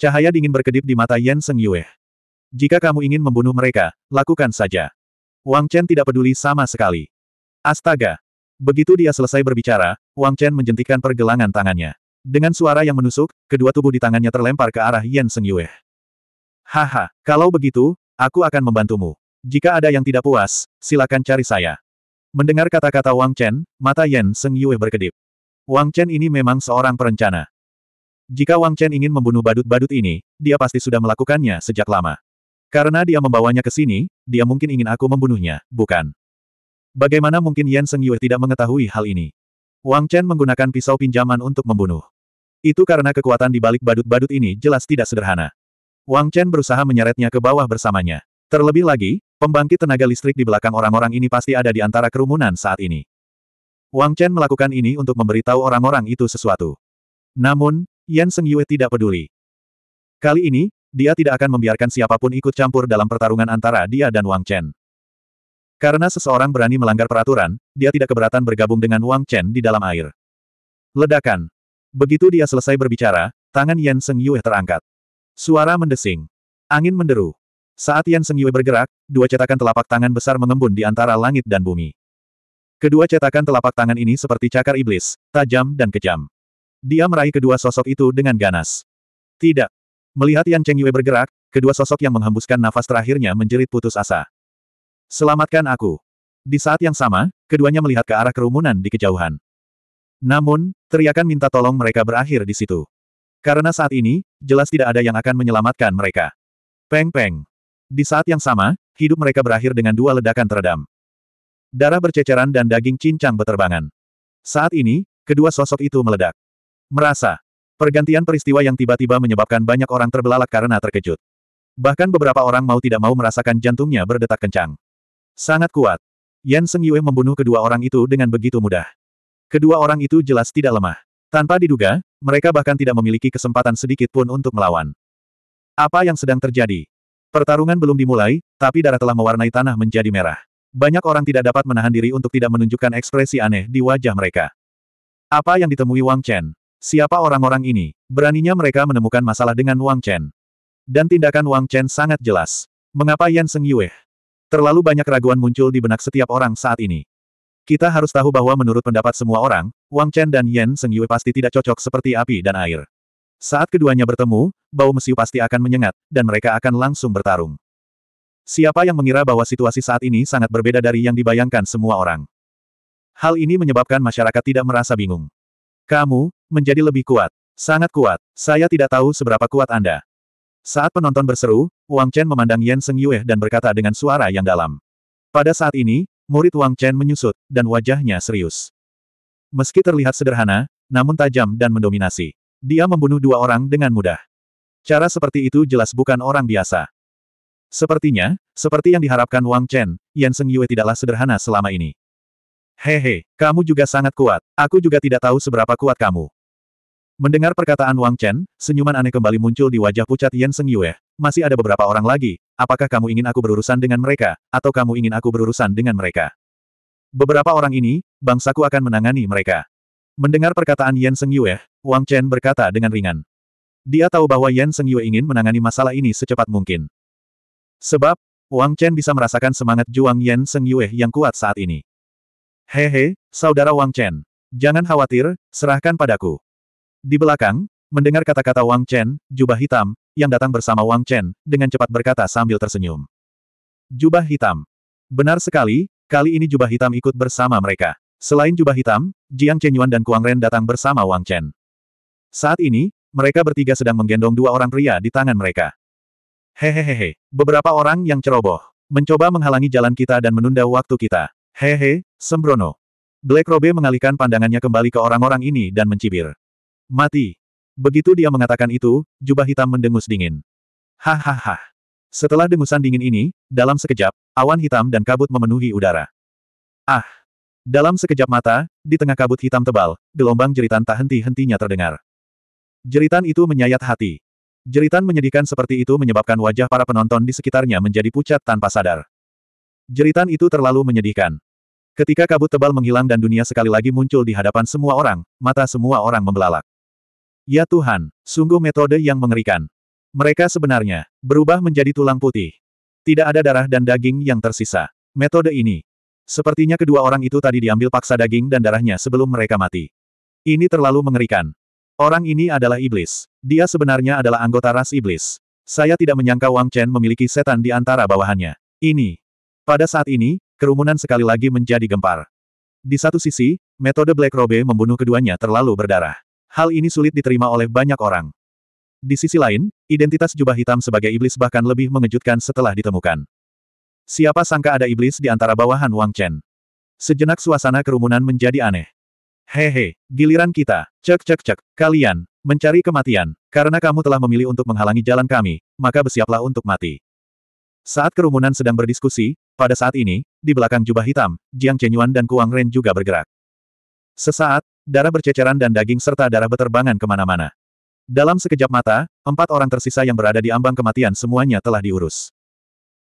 Cahaya dingin berkedip di mata Yan Seng Yue. Jika kamu ingin membunuh mereka, lakukan saja. Wang Chen tidak peduli sama sekali. Astaga! Begitu dia selesai berbicara, Wang Chen menjentikan pergelangan tangannya. Dengan suara yang menusuk, kedua tubuh di tangannya terlempar ke arah Yan Seng Yue. Haha, kalau begitu, aku akan membantumu. Jika ada yang tidak puas, silakan cari saya. Mendengar kata-kata Wang Chen, mata Yan Seng Yue berkedip. Wang Chen ini memang seorang perencana. Jika Wang Chen ingin membunuh badut-badut ini, dia pasti sudah melakukannya sejak lama. Karena dia membawanya ke sini, dia mungkin ingin aku membunuhnya, bukan? Bagaimana mungkin Yan Seng Yue tidak mengetahui hal ini? Wang Chen menggunakan pisau pinjaman untuk membunuh. Itu karena kekuatan di balik badut-badut ini jelas tidak sederhana. Wang Chen berusaha menyeretnya ke bawah bersamanya. Terlebih lagi, pembangkit tenaga listrik di belakang orang-orang ini pasti ada di antara kerumunan saat ini. Wang Chen melakukan ini untuk memberitahu orang-orang itu sesuatu. Namun, Yan Seng Yue tidak peduli. Kali ini, dia tidak akan membiarkan siapapun ikut campur dalam pertarungan antara dia dan Wang Chen. Karena seseorang berani melanggar peraturan, dia tidak keberatan bergabung dengan Wang Chen di dalam air. Ledakan. Begitu dia selesai berbicara, tangan Yan Seng Yue terangkat. Suara mendesing. Angin menderu. Saat Yan Sengyue bergerak, dua cetakan telapak tangan besar mengembun di antara langit dan bumi. Kedua cetakan telapak tangan ini seperti cakar iblis, tajam dan kejam. Dia meraih kedua sosok itu dengan ganas. Tidak. Melihat Yan Cheng Yue bergerak, kedua sosok yang menghembuskan nafas terakhirnya menjerit putus asa. Selamatkan aku. Di saat yang sama, keduanya melihat ke arah kerumunan di kejauhan. Namun, teriakan minta tolong mereka berakhir di situ. Karena saat ini, jelas tidak ada yang akan menyelamatkan mereka. Peng-peng. Di saat yang sama, hidup mereka berakhir dengan dua ledakan teredam. Darah berceceran dan daging cincang beterbangan. Saat ini, kedua sosok itu meledak. Merasa. Pergantian peristiwa yang tiba-tiba menyebabkan banyak orang terbelalak karena terkejut. Bahkan beberapa orang mau tidak mau merasakan jantungnya berdetak kencang. Sangat kuat. Yan Seng Yue membunuh kedua orang itu dengan begitu mudah. Kedua orang itu jelas tidak lemah. Tanpa diduga, mereka bahkan tidak memiliki kesempatan sedikit pun untuk melawan. Apa yang sedang terjadi? Pertarungan belum dimulai, tapi darah telah mewarnai tanah menjadi merah. Banyak orang tidak dapat menahan diri untuk tidak menunjukkan ekspresi aneh di wajah mereka. Apa yang ditemui Wang Chen? Siapa orang-orang ini? Beraninya mereka menemukan masalah dengan Wang Chen. Dan tindakan Wang Chen sangat jelas. Mengapa Yan Seng Yue? Terlalu banyak raguan muncul di benak setiap orang saat ini. Kita harus tahu bahwa menurut pendapat semua orang, Wang Chen dan Yan Seng Yue pasti tidak cocok seperti api dan air. Saat keduanya bertemu, bau mesiu pasti akan menyengat, dan mereka akan langsung bertarung. Siapa yang mengira bahwa situasi saat ini sangat berbeda dari yang dibayangkan semua orang? Hal ini menyebabkan masyarakat tidak merasa bingung. Kamu, menjadi lebih kuat. Sangat kuat. Saya tidak tahu seberapa kuat Anda. Saat penonton berseru, Wang Chen memandang Yan Seng Yue eh dan berkata dengan suara yang dalam. Pada saat ini, Murid Wang Chen menyusut, dan wajahnya serius. Meski terlihat sederhana, namun tajam dan mendominasi. Dia membunuh dua orang dengan mudah. Cara seperti itu jelas bukan orang biasa. Sepertinya, seperti yang diharapkan Wang Chen, Yan Seng Yue tidaklah sederhana selama ini. Hehe, kamu juga sangat kuat. Aku juga tidak tahu seberapa kuat kamu. Mendengar perkataan Wang Chen, senyuman aneh kembali muncul di wajah pucat Yan Seng Yue. Masih ada beberapa orang lagi, apakah kamu ingin aku berurusan dengan mereka, atau kamu ingin aku berurusan dengan mereka? Beberapa orang ini, bangsaku akan menangani mereka. Mendengar perkataan Yan Seng Yue, Wang Chen berkata dengan ringan. Dia tahu bahwa Yan Seng Yue ingin menangani masalah ini secepat mungkin. Sebab, Wang Chen bisa merasakan semangat juang Yan Seng Yue yang kuat saat ini. Hehe, saudara Wang Chen. Jangan khawatir, serahkan padaku. Di belakang, mendengar kata-kata Wang Chen, jubah hitam, yang datang bersama Wang Chen, dengan cepat berkata sambil tersenyum. Jubah hitam. Benar sekali, kali ini jubah hitam ikut bersama mereka. Selain jubah hitam, Jiang Chenyuan dan Kuang Ren datang bersama Wang Chen. Saat ini, mereka bertiga sedang menggendong dua orang pria di tangan mereka. Hehehehe, beberapa orang yang ceroboh, mencoba menghalangi jalan kita dan menunda waktu kita. Hehe, sembrono. Black Robe mengalihkan pandangannya kembali ke orang-orang ini dan mencibir. Mati. Begitu dia mengatakan itu, jubah hitam mendengus dingin. Hahaha. Setelah dengusan dingin ini, dalam sekejap, awan hitam dan kabut memenuhi udara. Ah! Dalam sekejap mata, di tengah kabut hitam tebal, gelombang jeritan tak henti-hentinya terdengar. Jeritan itu menyayat hati. Jeritan menyedihkan seperti itu menyebabkan wajah para penonton di sekitarnya menjadi pucat tanpa sadar. Jeritan itu terlalu menyedihkan. Ketika kabut tebal menghilang dan dunia sekali lagi muncul di hadapan semua orang, mata semua orang membelalak. Ya Tuhan, sungguh metode yang mengerikan. Mereka sebenarnya berubah menjadi tulang putih. Tidak ada darah dan daging yang tersisa. Metode ini. Sepertinya kedua orang itu tadi diambil paksa daging dan darahnya sebelum mereka mati. Ini terlalu mengerikan. Orang ini adalah iblis. Dia sebenarnya adalah anggota ras iblis. Saya tidak menyangka Wang Chen memiliki setan di antara bawahannya. Ini. Pada saat ini, kerumunan sekali lagi menjadi gempar. Di satu sisi, metode Black Robe membunuh keduanya terlalu berdarah. Hal ini sulit diterima oleh banyak orang. Di sisi lain, identitas jubah hitam sebagai iblis bahkan lebih mengejutkan setelah ditemukan. Siapa sangka ada iblis di antara bawahan Wang Chen. Sejenak suasana kerumunan menjadi aneh. Hehe, giliran kita, cek cek cek, kalian, mencari kematian, karena kamu telah memilih untuk menghalangi jalan kami, maka bersiaplah untuk mati. Saat kerumunan sedang berdiskusi, pada saat ini, di belakang jubah hitam, Jiang Chenyuan dan Kuang Ren juga bergerak. Sesaat, Darah berceceran dan daging serta darah beterbangan kemana-mana. Dalam sekejap mata, empat orang tersisa yang berada di ambang kematian semuanya telah diurus.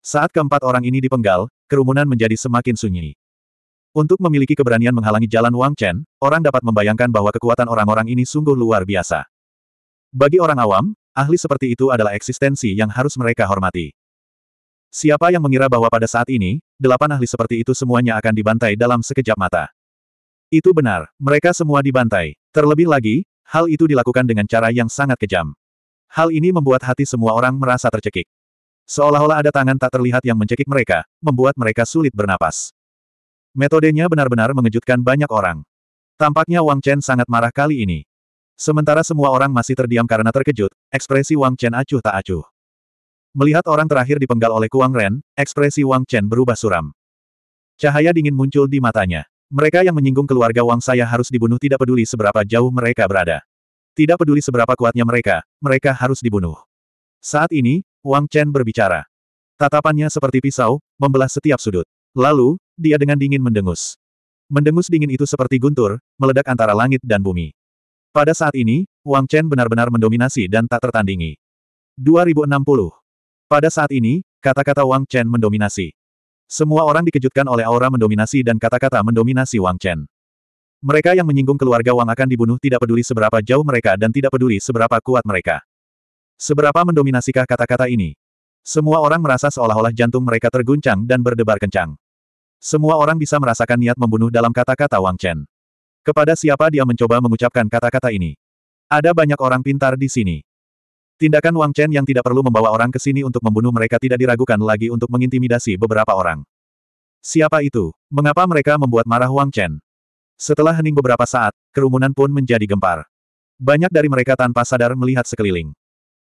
Saat keempat orang ini dipenggal, kerumunan menjadi semakin sunyi. Untuk memiliki keberanian menghalangi jalan Wang Chen, orang dapat membayangkan bahwa kekuatan orang-orang ini sungguh luar biasa. Bagi orang awam, ahli seperti itu adalah eksistensi yang harus mereka hormati. Siapa yang mengira bahwa pada saat ini, delapan ahli seperti itu semuanya akan dibantai dalam sekejap mata. Itu benar, mereka semua dibantai. Terlebih lagi, hal itu dilakukan dengan cara yang sangat kejam. Hal ini membuat hati semua orang merasa tercekik. Seolah-olah ada tangan tak terlihat yang mencekik mereka, membuat mereka sulit bernapas. Metodenya benar-benar mengejutkan banyak orang. Tampaknya Wang Chen sangat marah kali ini. Sementara semua orang masih terdiam karena terkejut, ekspresi Wang Chen acuh tak acuh. Melihat orang terakhir dipenggal oleh Kuang Ren, ekspresi Wang Chen berubah suram. Cahaya dingin muncul di matanya. Mereka yang menyinggung keluarga Wang saya harus dibunuh tidak peduli seberapa jauh mereka berada. Tidak peduli seberapa kuatnya mereka, mereka harus dibunuh. Saat ini, Wang Chen berbicara. Tatapannya seperti pisau, membelah setiap sudut. Lalu, dia dengan dingin mendengus. Mendengus dingin itu seperti guntur, meledak antara langit dan bumi. Pada saat ini, Wang Chen benar-benar mendominasi dan tak tertandingi. 2060. Pada saat ini, kata-kata Wang Chen mendominasi. Semua orang dikejutkan oleh aura mendominasi dan kata-kata mendominasi Wang Chen. Mereka yang menyinggung keluarga Wang akan dibunuh tidak peduli seberapa jauh mereka dan tidak peduli seberapa kuat mereka. Seberapa mendominasikah kata-kata ini? Semua orang merasa seolah-olah jantung mereka terguncang dan berdebar kencang. Semua orang bisa merasakan niat membunuh dalam kata-kata Wang Chen. Kepada siapa dia mencoba mengucapkan kata-kata ini? Ada banyak orang pintar di sini. Tindakan Wang Chen yang tidak perlu membawa orang ke sini untuk membunuh mereka tidak diragukan lagi untuk mengintimidasi beberapa orang. Siapa itu? Mengapa mereka membuat marah Wang Chen? Setelah hening beberapa saat, kerumunan pun menjadi gempar. Banyak dari mereka tanpa sadar melihat sekeliling.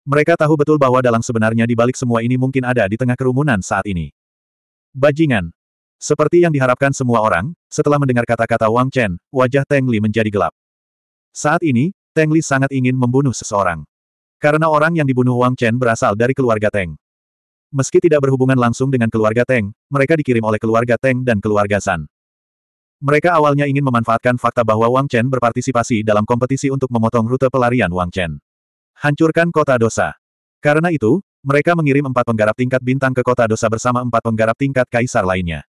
Mereka tahu betul bahwa dalang sebenarnya di balik semua ini mungkin ada di tengah kerumunan saat ini. Bajingan, seperti yang diharapkan semua orang, setelah mendengar kata-kata Wang Chen, wajah Teng Li menjadi gelap. Saat ini, Teng Li sangat ingin membunuh seseorang. Karena orang yang dibunuh Wang Chen berasal dari keluarga Teng. Meski tidak berhubungan langsung dengan keluarga Teng, mereka dikirim oleh keluarga Teng dan keluarga San. Mereka awalnya ingin memanfaatkan fakta bahwa Wang Chen berpartisipasi dalam kompetisi untuk memotong rute pelarian Wang Chen. Hancurkan kota dosa. Karena itu, mereka mengirim empat penggarap tingkat bintang ke kota dosa bersama empat penggarap tingkat kaisar lainnya.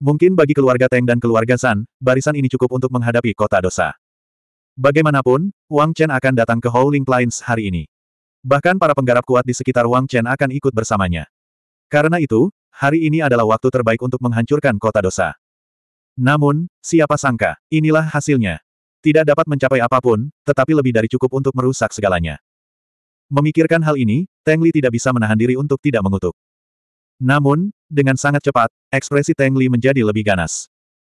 Mungkin bagi keluarga Teng dan keluarga San, barisan ini cukup untuk menghadapi kota dosa. Bagaimanapun, Wang Chen akan datang ke Howling Plains hari ini. Bahkan para penggarap kuat di sekitar Wang Chen akan ikut bersamanya. Karena itu, hari ini adalah waktu terbaik untuk menghancurkan kota dosa. Namun, siapa sangka, inilah hasilnya. Tidak dapat mencapai apapun, tetapi lebih dari cukup untuk merusak segalanya. Memikirkan hal ini, Teng Li tidak bisa menahan diri untuk tidak mengutuk. Namun, dengan sangat cepat, ekspresi Teng Li menjadi lebih ganas.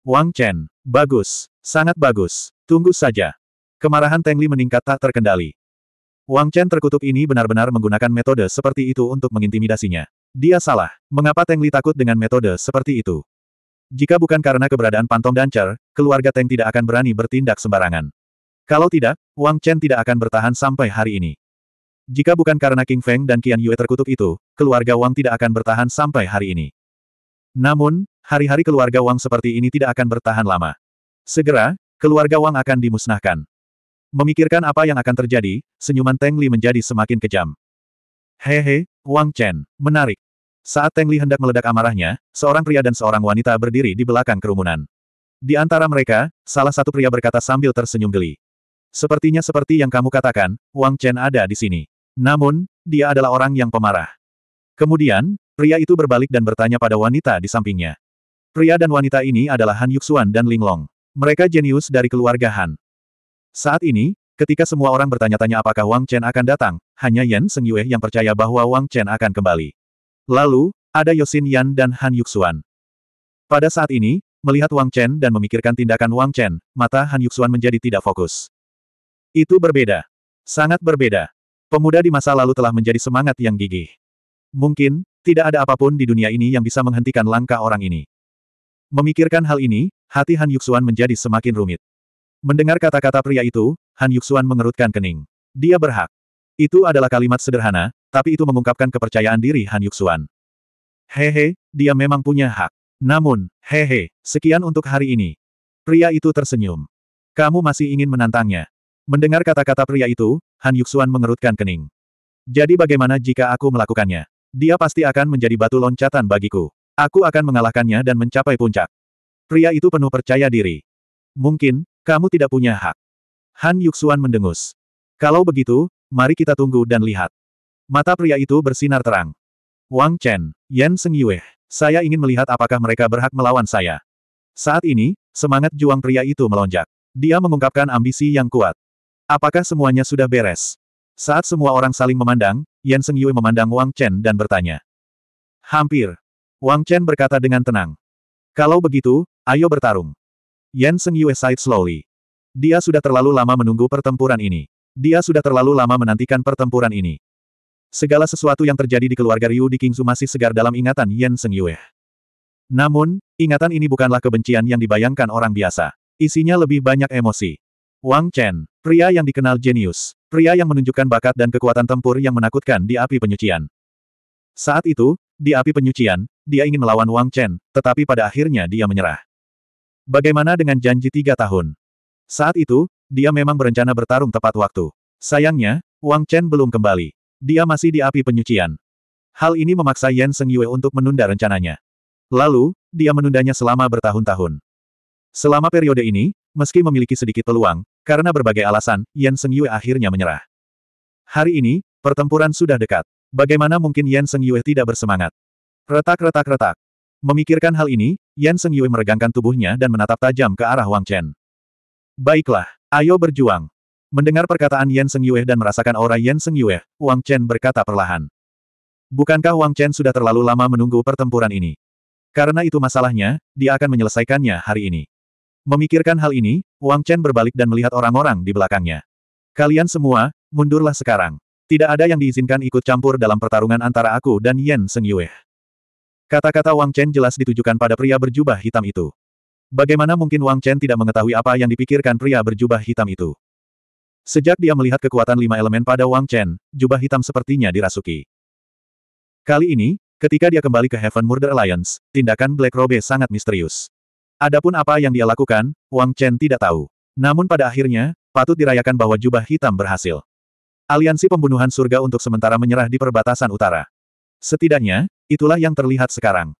Wang Chen, bagus, sangat bagus, tunggu saja. Kemarahan Tengli meningkat tak terkendali. Wang Chen terkutuk ini benar-benar menggunakan metode seperti itu untuk mengintimidasinya. Dia salah. Mengapa Teng Li takut dengan metode seperti itu? Jika bukan karena keberadaan Pantong Dancer, keluarga Teng tidak akan berani bertindak sembarangan. Kalau tidak, Wang Chen tidak akan bertahan sampai hari ini. Jika bukan karena King Feng dan Qian Yue terkutuk itu, keluarga Wang tidak akan bertahan sampai hari ini. Namun, hari-hari keluarga Wang seperti ini tidak akan bertahan lama. Segera, keluarga Wang akan dimusnahkan. Memikirkan apa yang akan terjadi, senyuman Teng Li menjadi semakin kejam. Hehe, Wang Chen, menarik. Saat Teng Li hendak meledak amarahnya, seorang pria dan seorang wanita berdiri di belakang kerumunan. Di antara mereka, salah satu pria berkata sambil tersenyum geli. Sepertinya seperti yang kamu katakan, Wang Chen ada di sini. Namun, dia adalah orang yang pemarah. Kemudian, pria itu berbalik dan bertanya pada wanita di sampingnya. Pria dan wanita ini adalah Han Yuxuan dan Ling Long. Mereka jenius dari keluarga Han. Saat ini, ketika semua orang bertanya-tanya apakah Wang Chen akan datang, hanya Yan Seng Yue yang percaya bahwa Wang Chen akan kembali. Lalu, ada Yosin Yan dan Han Yuxuan. Pada saat ini, melihat Wang Chen dan memikirkan tindakan Wang Chen, mata Han Yuxuan menjadi tidak fokus. Itu berbeda. Sangat berbeda. Pemuda di masa lalu telah menjadi semangat yang gigih. Mungkin, tidak ada apapun di dunia ini yang bisa menghentikan langkah orang ini. Memikirkan hal ini, hati Han Yuxuan menjadi semakin rumit. Mendengar kata-kata pria itu, Han Yuxuan mengerutkan kening. Dia berhak. Itu adalah kalimat sederhana, tapi itu mengungkapkan kepercayaan diri Han Yuxuan. Hehe, dia memang punya hak. Namun, hehe, sekian untuk hari ini. Pria itu tersenyum. Kamu masih ingin menantangnya. Mendengar kata-kata pria itu, Han Yuxuan mengerutkan kening. Jadi bagaimana jika aku melakukannya? Dia pasti akan menjadi batu loncatan bagiku. Aku akan mengalahkannya dan mencapai puncak. Pria itu penuh percaya diri. Mungkin, kamu tidak punya hak. Han Yuxuan mendengus. Kalau begitu, mari kita tunggu dan lihat. Mata pria itu bersinar terang. Wang Chen, Yan Seng Sengyue, saya ingin melihat apakah mereka berhak melawan saya. Saat ini, semangat juang pria itu melonjak. Dia mengungkapkan ambisi yang kuat. Apakah semuanya sudah beres? Saat semua orang saling memandang, Yan Seng Yue memandang Wang Chen dan bertanya. Hampir. Wang Chen berkata dengan tenang. Kalau begitu, ayo bertarung. Yan Seng Yue sighed slowly. Dia sudah terlalu lama menunggu pertempuran ini. Dia sudah terlalu lama menantikan pertempuran ini. Segala sesuatu yang terjadi di keluarga Ryu di Kingzu masih segar dalam ingatan Yan Seng Yue. Namun, ingatan ini bukanlah kebencian yang dibayangkan orang biasa. Isinya lebih banyak emosi. Wang Chen, pria yang dikenal jenius. Pria yang menunjukkan bakat dan kekuatan tempur yang menakutkan di api penyucian. Saat itu, di api penyucian, dia ingin melawan Wang Chen, tetapi pada akhirnya dia menyerah. Bagaimana dengan janji tiga tahun? Saat itu, dia memang berencana bertarung tepat waktu. Sayangnya, Wang Chen belum kembali. Dia masih di api penyucian. Hal ini memaksa Yan Seng Yue untuk menunda rencananya. Lalu, dia menundanya selama bertahun-tahun. Selama periode ini, meski memiliki sedikit peluang, karena berbagai alasan, Yan Seng Yue akhirnya menyerah. Hari ini, pertempuran sudah dekat. Bagaimana mungkin Yan Seng Yue tidak bersemangat? Retak-retak-retak. Memikirkan hal ini, Yan Seng Yue meregangkan tubuhnya dan menatap tajam ke arah Wang Chen. Baiklah, ayo berjuang. Mendengar perkataan Yan Seng Yue dan merasakan aura Yan Seng Yue, Wang Chen berkata perlahan. Bukankah Wang Chen sudah terlalu lama menunggu pertempuran ini? Karena itu masalahnya, dia akan menyelesaikannya hari ini. Memikirkan hal ini, Wang Chen berbalik dan melihat orang-orang di belakangnya. Kalian semua, mundurlah sekarang. Tidak ada yang diizinkan ikut campur dalam pertarungan antara aku dan Yan Seng Yue. Kata-kata Wang Chen jelas ditujukan pada pria berjubah hitam itu. Bagaimana mungkin Wang Chen tidak mengetahui apa yang dipikirkan pria berjubah hitam itu? Sejak dia melihat kekuatan lima elemen pada Wang Chen, jubah hitam sepertinya dirasuki. Kali ini, ketika dia kembali ke Heaven Murder Alliance, tindakan Black Robe sangat misterius. Adapun apa yang dia lakukan, Wang Chen tidak tahu. Namun pada akhirnya, patut dirayakan bahwa jubah hitam berhasil. Aliansi pembunuhan surga untuk sementara menyerah di perbatasan utara. Setidaknya, Itulah yang terlihat sekarang.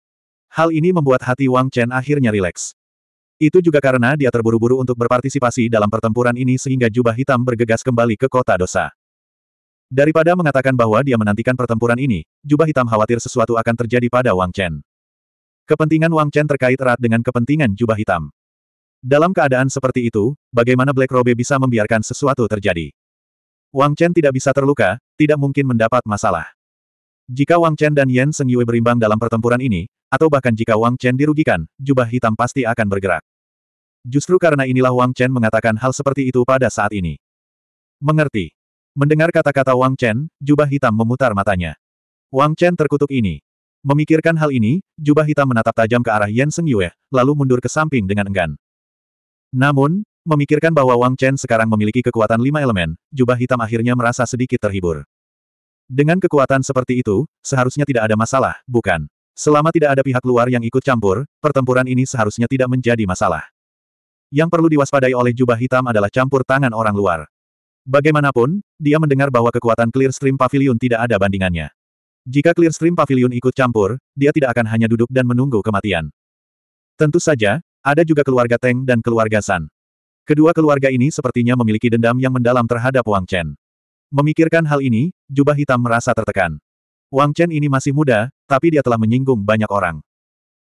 Hal ini membuat hati Wang Chen akhirnya rileks. Itu juga karena dia terburu-buru untuk berpartisipasi dalam pertempuran ini sehingga jubah hitam bergegas kembali ke kota dosa. Daripada mengatakan bahwa dia menantikan pertempuran ini, jubah hitam khawatir sesuatu akan terjadi pada Wang Chen. Kepentingan Wang Chen terkait erat dengan kepentingan jubah hitam. Dalam keadaan seperti itu, bagaimana Black Robe bisa membiarkan sesuatu terjadi? Wang Chen tidak bisa terluka, tidak mungkin mendapat masalah. Jika Wang Chen dan Yan Seng Yue berimbang dalam pertempuran ini, atau bahkan jika Wang Chen dirugikan, jubah hitam pasti akan bergerak. Justru karena inilah Wang Chen mengatakan hal seperti itu pada saat ini. Mengerti. Mendengar kata-kata Wang Chen, jubah hitam memutar matanya. Wang Chen terkutuk ini. Memikirkan hal ini, jubah hitam menatap tajam ke arah Yan Seng Yue, lalu mundur ke samping dengan enggan. Namun, memikirkan bahwa Wang Chen sekarang memiliki kekuatan lima elemen, jubah hitam akhirnya merasa sedikit terhibur. Dengan kekuatan seperti itu, seharusnya tidak ada masalah, bukan? Selama tidak ada pihak luar yang ikut campur, pertempuran ini seharusnya tidak menjadi masalah. Yang perlu diwaspadai oleh jubah hitam adalah campur tangan orang luar. Bagaimanapun, dia mendengar bahwa kekuatan Clearstream Pavilion tidak ada bandingannya. Jika Clearstream Pavilion ikut campur, dia tidak akan hanya duduk dan menunggu kematian. Tentu saja, ada juga keluarga Teng dan keluarga San. Kedua keluarga ini sepertinya memiliki dendam yang mendalam terhadap Wang Chen. Memikirkan hal ini, jubah hitam merasa tertekan. Wang Chen ini masih muda, tapi dia telah menyinggung banyak orang.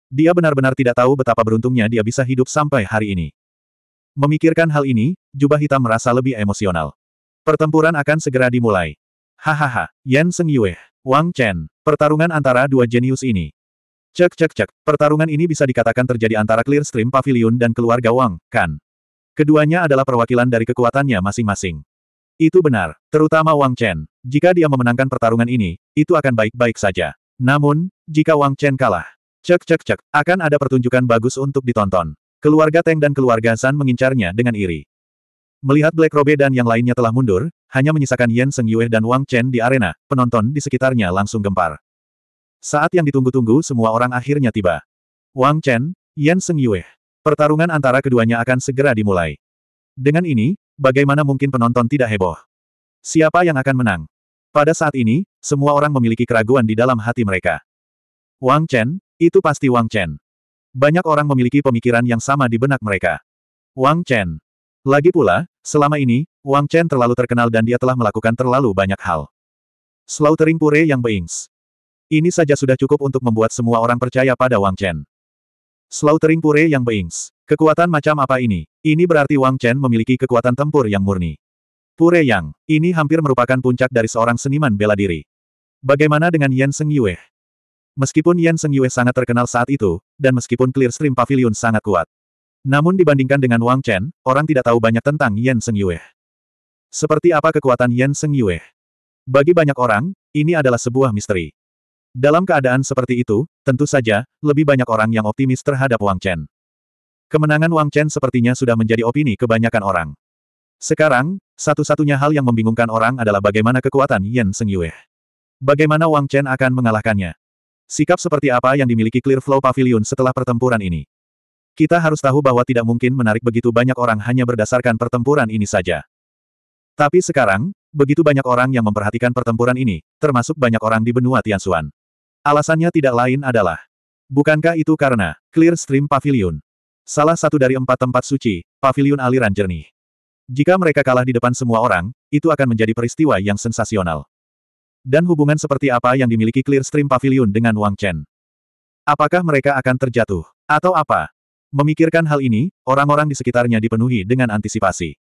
Dia benar-benar tidak tahu betapa beruntungnya dia bisa hidup sampai hari ini. Memikirkan hal ini, jubah hitam merasa lebih emosional. Pertempuran akan segera dimulai. Hahaha, Yan Seng Yue, Wang Chen, pertarungan antara dua jenius ini. Cek cek cek, pertarungan ini bisa dikatakan terjadi antara Clearstream Pavilion dan keluarga Wang, kan? Keduanya adalah perwakilan dari kekuatannya masing-masing. Itu benar, terutama Wang Chen. Jika dia memenangkan pertarungan ini, itu akan baik-baik saja. Namun, jika Wang Chen kalah, cek cek cek, akan ada pertunjukan bagus untuk ditonton. Keluarga Teng dan keluarga San mengincarnya dengan iri. Melihat Black Robe dan yang lainnya telah mundur, hanya menyisakan Yan Seng Yue dan Wang Chen di arena, penonton di sekitarnya langsung gempar. Saat yang ditunggu-tunggu semua orang akhirnya tiba. Wang Chen, Yan Seng Yue. Pertarungan antara keduanya akan segera dimulai. Dengan ini, bagaimana mungkin penonton tidak heboh? Siapa yang akan menang? Pada saat ini, semua orang memiliki keraguan di dalam hati mereka. Wang Chen, itu pasti Wang Chen. Banyak orang memiliki pemikiran yang sama di benak mereka. Wang Chen. Lagi pula, selama ini, Wang Chen terlalu terkenal dan dia telah melakukan terlalu banyak hal. Slaughtering pure yang beings. Ini saja sudah cukup untuk membuat semua orang percaya pada Wang Chen. Slaughtering Pure yang Beings. Kekuatan macam apa ini? Ini berarti Wang Chen memiliki kekuatan tempur yang murni. Pure Yang. Ini hampir merupakan puncak dari seorang seniman bela diri. Bagaimana dengan Yan Seng Yue? Meskipun Yan Seng Yue sangat terkenal saat itu, dan meskipun Clear Stream Pavilion sangat kuat. Namun dibandingkan dengan Wang Chen, orang tidak tahu banyak tentang Yan Seng Yue. Seperti apa kekuatan Yan Seng Yue? Bagi banyak orang, ini adalah sebuah misteri. Dalam keadaan seperti itu, tentu saja, lebih banyak orang yang optimis terhadap Wang Chen. Kemenangan Wang Chen sepertinya sudah menjadi opini kebanyakan orang. Sekarang, satu-satunya hal yang membingungkan orang adalah bagaimana kekuatan Yan Seng Yue. Bagaimana Wang Chen akan mengalahkannya. Sikap seperti apa yang dimiliki Clear Flow Pavilion setelah pertempuran ini. Kita harus tahu bahwa tidak mungkin menarik begitu banyak orang hanya berdasarkan pertempuran ini saja. Tapi sekarang, begitu banyak orang yang memperhatikan pertempuran ini, termasuk banyak orang di benua Tianxuan. Alasannya tidak lain adalah. Bukankah itu karena Clear Stream Pavilion? Salah satu dari empat tempat suci, pavilion aliran jernih. Jika mereka kalah di depan semua orang, itu akan menjadi peristiwa yang sensasional. Dan hubungan seperti apa yang dimiliki Clear Stream Pavilion dengan Wang Chen? Apakah mereka akan terjatuh? Atau apa? Memikirkan hal ini, orang-orang di sekitarnya dipenuhi dengan antisipasi.